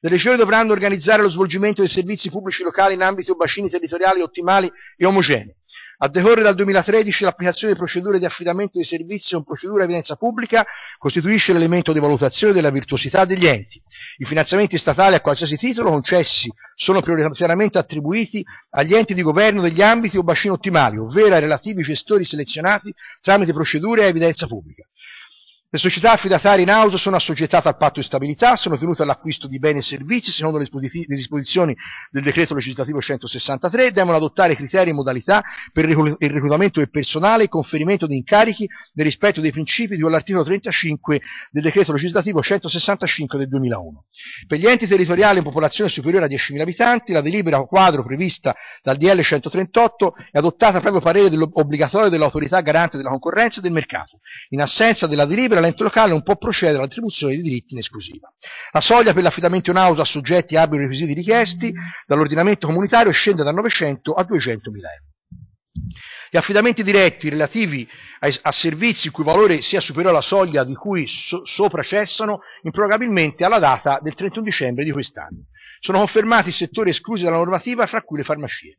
Le regioni dovranno organizzare lo svolgimento dei servizi pubblici locali in ambiti o bacini territoriali ottimali e omogenei a decorrere dal 2013 l'applicazione di procedure di affidamento di servizi con procedura evidenza pubblica costituisce l'elemento di valutazione della virtuosità degli enti. I finanziamenti statali a qualsiasi titolo concessi sono prioritariamente attribuiti agli enti di governo degli ambiti o bacini ottimali, ovvero ai relativi gestori selezionati tramite procedure a evidenza pubblica. Le società affidatarie in house sono assoggettate al patto di stabilità, sono tenute all'acquisto di beni e servizi secondo le, disposizioni del decreto legislativo 163 devono adottare criteri e modalità per il reclutamento del personale e conferimento di incarichi nel rispetto dei principi di cui all'articolo 35 del decreto legislativo 165 del 2001. Per gli enti territoriali in popolazione superiore a 10.000 abitanti, la delibera quadro prevista dal DL 138 è adottata proprio parere dell'obbligatorio dell'autorità garante della concorrenza e del mercato. In assenza della delibera per l'ente locale non può procedere all'attribuzione di diritti in esclusiva. La soglia per l'affidamento in house a soggetti abili requisiti richiesti dall'ordinamento comunitario scende da 900 a 200 mila euro. Gli affidamenti diretti relativi a, servizi il cui valore sia superiore alla soglia di cui so sopra cessano improgabilmente alla data del 31 dicembre di quest'anno. Sono confermati i settori esclusi dalla normativa, fra cui le farmacie.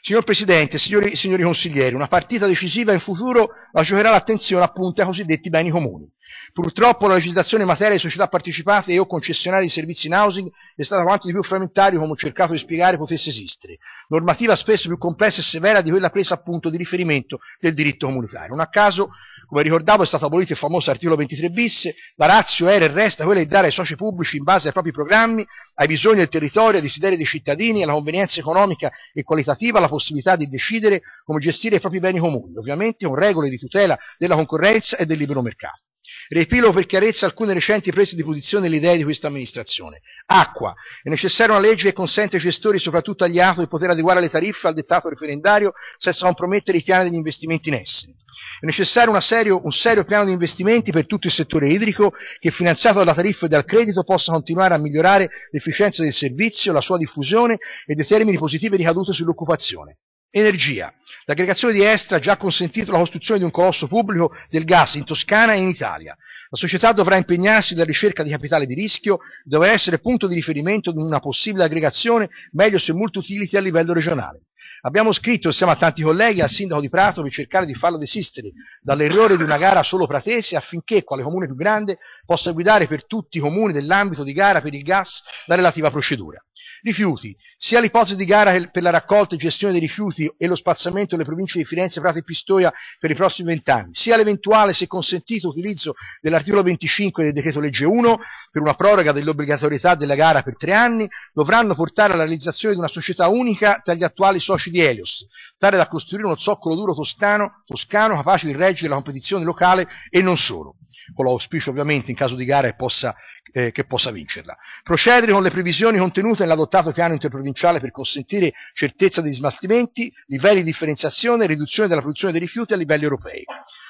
Signor Presidente, signori, signori consiglieri, una partita decisiva in futuro la giocherà l'attenzione appunto ai cosiddetti beni comuni. Purtroppo la legislazione in materia di società partecipate e o concessionari di servizi in housing è stata quanto di più frammentario come ho cercato di spiegare potesse esistere, normativa spesso più complessa e severa di quella presa appunto di riferimento del diritto comunitario. Non a caso, come ricordavo, è stato abolito il famoso articolo 23 bis, la razio era e resta quella di dare ai soci pubblici in base ai propri programmi, ai bisogni del territorio, ai desideri dei cittadini, alla convenienza economica e qualitativa la possibilità di decidere come gestire i propri beni comuni, ovviamente con regole di tutela della concorrenza e del libero mercato. Ripilo per chiarezza alcune recenti prese di posizione e le idee di questa amministrazione. Acqua. È necessaria una legge che consente ai gestori, soprattutto agli auto, di poter adeguare le tariffe al dettato referendario senza compromettere i piani degli investimenti in essere. È necessario serio, un serio piano di investimenti per tutto il settore idrico che, finanziato dalla tariffa e dal credito, possa continuare a migliorare l'efficienza del servizio, la sua diffusione e determini positive ricadute sull'occupazione. Energia. L'aggregazione di Estra ha già consentito la costruzione di un colosso pubblico del gas in Toscana e in Italia. La società dovrà impegnarsi nella ricerca di capitale di rischio, dovrà essere punto di riferimento di una possibile aggregazione, meglio se multi-utility a livello regionale. Abbiamo scritto insieme a tanti colleghi al sindaco di Prato per cercare di farlo desistere dall'errore di una gara solo pratese affinché, quale comune più grande, possa guidare per tutti i comuni dell'ambito di gara per il gas la relativa procedura. Rifiuti. Sia l'ipotesi di gara per la raccolta e gestione dei rifiuti e lo spazzamento delle province di Firenze, Prato e Pistoia per i prossimi vent'anni, sia l'eventuale, se consentito, utilizzo dell'articolo 25 del decreto legge 1 per una proroga dell'obbligatorietà della gara per tre anni, dovranno portare alla realizzazione di una società unica tra gli attuali soci di Helios, tale da costruire uno zoccolo duro toscano, toscano capace di reggere la competizione locale e non solo con l'auspicio ovviamente in caso di gara possa, eh, che possa vincerla. Procedere con le previsioni contenute nell'adottato piano interprovinciale per consentire certezza degli smaltimenti, livelli di differenziazione e riduzione della produzione dei rifiuti a livelli europei.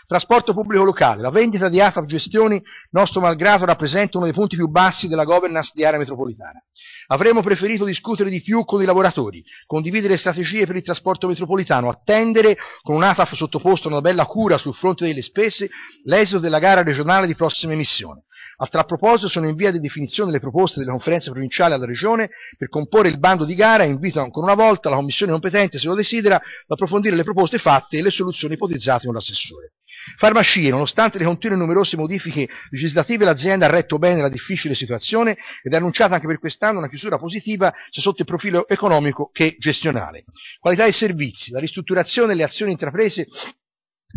Trasporto pubblico locale. La vendita di AFAP Gestioni, nostro malgrado, rappresenta uno dei punti più bassi della governance di area metropolitana. Avremmo preferito discutere di più con i lavoratori, condividere strategie per il trasporto metropolitano, attendere, con un ATAF sottoposto a una bella cura sul fronte delle spese, l'esito della gara regionale di prossima emissione. A tal proposito sono in via di definizione le proposte della conferenza provinciale alla Regione per comporre il bando di gara e invito ancora una volta la Commissione competente, se lo desidera, ad approfondire le proposte fatte e le soluzioni ipotizzate con l'assessore. Farmacie, nonostante le continue e numerose modifiche legislative, l'azienda ha retto bene la difficile situazione ed ha annunciato anche per quest'anno una chiusura positiva sia sotto il profilo economico che gestionale. Qualità dei servizi, la ristrutturazione e le azioni intraprese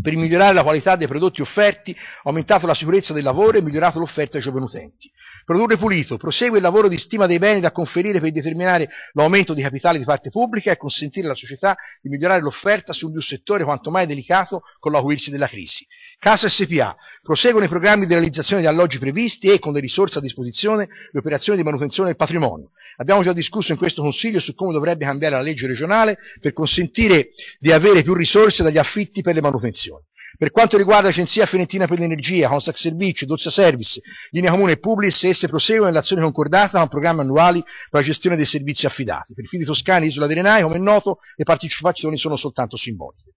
per migliorare la qualità dei prodotti offerti, aumentato la sicurezza del lavoro e migliorato l'offerta ai giovani utenti. Produrre pulito, prosegue il lavoro di stima dei beni da conferire per determinare l'aumento di capitali di parte pubblica e consentire alla società di migliorare l'offerta su di un settore quanto mai delicato con l'acuirsi della crisi. Casa SPA. Proseguono i programmi di realizzazione di alloggi previsti e, con le risorse a disposizione, le operazioni di manutenzione del patrimonio. Abbiamo già discusso in questo Consiglio su come dovrebbe cambiare la legge regionale per consentire di avere più risorse dagli affitti per le manutenzioni. Per quanto riguarda l'Agenzia Fiorentina per l'Energia, Consac Service, Dozia Service, Linea Comune e Publis, esse proseguono nell'azione concordata con programmi annuali per la gestione dei servizi affidati. Per i fili Toscani, e Isola di Renai, come è noto, le partecipazioni sono soltanto simboliche.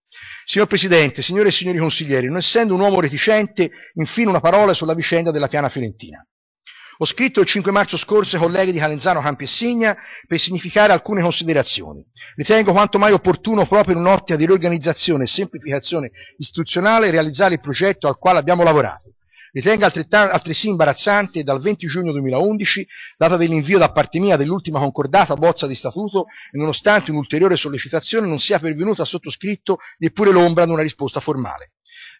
Signor Presidente, signore e signori consiglieri, non essendo un uomo reticente, infine una parola sulla vicenda della piana fiorentina. Ho scritto il 5 marzo scorso ai colleghi di Calenzano Campi e Signa per significare alcune considerazioni. Ritengo quanto mai opportuno, proprio in un'ottica di riorganizzazione e semplificazione istituzionale, realizzare il progetto al quale abbiamo lavorato Ritengo altresì imbarazzante dal 20 giugno 2011, data dell'invio da parte mia dell'ultima concordata bozza di statuto, e nonostante un'ulteriore sollecitazione non sia pervenuta a sottoscritto neppure l'ombra di una risposta formale.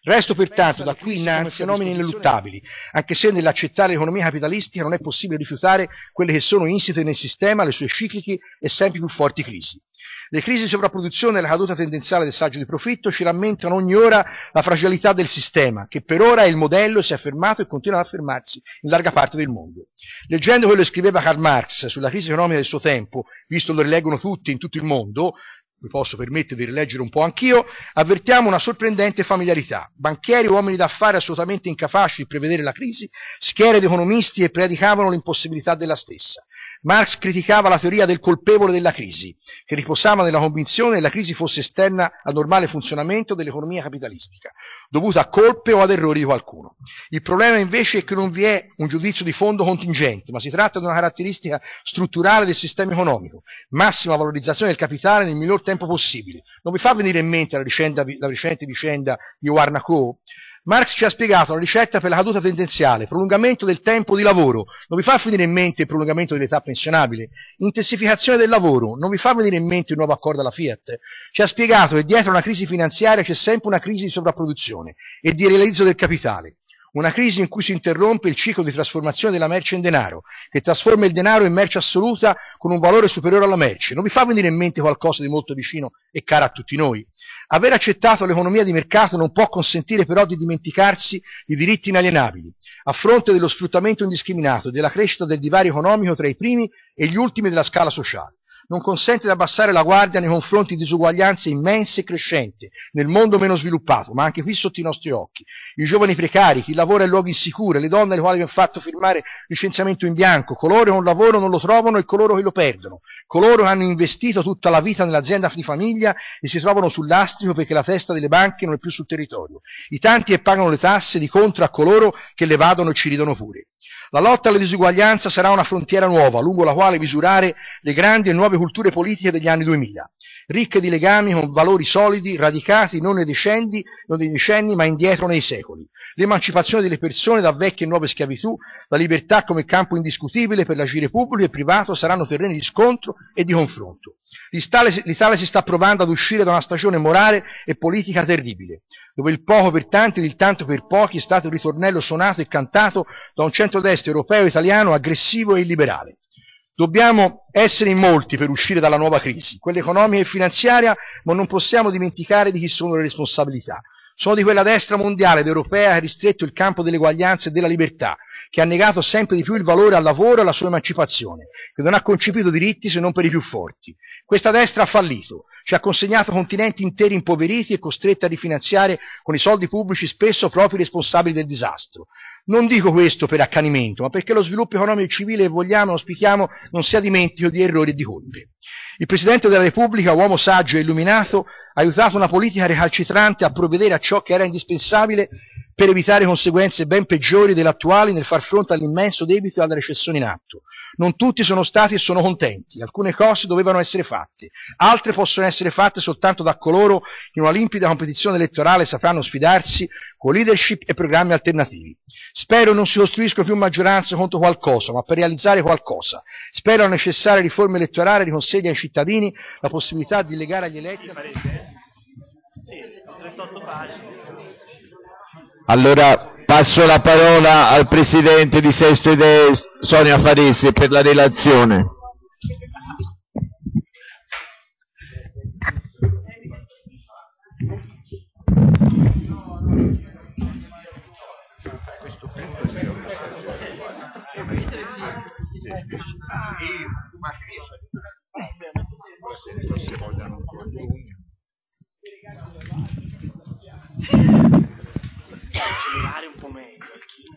Resto pertanto da qui innanzi fenomeni ineluttabili, anche se nell'accettare l'economia capitalistica non è possibile rifiutare quelle che sono insite nel sistema, le sue cicliche e sempre più forti crisi. Le crisi di sovrapproduzione e la caduta tendenziale del saggio di profitto ci rammentano ogni ora la fragilità del sistema, che per ora è il modello si è affermato e continua ad affermarsi in larga parte del mondo. Leggendo quello che scriveva Karl Marx sulla crisi economica del suo tempo, visto lo rileggono tutti in tutto il mondo, mi posso permettere di rileggere un po' anch'io, avvertiamo una sorprendente familiarità. Banchieri, uomini d'affari assolutamente incapaci di prevedere la crisi, schiere di economisti e predicavano l'impossibilità della stessa. Marx criticava la teoria del colpevole della crisi, che riposava nella convinzione che la crisi fosse esterna al normale funzionamento dell'economia capitalistica, dovuta a colpe o ad errori di qualcuno. Il problema invece è che non vi è un giudizio di fondo contingente, ma si tratta di una caratteristica strutturale del sistema economico, massima valorizzazione del capitale nel miglior tempo possibile. Non vi fa venire in mente la, vicenda, la recente vicenda di Warnaco? Marx ci ha spiegato la ricetta per la caduta tendenziale, prolungamento del tempo di lavoro, non vi fa finire in mente il prolungamento dell'età pensionabile, intensificazione del lavoro, non vi fa venire in mente il nuovo accordo alla Fiat, ci ha spiegato che dietro una crisi finanziaria c'è sempre una crisi di sovrapproduzione e di realizzo del capitale una crisi in cui si interrompe il ciclo di trasformazione della merce in denaro, che trasforma il denaro in merce assoluta con un valore superiore alla merce. Non vi fa venire in mente qualcosa di molto vicino e caro a tutti noi? Aver accettato l'economia di mercato non può consentire però di dimenticarsi i diritti inalienabili, a fronte dello sfruttamento indiscriminato e della crescita del divario economico tra i primi e gli ultimi della scala sociale non consente di abbassare la guardia nei confronti di disuguaglianze immense e crescenti nel mondo meno sviluppato, ma anche qui sotto i nostri occhi. I giovani precari, chi lavora in luoghi insicuri, le donne alle quali abbiamo fatto firmare licenziamento in bianco, coloro che un lavoro non lo trovano e coloro che lo perdono, coloro che hanno investito tutta la vita nell'azienda di famiglia e si trovano sull'astrico perché la testa delle banche non è più sul territorio, i tanti che pagano le tasse di contro a coloro che le vadono e ci ridono pure. La lotta alla disuguaglianza sarà una frontiera nuova lungo la quale misurare le grandi e nuove culture politiche degli anni 2000 ricche di legami con valori solidi, radicati non nei decenni, non nei decenni ma indietro nei secoli. L'emancipazione delle persone da vecchie e nuove schiavitù, la libertà come campo indiscutibile per l'agire pubblico e privato saranno terreni di scontro e di confronto. L'Italia si sta provando ad uscire da una stagione morale e politica terribile, dove il poco per tanti ed il tanto per pochi è stato il ritornello suonato e cantato da un centrodestra europeo e italiano aggressivo e illiberale. Dobbiamo essere in molti per uscire dalla nuova crisi, quella economica e finanziaria, ma non possiamo dimenticare di chi sono le responsabilità. Sono di quella destra mondiale ed europea che ha ristretto il campo dell'eguaglianza e della libertà, che ha negato sempre di più il valore al lavoro e alla sua emancipazione, che non ha concepito diritti se non per i più forti. Questa destra ha fallito, ci ha consegnato continenti interi impoveriti e costretti a rifinanziare con i soldi pubblici spesso proprio i responsabili del disastro. Non dico questo per accanimento, ma perché lo sviluppo economico e civile che vogliamo e auspichiamo non sia dimentico di errori e di colpe. Il Presidente della Repubblica, uomo saggio e illuminato, ha aiutato una politica recalcitrante a provvedere a ciò che era indispensabile per evitare conseguenze ben peggiori dell'attuale nel far fronte all'immenso debito e alla recessione in atto. Non tutti sono stati e sono contenti, alcune cose dovevano essere fatte, altre possono essere fatte soltanto da coloro che in una limpida competizione elettorale sapranno sfidarsi con leadership e programmi alternativi. Spero non si costruiscono più maggioranze contro qualcosa, ma per realizzare qualcosa. Spero la necessaria riforma elettorale riconsegni ai cittadini la possibilità di legare agli eletti... Sì, 38 pagine. Allora passo la parola al Presidente di Sesto Idee, Sonia Farese, per la relazione. se vogliono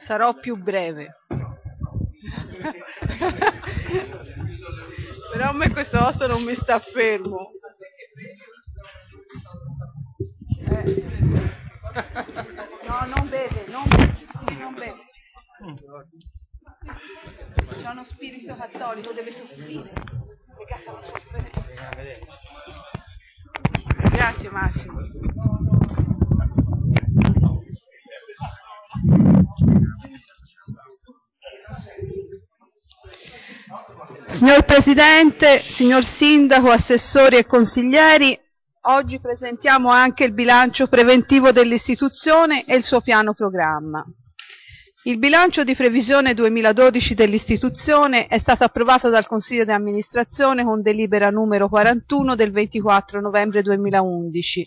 Sarò più breve. Però a me questa volta non mi sta fermo. Eh. No, non beve, non, non beve. C'è uno spirito cattolico, deve soffrire. Grazie Massimo. Signor Presidente, signor Sindaco, assessori e consiglieri, oggi presentiamo anche il bilancio preventivo dell'istituzione e il suo piano programma. Il bilancio di previsione 2012 dell'istituzione è stato approvato dal Consiglio di amministrazione con delibera numero 41 del 24 novembre 2011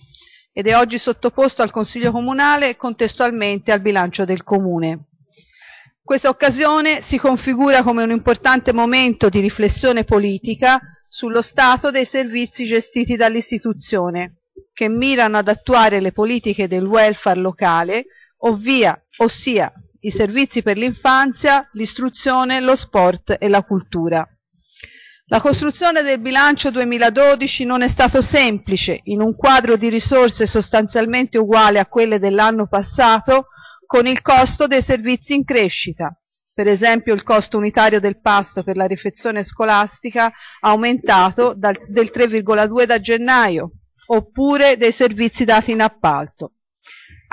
ed è oggi sottoposto al Consiglio Comunale contestualmente al bilancio del Comune. Questa occasione si configura come un importante momento di riflessione politica sullo stato dei servizi gestiti dall'istituzione, che mirano ad attuare le politiche del welfare locale, ovvia, ossia i servizi per l'infanzia, l'istruzione, lo sport e la cultura. La costruzione del bilancio 2012 non è stato semplice, in un quadro di risorse sostanzialmente uguale a quelle dell'anno passato, con il costo dei servizi in crescita. Per esempio il costo unitario del pasto per la refezione scolastica aumentato dal, del 3,2 da gennaio, oppure dei servizi dati in appalto.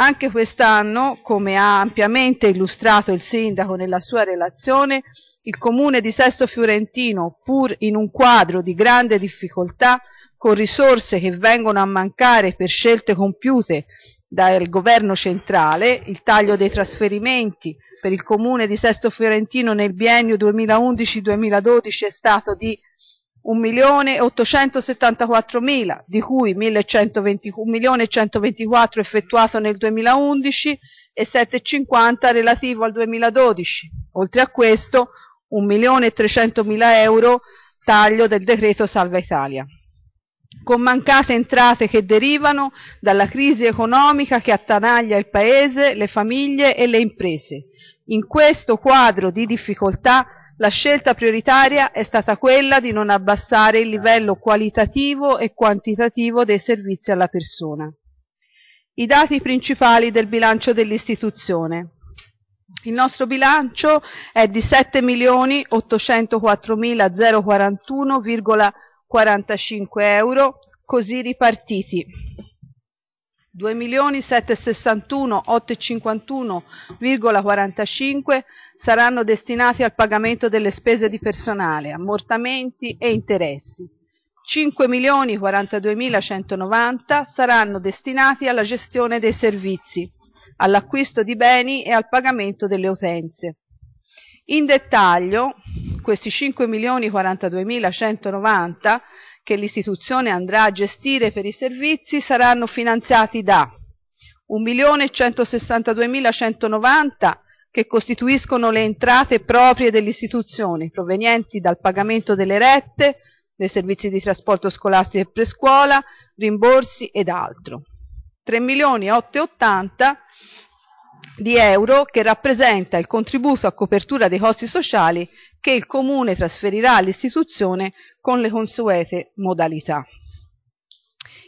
Anche quest'anno, come ha ampiamente illustrato il sindaco nella sua relazione, il comune di Sesto Fiorentino, pur in un quadro di grande difficoltà, con risorse che vengono a mancare per scelte compiute dal governo centrale, il taglio dei trasferimenti per il comune di Sesto Fiorentino nel biennio 2011-2012 è stato di 1.874.000, di cui 1.124.000 effettuato nel 2011 e 750 relativo al 2012. Oltre a questo 1.300.000 euro taglio del decreto Salva Italia con mancate entrate che derivano dalla crisi economica che attanaglia il Paese, le famiglie e le imprese. In questo quadro di difficoltà la scelta prioritaria è stata quella di non abbassare il livello qualitativo e quantitativo dei servizi alla persona. I dati principali del bilancio dell'istituzione. Il nostro bilancio è di 7.804.041,5 45 euro così ripartiti 2.761.851,45 saranno destinati al pagamento delle spese di personale, ammortamenti e interessi. 5.042.190 saranno destinati alla gestione dei servizi, all'acquisto di beni e al pagamento delle utenze. In dettaglio, questi 5.042.190 che l'istituzione andrà a gestire per i servizi saranno finanziati da 1.162.190 che costituiscono le entrate proprie dell'istituzione provenienti dal pagamento delle rette, dei servizi di trasporto scolastico e prescuola, rimborsi ed altro. 3.880.000 di euro che rappresenta il contributo a copertura dei costi sociali che il comune trasferirà all'istituzione con le consuete modalità.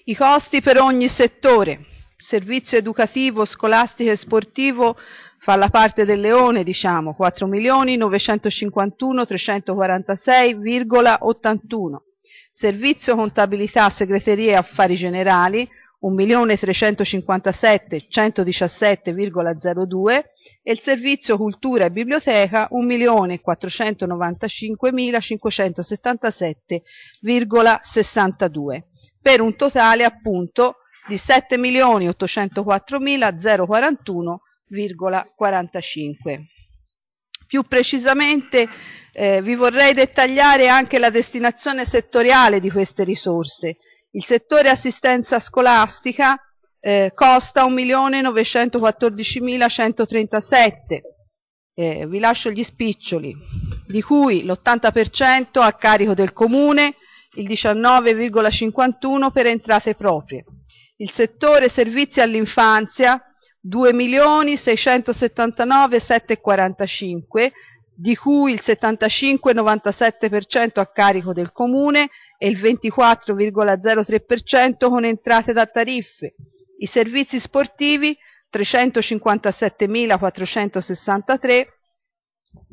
I costi per ogni settore, servizio educativo, scolastico e sportivo fa la parte del leone, diciamo, 4.951.346,81. Servizio contabilità, segreterie e affari generali 1.357.117,02 e il servizio cultura e biblioteca 1.495.577,62 per un totale appunto di 7.804.041,45. Più precisamente eh, vi vorrei dettagliare anche la destinazione settoriale di queste risorse, il settore assistenza scolastica eh, costa 1.914.137, eh, vi lascio gli spiccioli, di cui l'80% a carico del comune, il 19,51% per entrate proprie. Il settore servizi all'infanzia 2.679.745, di cui il 75,97% a carico del comune e il 24,03% con entrate da tariffe, i servizi sportivi 357.463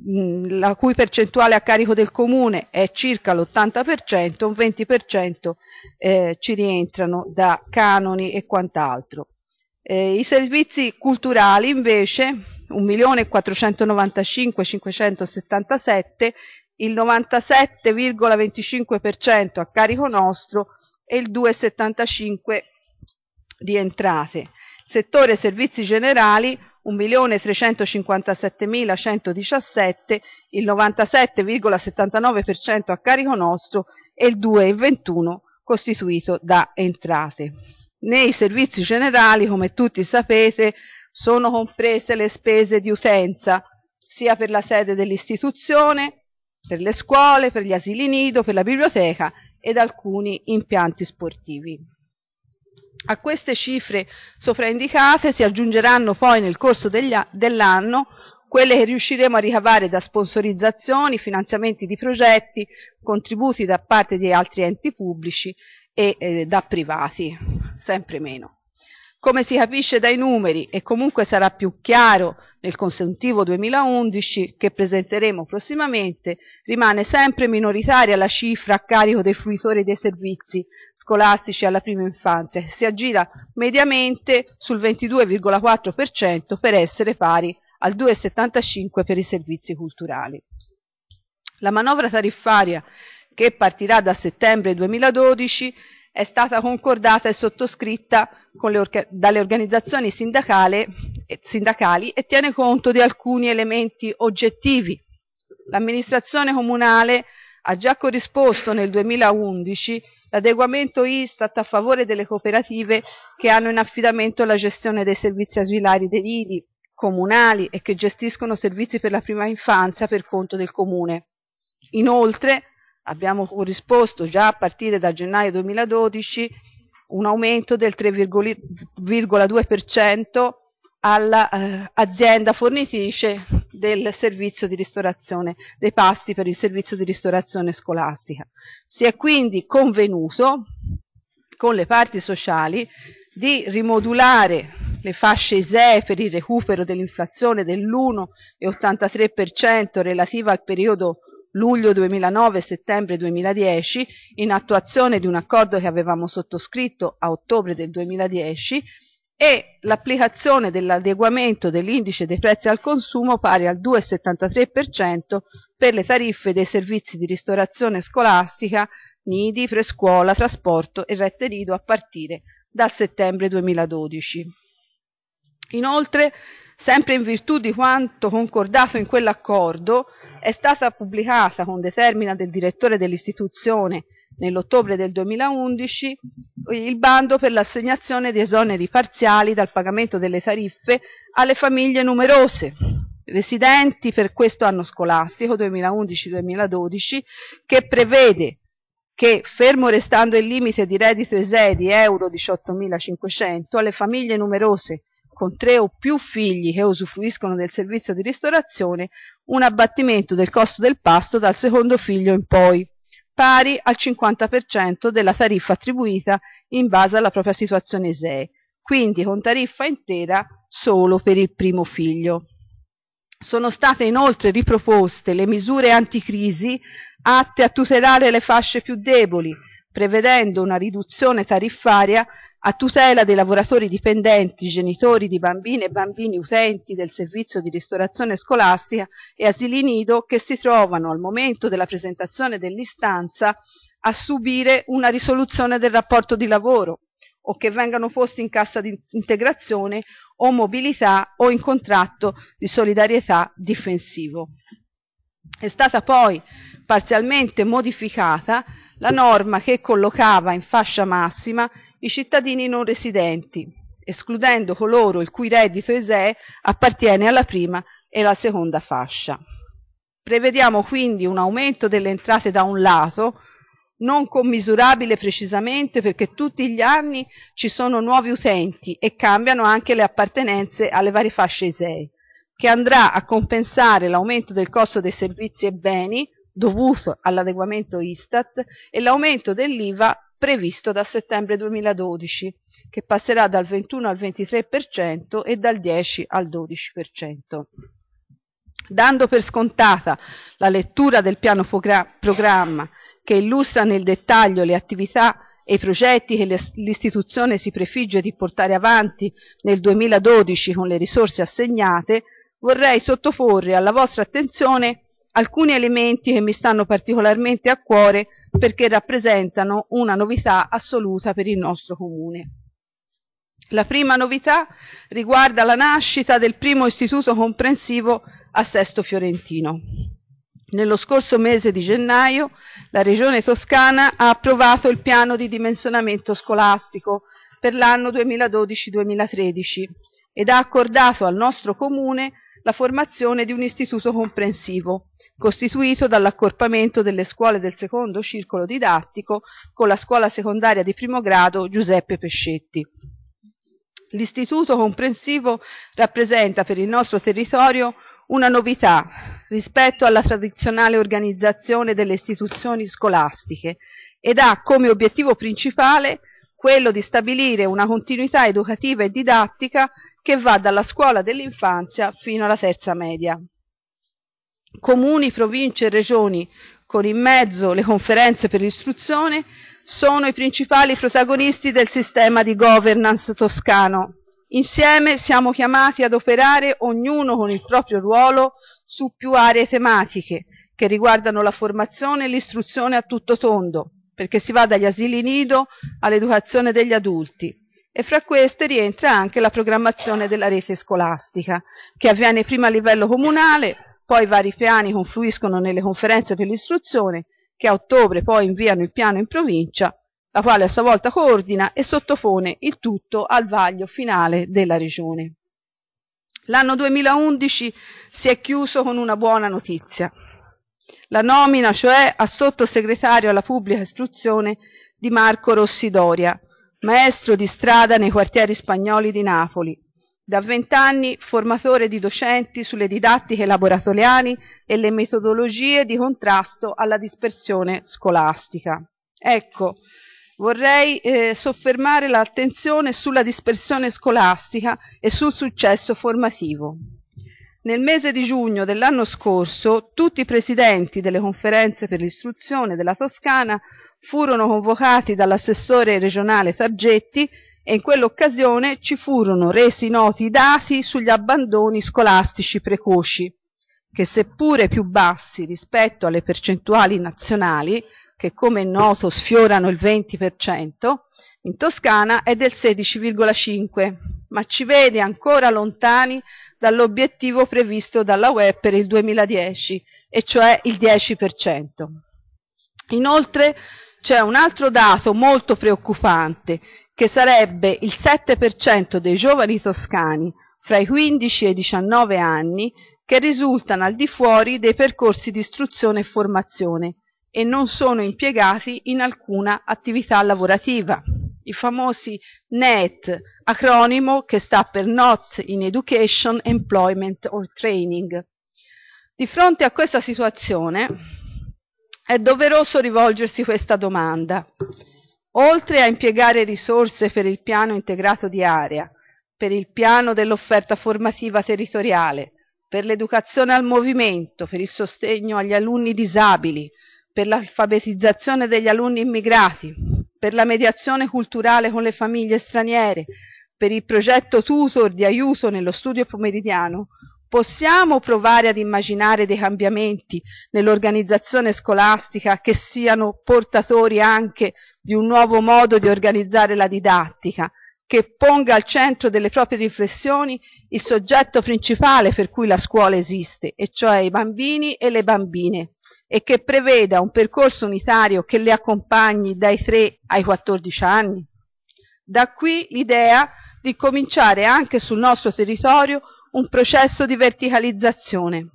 mm, la cui percentuale a carico del comune è circa l'80%, un 20% eh, ci rientrano da canoni e quant'altro. Eh, I servizi culturali invece 1.495.577 il 97,25% a carico nostro e il 2,75% di entrate. Settore servizi generali 1.357.117, il 97,79% a carico nostro e il 2,21% costituito da entrate. Nei servizi generali, come tutti sapete, sono comprese le spese di utenza, sia per la sede dell'istituzione, per le scuole, per gli asili nido, per la biblioteca ed alcuni impianti sportivi. A queste cifre sopraindicate si aggiungeranno poi nel corso degli a- dell'anno quelle che riusciremo a ricavare da sponsorizzazioni, finanziamenti di progetti, contributi da parte di altri enti pubblici e eh, da privati, sempre meno. Come si capisce dai numeri e comunque sarà più chiaro nel consuntivo 2011 che presenteremo prossimamente, rimane sempre minoritaria la cifra a carico dei fruitori dei servizi scolastici alla prima infanzia, che si aggira mediamente sul 22,4% per essere pari al 2,75% per i servizi culturali. La manovra tariffaria che partirà da settembre 2012 è stata concordata e sottoscritta orga dalle organizzazioni eh, sindacali e tiene conto di alcuni elementi oggettivi. L'amministrazione comunale ha già corrisposto nel 2011 l'adeguamento Istat a favore delle cooperative che hanno in affidamento la gestione dei servizi asilari dei lidi comunali e che gestiscono servizi per la prima infanzia per conto del comune. Inoltre, abbiamo risposto già a partire da gennaio 2012 un aumento del 3,2% all'azienda eh, fornitrice del servizio di ristorazione dei pasti per il servizio di ristorazione scolastica. Si è quindi convenuto con le parti sociali di rimodulare le fasce ISEE per il recupero dell'inflazione dell'1,83% relativa al periodo luglio 2009 e settembre 2010, in attuazione di un accordo che avevamo sottoscritto a ottobre del 2010, e l'applicazione dell'adeguamento dell'indice dei prezzi al consumo pari al 2,73% per le tariffe dei servizi di ristorazione scolastica, nidi, prescuola, trasporto e rette nido a partire dal settembre 2012. Inoltre sempre in virtù di quanto concordato in quell'accordo è stata pubblicata con determina del direttore dell'istituzione nell'ottobre del 2011 il bando per l'assegnazione di esoneri parziali dal pagamento delle tariffe alle famiglie numerose residenti per questo anno scolastico 2011-2012 che prevede che, fermo restando il limite di reddito ESE di euro 18.500, alle famiglie numerose con tre o più figli che usufruiscono del servizio di ristorazione un abbattimento del costo del pasto dal secondo figlio in poi, pari al 50% della tariffa attribuita in base alla propria situazione SEE, quindi con tariffa intera solo per il primo figlio. Sono state inoltre riproposte le misure anticrisi atte a tutelare le fasce più deboli, prevedendo una riduzione tariffaria a tutela dei lavoratori dipendenti, genitori di bambine e bambini utenti del servizio di ristorazione scolastica e asili nido che si trovano al momento della presentazione dell'istanza a subire una risoluzione del rapporto di lavoro o che vengano posti in cassa di integrazione o mobilità o in contratto di solidarietà difensivo. È stata poi parzialmente modificata la norma che collocava in fascia massima i cittadini non residenti escludendo coloro il cui reddito ESEE appartiene alla prima e alla seconda fascia. Prevediamo quindi un aumento delle entrate da un lato, non commisurabile precisamente perché tutti gli anni ci sono nuovi utenti e cambiano anche le appartenenze alle varie fasce ESEE, che andrà a compensare l'aumento del costo dei servizi e beni dovuto all'adeguamento Istat e l'aumento dell'IVA previsto da settembre 2012, che passerà dal 21 al 23% e dal 10 al 12%. Dando per scontata la lettura del piano programma che illustra nel dettaglio le attività e i progetti che l'istituzione si prefigge di portare avanti nel 2012 con le risorse assegnate, vorrei sottoporre alla vostra attenzione alcuni elementi che mi stanno particolarmente a cuore perché rappresentano una novità assoluta per il nostro comune. La prima novità riguarda la nascita del primo istituto comprensivo a Sesto Fiorentino. Nello scorso mese di gennaio la Regione Toscana ha approvato il piano di dimensionamento scolastico per l'anno 2012-2013 ed ha accordato al nostro comune la formazione di un istituto comprensivo costituito dall'accorpamento delle scuole del secondo circolo didattico con la scuola secondaria di primo grado Giuseppe Pescetti. L'istituto comprensivo rappresenta per il nostro territorio una novità rispetto alla tradizionale organizzazione delle istituzioni scolastiche ed ha come obiettivo principale quello di stabilire una continuità educativa e didattica che va dalla scuola dell'infanzia fino alla terza media comuni province e regioni con in mezzo le conferenze per l'istruzione sono i principali protagonisti del sistema di governance toscano Insieme siamo chiamati ad operare ognuno con il proprio ruolo su più aree tematiche che riguardano la formazione e l'istruzione a tutto tondo, perché si va dagli asili nido all'educazione degli adulti e fra queste rientra anche la programmazione della rete scolastica, che avviene prima a livello comunale, poi i vari piani confluiscono nelle conferenze per l'istruzione, che a ottobre poi inviano il piano in provincia, la quale a sua volta coordina e sottopone il tutto al vaglio finale della regione. L'anno 2011 si è chiuso con una buona notizia. La nomina, cioè, a sottosegretario alla pubblica istruzione di Marco Rossi Doria, maestro di strada nei quartieri spagnoli di Napoli. Da vent'anni formatore di docenti sulle didattiche laboratoriali e le metodologie di contrasto alla dispersione scolastica. Ecco, vorrei eh, soffermare l'attenzione sulla dispersione scolastica e sul successo formativo. Nel mese di giugno dell'anno scorso tutti i presidenti delle conferenze per l'istruzione della Toscana furono convocati dall'assessore regionale Sargetti e in quell'occasione ci furono resi noti i dati sugli abbandoni scolastici precoci che seppure più bassi rispetto alle percentuali nazionali che come è noto sfiorano il 20%, in Toscana è del 16,5, ma ci vede ancora lontani dall'obiettivo previsto dalla UE per il 2010, e cioè il 10%. Inoltre c'è un altro dato molto preoccupante, che sarebbe il 7% dei giovani toscani fra i 15 e i 19 anni che risultano al di fuori dei percorsi di istruzione e formazione e non sono impiegati in alcuna attività lavorativa. I famosi NET, acronimo che sta per Not in Education, Employment or Training. Di fronte a questa situazione, è doveroso rivolgersi questa domanda oltre a impiegare risorse per il piano integrato di area per il piano dell'offerta formativa territoriale per l'educazione al movimento per il sostegno agli alunni disabili per l'alfabetizzazione degli alunni immigrati per la mediazione culturale con le famiglie straniere per il progetto tutor di aiuto nello studio pomeridiano possiamo provare ad immaginare dei cambiamenti nell'organizzazione scolastica che siano portatori anche di un nuovo modo di organizzare la didattica, che ponga al centro delle proprie riflessioni il soggetto principale per cui la scuola esiste, e cioè i bambini e le bambine, e che preveda un percorso unitario che le accompagni dai 3 ai 14 anni. Da qui l'idea di cominciare anche sul nostro territorio un processo di verticalizzazione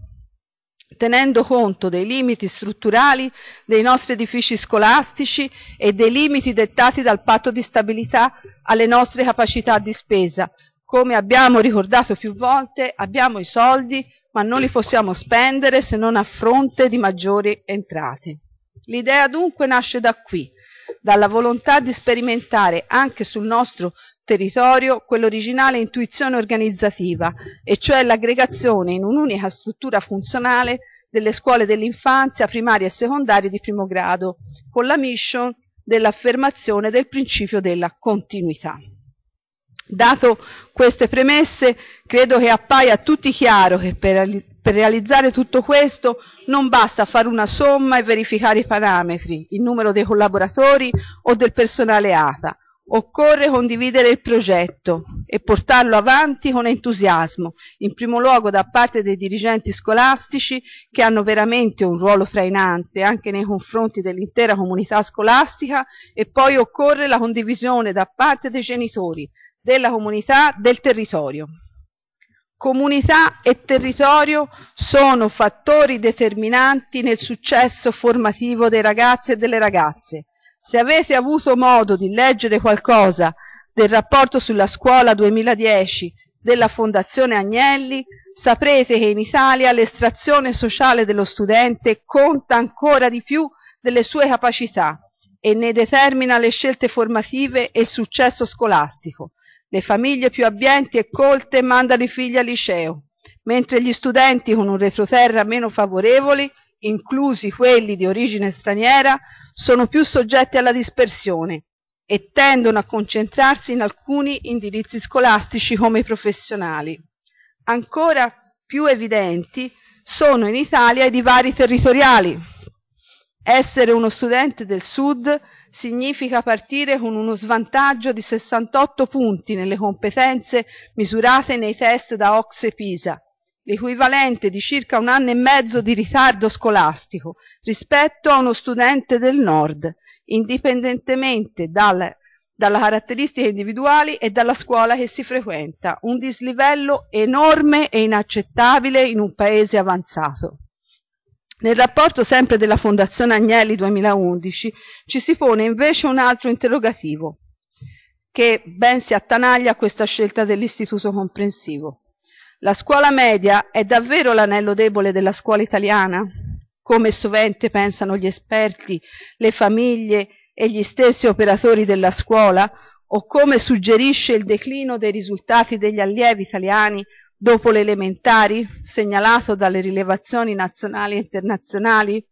tenendo conto dei limiti strutturali dei nostri edifici scolastici e dei limiti dettati dal patto di stabilità alle nostre capacità di spesa. Come abbiamo ricordato più volte, abbiamo i soldi, ma non li possiamo spendere se non a fronte di maggiori entrate. L'idea dunque nasce da qui, dalla volontà di sperimentare anche sul nostro territorio quell'originale intuizione organizzativa, e cioè l'aggregazione in un'unica struttura funzionale delle scuole dell'infanzia, primarie e secondarie di primo grado, con la mission dell'affermazione del principio della continuità. Dato queste premesse, credo che appaia a tutti chiaro che per, per, realizzare tutto questo non basta fare una somma e verificare i parametri, il numero dei collaboratori o del personale ATA, occorre condividere il progetto e portarlo avanti con entusiasmo in primo luogo da parte dei dirigenti scolastici che hanno veramente un ruolo trainante anche nei confronti dell'intera comunità scolastica e poi occorre la condivisione da parte dei genitori della comunità del territorio comunità e territorio sono fattori determinanti nel successo formativo dei ragazzi e delle ragazze se avete avuto modo di leggere qualcosa del rapporto sulla scuola 2010 della fondazione agnelli saprete che in italia l'estrazione sociale dello studente conta ancora di più delle sue capacità e ne determina le scelte formative e il successo scolastico le famiglie più abbienti e colte mandano i figli al liceo mentre gli studenti con un retroterra meno favorevoli inclusi quelli di origine straniera, sono più soggetti alla dispersione e tendono a concentrarsi in alcuni indirizzi scolastici come i professionali. Ancora più evidenti sono in Italia i divari territoriali. Essere uno studente del Sud significa partire con uno svantaggio di 68 punti nelle competenze misurate nei test da Ox e Pisa l'equivalente di circa un anno e mezzo di ritardo scolastico rispetto a uno studente del nord, indipendentemente dal, dalle caratteristiche individuali e dalla scuola che si frequenta, un dislivello enorme e inaccettabile in un paese avanzato. Nel rapporto sempre della Fondazione Agnelli 2011 ci si pone invece un altro interrogativo che ben si attanaglia a questa scelta dell'istituto comprensivo. La scuola media è davvero l'anello debole della scuola italiana, come sovente pensano gli esperti, le famiglie e gli stessi operatori della scuola, o come suggerisce il declino dei risultati degli allievi italiani dopo le elementari, segnalato dalle rilevazioni nazionali e internazionali?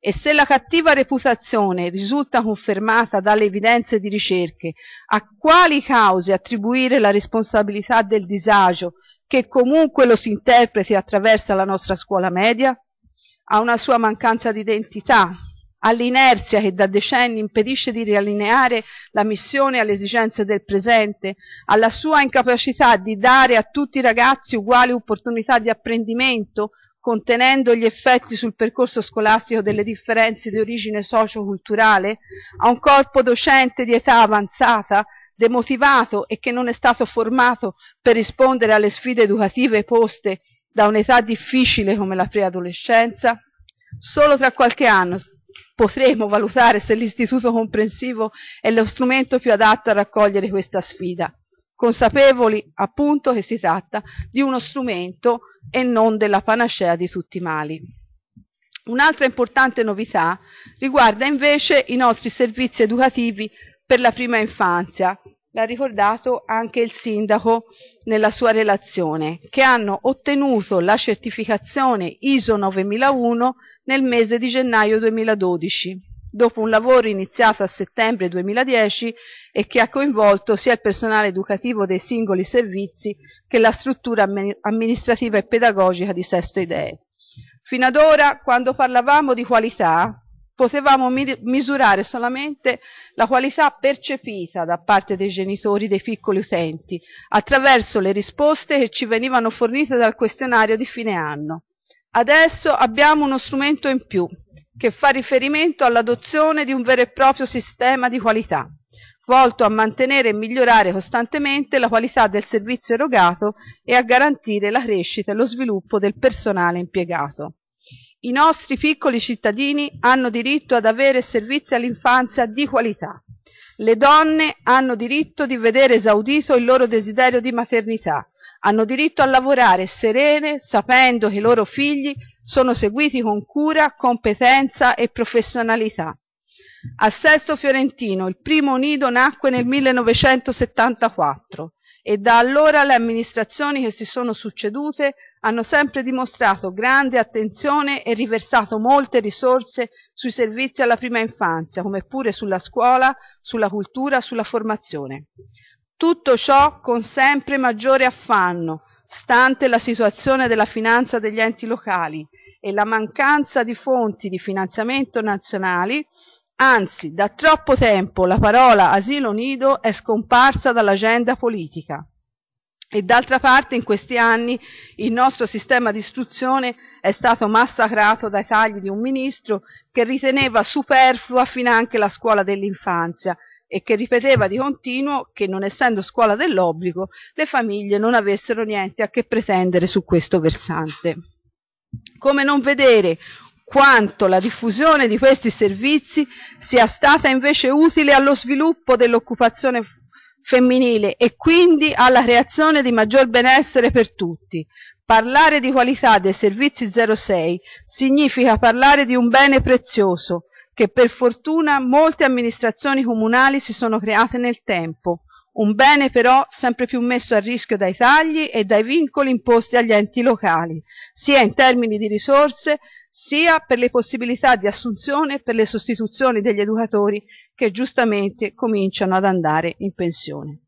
E se la cattiva reputazione risulta confermata dalle evidenze di ricerche, a quali cause attribuire la responsabilità del disagio, che comunque lo si interpreti attraverso la nostra scuola media, a una sua mancanza di identità, all'inerzia che da decenni impedisce di riallineare la missione alle esigenze del presente, alla sua incapacità di dare a tutti i ragazzi uguali opportunità di apprendimento, contenendo gli effetti sul percorso scolastico delle differenze di origine socio-culturale, a un corpo docente di età avanzata demotivato e che non è stato formato per rispondere alle sfide educative poste da un'età difficile come la preadolescenza? Solo tra qualche anno potremo valutare se l'istituto comprensivo è lo strumento più adatto a raccogliere questa sfida, consapevoli appunto che si tratta di uno strumento e non della panacea di tutti i mali. Un'altra importante novità riguarda invece i nostri servizi educativi per la prima infanzia, l'ha ricordato anche il sindaco nella sua relazione, che hanno ottenuto la certificazione ISO 9001 nel mese di gennaio 2012, dopo un lavoro iniziato a settembre 2010 e che ha coinvolto sia il personale educativo dei singoli servizi che la struttura amministrativa e pedagogica di Sesto Idee. Fino ad ora, quando parlavamo di qualità, potevamo misurare solamente la qualità percepita da parte dei genitori dei piccoli utenti attraverso le risposte che ci venivano fornite dal questionario di fine anno. Adesso abbiamo uno strumento in più che fa riferimento all'adozione di un vero e proprio sistema di qualità, volto a mantenere e migliorare costantemente la qualità del servizio erogato e a garantire la crescita e lo sviluppo del personale impiegato. I nostri piccoli cittadini hanno diritto ad avere servizi all'infanzia di qualità. Le donne hanno diritto di vedere esaudito il loro desiderio di maternità. Hanno diritto a lavorare serene, sapendo che i loro figli sono seguiti con cura, competenza e professionalità. A Sesto Fiorentino il primo nido nacque nel 1974 e da allora le amministrazioni che si sono succedute hanno sempre dimostrato grande attenzione e riversato molte risorse sui servizi alla prima infanzia, come pure sulla scuola, sulla cultura, sulla formazione. Tutto ciò con sempre maggiore affanno, stante la situazione della finanza degli enti locali e la mancanza di fonti di finanziamento nazionali, anzi da troppo tempo la parola asilo nido è scomparsa dall'agenda politica. E d'altra parte in questi anni il nostro sistema di istruzione è stato massacrato dai tagli di un ministro che riteneva superflua finanche la scuola dell'infanzia e che ripeteva di continuo che non essendo scuola dell'obbligo le famiglie non avessero niente a che pretendere su questo versante. Come non vedere quanto la diffusione di questi servizi sia stata invece utile allo sviluppo dell'occupazione femminile e quindi alla creazione di maggior benessere per tutti. Parlare di qualità dei servizi 06 significa parlare di un bene prezioso che per fortuna molte amministrazioni comunali si sono create nel tempo, un bene però sempre più messo a rischio dai tagli e dai vincoli imposti agli enti locali, sia in termini di risorse sia per le possibilità di assunzione per le sostituzioni degli educatori che giustamente cominciano ad andare in pensione.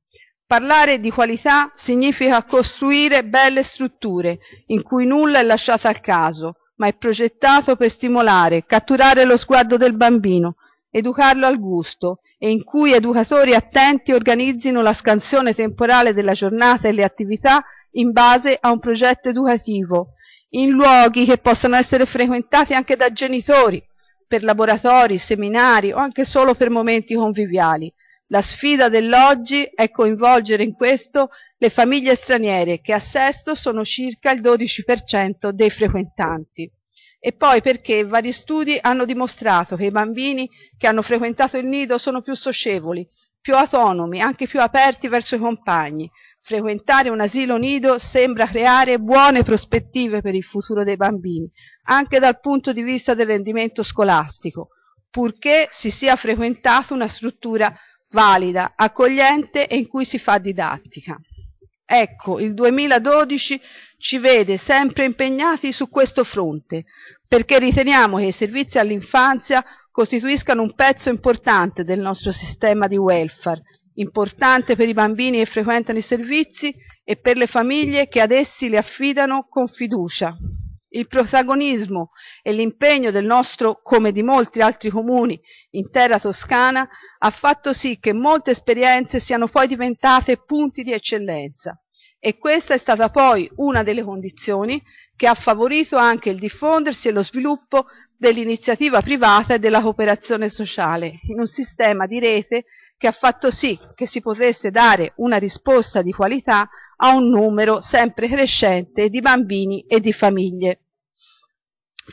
Parlare di qualità significa costruire belle strutture in cui nulla è lasciato al caso, ma è progettato per stimolare, catturare lo sguardo del bambino, educarlo al gusto e in cui educatori attenti organizzino la scansione temporale della giornata e le attività in base a un progetto educativo in luoghi che possano essere frequentati anche da genitori, per laboratori, seminari o anche solo per momenti conviviali. La sfida dell'oggi è coinvolgere in questo le famiglie straniere, che a Sesto sono circa il 12% dei frequentanti. E poi perché vari studi hanno dimostrato che i bambini che hanno frequentato il nido sono più socievoli, più autonomi, anche più aperti verso i compagni, Frequentare un asilo nido sembra creare buone prospettive per il futuro dei bambini, anche dal punto di vista del rendimento scolastico, purché si sia frequentata una struttura valida, accogliente e in cui si fa didattica. Ecco, il 2012 ci vede sempre impegnati su questo fronte, perché riteniamo che i servizi all'infanzia costituiscano un pezzo importante del nostro sistema di welfare importante per i bambini che frequentano i servizi e per le famiglie che ad essi li affidano con fiducia. Il protagonismo e l'impegno del nostro, come di molti altri comuni in terra toscana, ha fatto sì che molte esperienze siano poi diventate punti di eccellenza e questa è stata poi una delle condizioni che ha favorito anche il diffondersi e lo sviluppo dell'iniziativa privata e della cooperazione sociale in un sistema di rete che ha fatto sì che si potesse dare una risposta di qualità a un numero sempre crescente di bambini e di famiglie.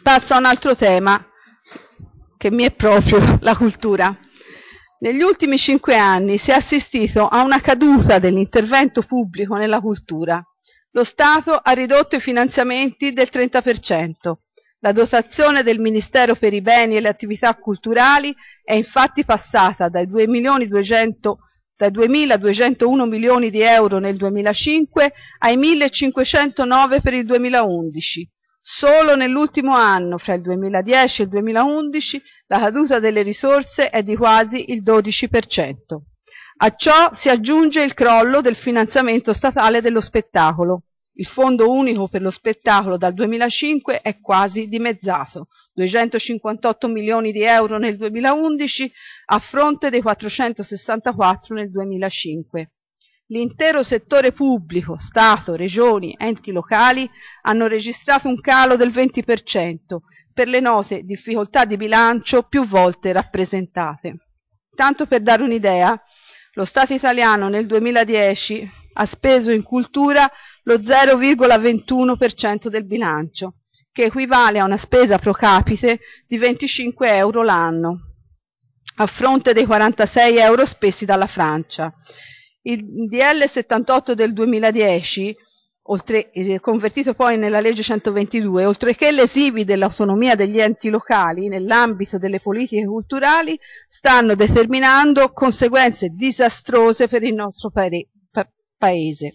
Passo a un altro tema che mi è proprio la cultura. Negli ultimi cinque anni si è assistito a una caduta dell'intervento pubblico nella cultura. Lo Stato ha ridotto i finanziamenti del 30%, la dotazione del Ministero per i beni e le attività culturali è infatti passata dai da 2.201 milioni di euro nel 2005 ai 1.509 per il 2011. Solo nell'ultimo anno, fra il 2010 e il 2011, la caduta delle risorse è di quasi il 12%. A ciò si aggiunge il crollo del finanziamento statale dello spettacolo il fondo unico per lo spettacolo dal 2005 è quasi dimezzato 258 milioni di euro nel 2011 a fronte dei 464 nel 2005 l'intero settore pubblico, Stato, Regioni, enti locali hanno registrato un calo del 20% per le note difficoltà di bilancio più volte rappresentate. Tanto per dare un'idea, lo Stato italiano nel 2010 ha speso in cultura lo 0,21% del bilancio, che equivale a una spesa pro capite di 25 euro l'anno, a fronte dei 46 euro spesi dalla Francia. Il DL 78 del 2010 Oltre, eh, convertito poi nella legge 122, oltre che lesivi dell'autonomia degli enti locali nell'ambito delle politiche culturali, stanno determinando conseguenze disastrose per il nostro pa paese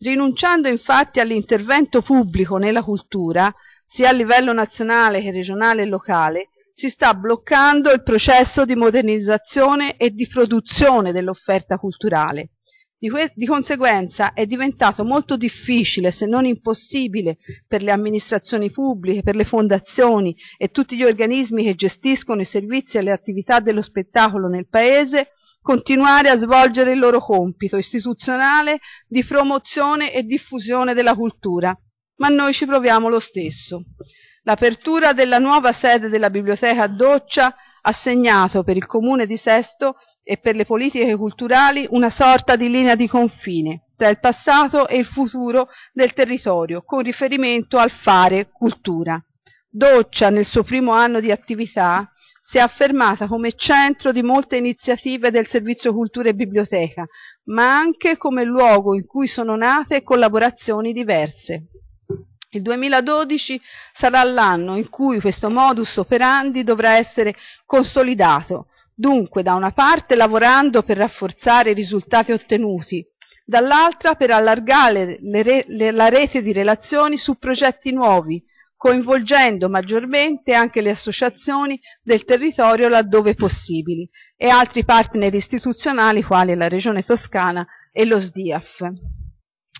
rinunciando infatti all'intervento pubblico nella cultura sia a livello nazionale che regionale e locale si sta bloccando il processo di modernizzazione e di produzione dell'offerta culturale. Di, di, conseguenza è diventato molto difficile, se non impossibile, per le amministrazioni pubbliche, per le fondazioni e tutti gli organismi che gestiscono i servizi e le attività dello spettacolo nel Paese continuare a svolgere il loro compito istituzionale di promozione e diffusione della cultura, ma noi ci proviamo lo stesso. L'apertura della nuova sede della Biblioteca Doccia ha segnato per il comune di Sesto e per le politiche culturali una sorta di linea di confine tra il passato e il futuro del territorio con riferimento al fare cultura. Doccia nel suo primo anno di attività si è affermata come centro di molte iniziative del servizio cultura e biblioteca, ma anche come luogo in cui sono nate collaborazioni diverse. Il 2012 sarà l'anno in cui questo modus operandi dovrà essere consolidato, dunque da una parte lavorando per rafforzare i risultati ottenuti, dall'altra per allargare re, le, la rete di relazioni su progetti nuovi, coinvolgendo maggiormente anche le associazioni del territorio laddove possibili e altri partner istituzionali quali la Regione Toscana e lo SDIAF.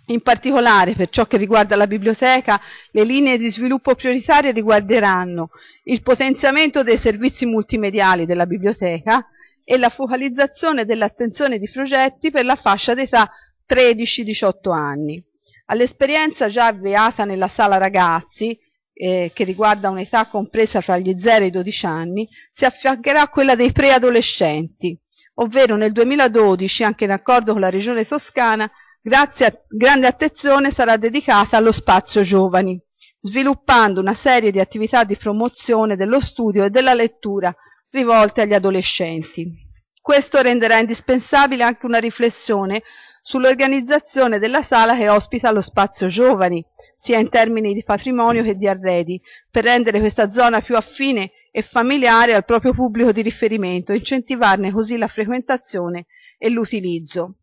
In particolare, per ciò che riguarda la biblioteca, le linee di sviluppo prioritarie riguarderanno il potenziamento dei servizi multimediali della biblioteca e la focalizzazione dell'attenzione di progetti per la fascia d'età 13-18 anni. All'esperienza già avviata nella sala ragazzi eh, che riguarda un'età compresa fra gli 0 e i 12 anni, si affiancherà quella dei preadolescenti, ovvero nel 2012, anche in accordo con la Regione Toscana, grazie a grande attenzione sarà dedicata allo spazio giovani, sviluppando una serie di attività di promozione dello studio e della lettura rivolte agli adolescenti. Questo renderà indispensabile anche una riflessione sull'organizzazione della sala che ospita lo spazio giovani, sia in termini di patrimonio che di arredi, per rendere questa zona più affine e familiare al proprio pubblico di riferimento, incentivarne così la frequentazione e l'utilizzo.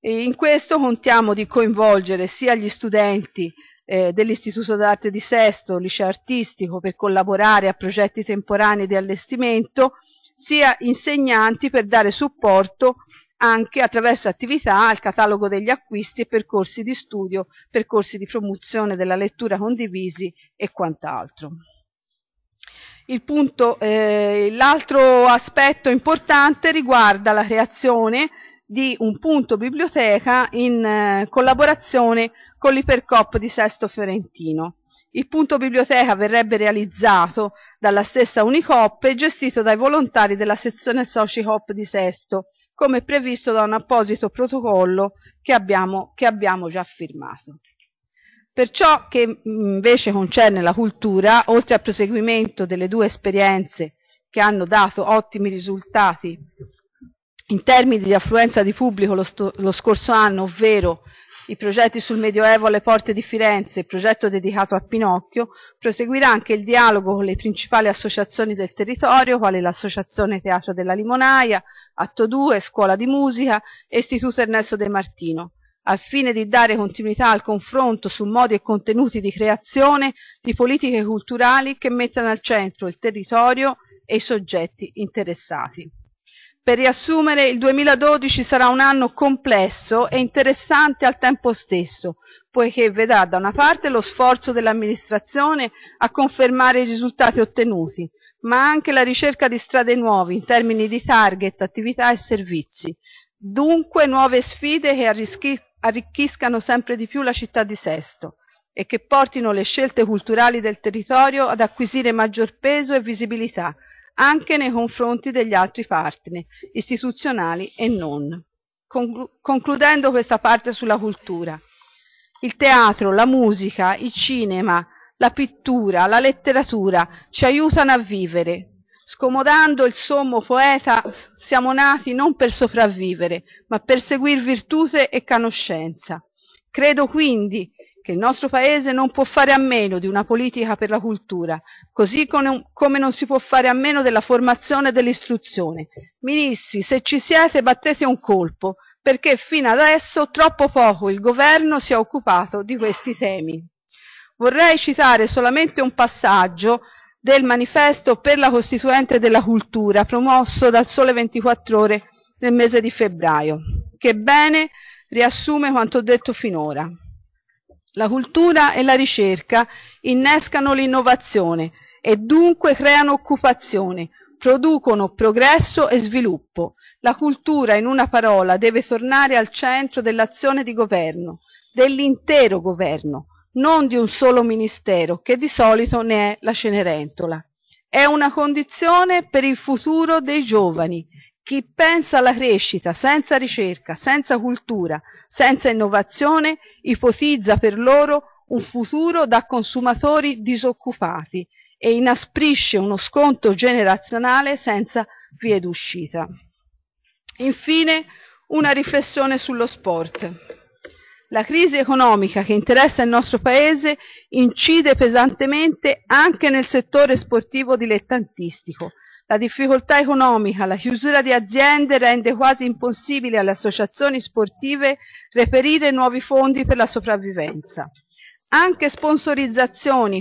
in questo contiamo di coinvolgere sia gli studenti eh, dell'Istituto d'Arte di Sesto, liceo artistico, per collaborare a progetti temporanei di allestimento, sia insegnanti per dare supporto anche attraverso attività al catalogo degli acquisti e percorsi di studio, percorsi di promozione della lettura condivisi e quant'altro. Eh, l'altro eh, aspetto importante riguarda la creazione di un punto biblioteca in eh, collaborazione con l'Ipercop di Sesto Fiorentino. Il punto biblioteca verrebbe realizzato dalla stessa Unicop e gestito dai volontari della sezione SociCop di Sesto, come previsto da un apposito protocollo che abbiamo, che abbiamo già firmato. Per ciò che invece concerne la cultura, oltre al proseguimento delle due esperienze che hanno dato ottimi risultati in termini di affluenza di pubblico lo, lo scorso anno, ovvero i progetti sul Medioevo alle porte di Firenze e il progetto dedicato a Pinocchio proseguirà anche il dialogo con le principali associazioni del territorio, quali l'Associazione Teatro della Limonaia, Atto 2, Scuola di Musica e Istituto Ernesto De Martino, al fine di dare continuità al confronto su modi e contenuti di creazione di politiche culturali che mettano al centro il territorio e i soggetti interessati. Per riassumere, il 2012 sarà un anno complesso e interessante al tempo stesso, poiché vedrà da una parte lo sforzo dell'amministrazione a confermare i risultati ottenuti, ma anche la ricerca di strade nuove in termini di target, attività e servizi. Dunque nuove sfide che arricchiscano sempre di più la città di Sesto e che portino le scelte culturali del territorio ad acquisire maggior peso e visibilità, anche nei confronti degli altri partner istituzionali e non. Conclu concludendo questa parte sulla cultura, il teatro, la musica, il cinema, la pittura, la letteratura ci aiutano a vivere. Scomodando il sommo poeta, siamo nati non per sopravvivere, ma per seguir virtute e conoscenza. Credo quindi che il nostro Paese non può fare a meno di una politica per la cultura, così come non si può fare a meno della formazione e dell'istruzione. Ministri, se ci siete, battete un colpo, perché fino adesso troppo poco il governo si è occupato di questi temi. Vorrei citare solamente un passaggio del manifesto per la Costituente della Cultura, promosso dal Sole 24 Ore nel mese di febbraio, che bene riassume quanto detto finora. La cultura e la ricerca innescano l'innovazione e dunque creano occupazione, producono progresso e sviluppo. La cultura, in una parola, deve tornare al centro dell'azione di governo, dell'intero governo, non di un solo ministero, che di solito ne è la Cenerentola. È una condizione per il futuro dei giovani chi pensa alla crescita senza ricerca senza cultura senza innovazione ipotizza per loro un futuro da consumatori disoccupati e inasprisce uno sconto generazionale senza vie d'uscita infine una riflessione sullo sport la crisi economica che interessa il nostro paese incide pesantemente anche nel settore sportivo dilettantistico la difficoltà economica, la chiusura di aziende rende quasi impossibile alle associazioni sportive reperire nuovi fondi per la sopravvivenza. Anche sponsorizzazioni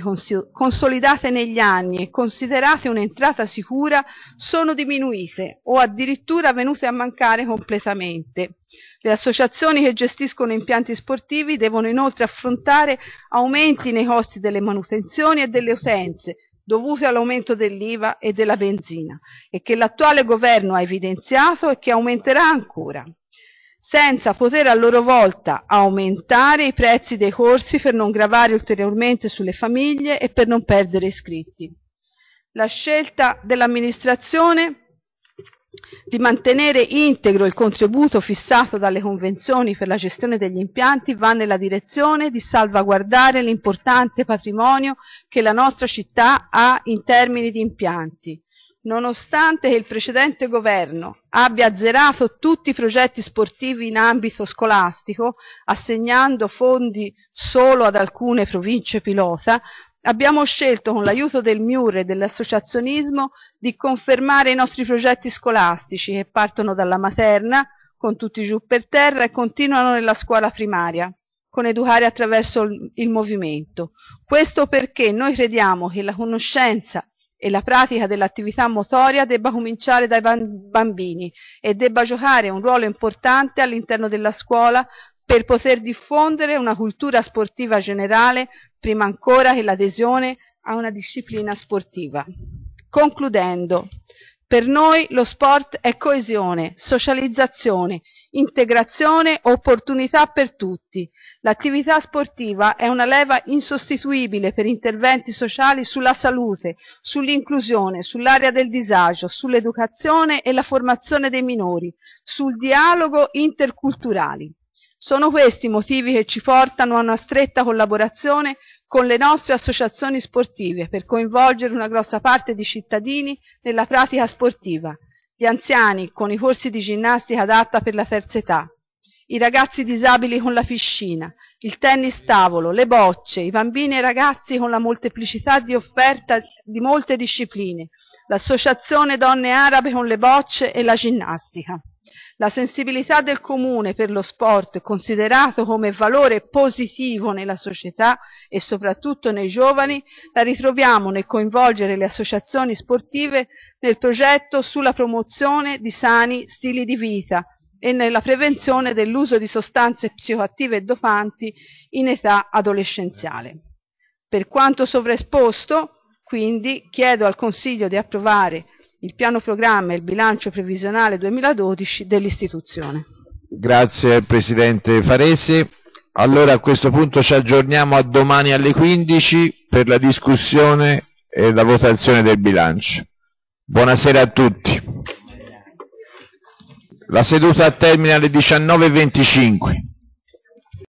consolidate negli anni e considerate un'entrata sicura sono diminuite o addirittura venute a mancare completamente. Le associazioni che gestiscono impianti sportivi devono inoltre affrontare aumenti nei costi delle manutenzioni e delle utenze, dovute all'aumento dell'IVA e della benzina e che l'attuale governo ha evidenziato e che aumenterà ancora senza poter a loro volta aumentare i prezzi dei corsi per non gravare ulteriormente sulle famiglie e per non perdere iscritti. La scelta dell'amministrazione di mantenere integro il contributo fissato dalle convenzioni per la gestione degli impianti va nella direzione di salvaguardare l'importante patrimonio che la nostra città ha in termini di impianti. Nonostante che il precedente governo abbia azzerato tutti i progetti sportivi in ambito scolastico, assegnando fondi solo ad alcune province pilota, Abbiamo scelto, con l'aiuto del MIUR e dell'associazionismo, di confermare i nostri progetti scolastici che partono dalla materna, con tutti giù per terra, e continuano nella scuola primaria, con educare attraverso il movimento. Questo perché noi crediamo che la conoscenza e la pratica dell'attività motoria debba cominciare dai bambini e debba giocare un ruolo importante all'interno della scuola per poter diffondere una cultura sportiva generale prima ancora che l'adesione a una disciplina sportiva. Concludendo, per noi lo sport è coesione, socializzazione, integrazione, opportunità per tutti. L'attività sportiva è una leva insostituibile per interventi sociali sulla salute, sull'inclusione, sull'area del disagio, sull'educazione e la formazione dei minori, sul dialogo interculturali. Sono questi i motivi che ci portano a una stretta collaborazione con le nostre associazioni sportive per coinvolgere una grossa parte di cittadini nella pratica sportiva, gli anziani con i corsi di ginnastica adatta per la terza età, i ragazzi disabili con la piscina, il tennis tavolo, le bocce, i bambini e i ragazzi con la molteplicità di offerta di molte discipline, l'associazione donne arabe con le bocce e la ginnastica la sensibilità del comune per lo sport considerato come valore positivo nella società e soprattutto nei giovani la ritroviamo nel coinvolgere le associazioni sportive nel progetto sulla promozione di sani stili di vita e nella prevenzione dell'uso di sostanze psicoattive e dopanti in età adolescenziale. Per quanto sovraesposto, quindi, chiedo al Consiglio di approvare il piano programma e il bilancio previsionale 2012 dell'istituzione. Grazie Presidente Faresi. Allora a questo punto ci aggiorniamo a domani alle 15 per la discussione e la votazione del bilancio. Buonasera a tutti. La seduta termina alle 19.25.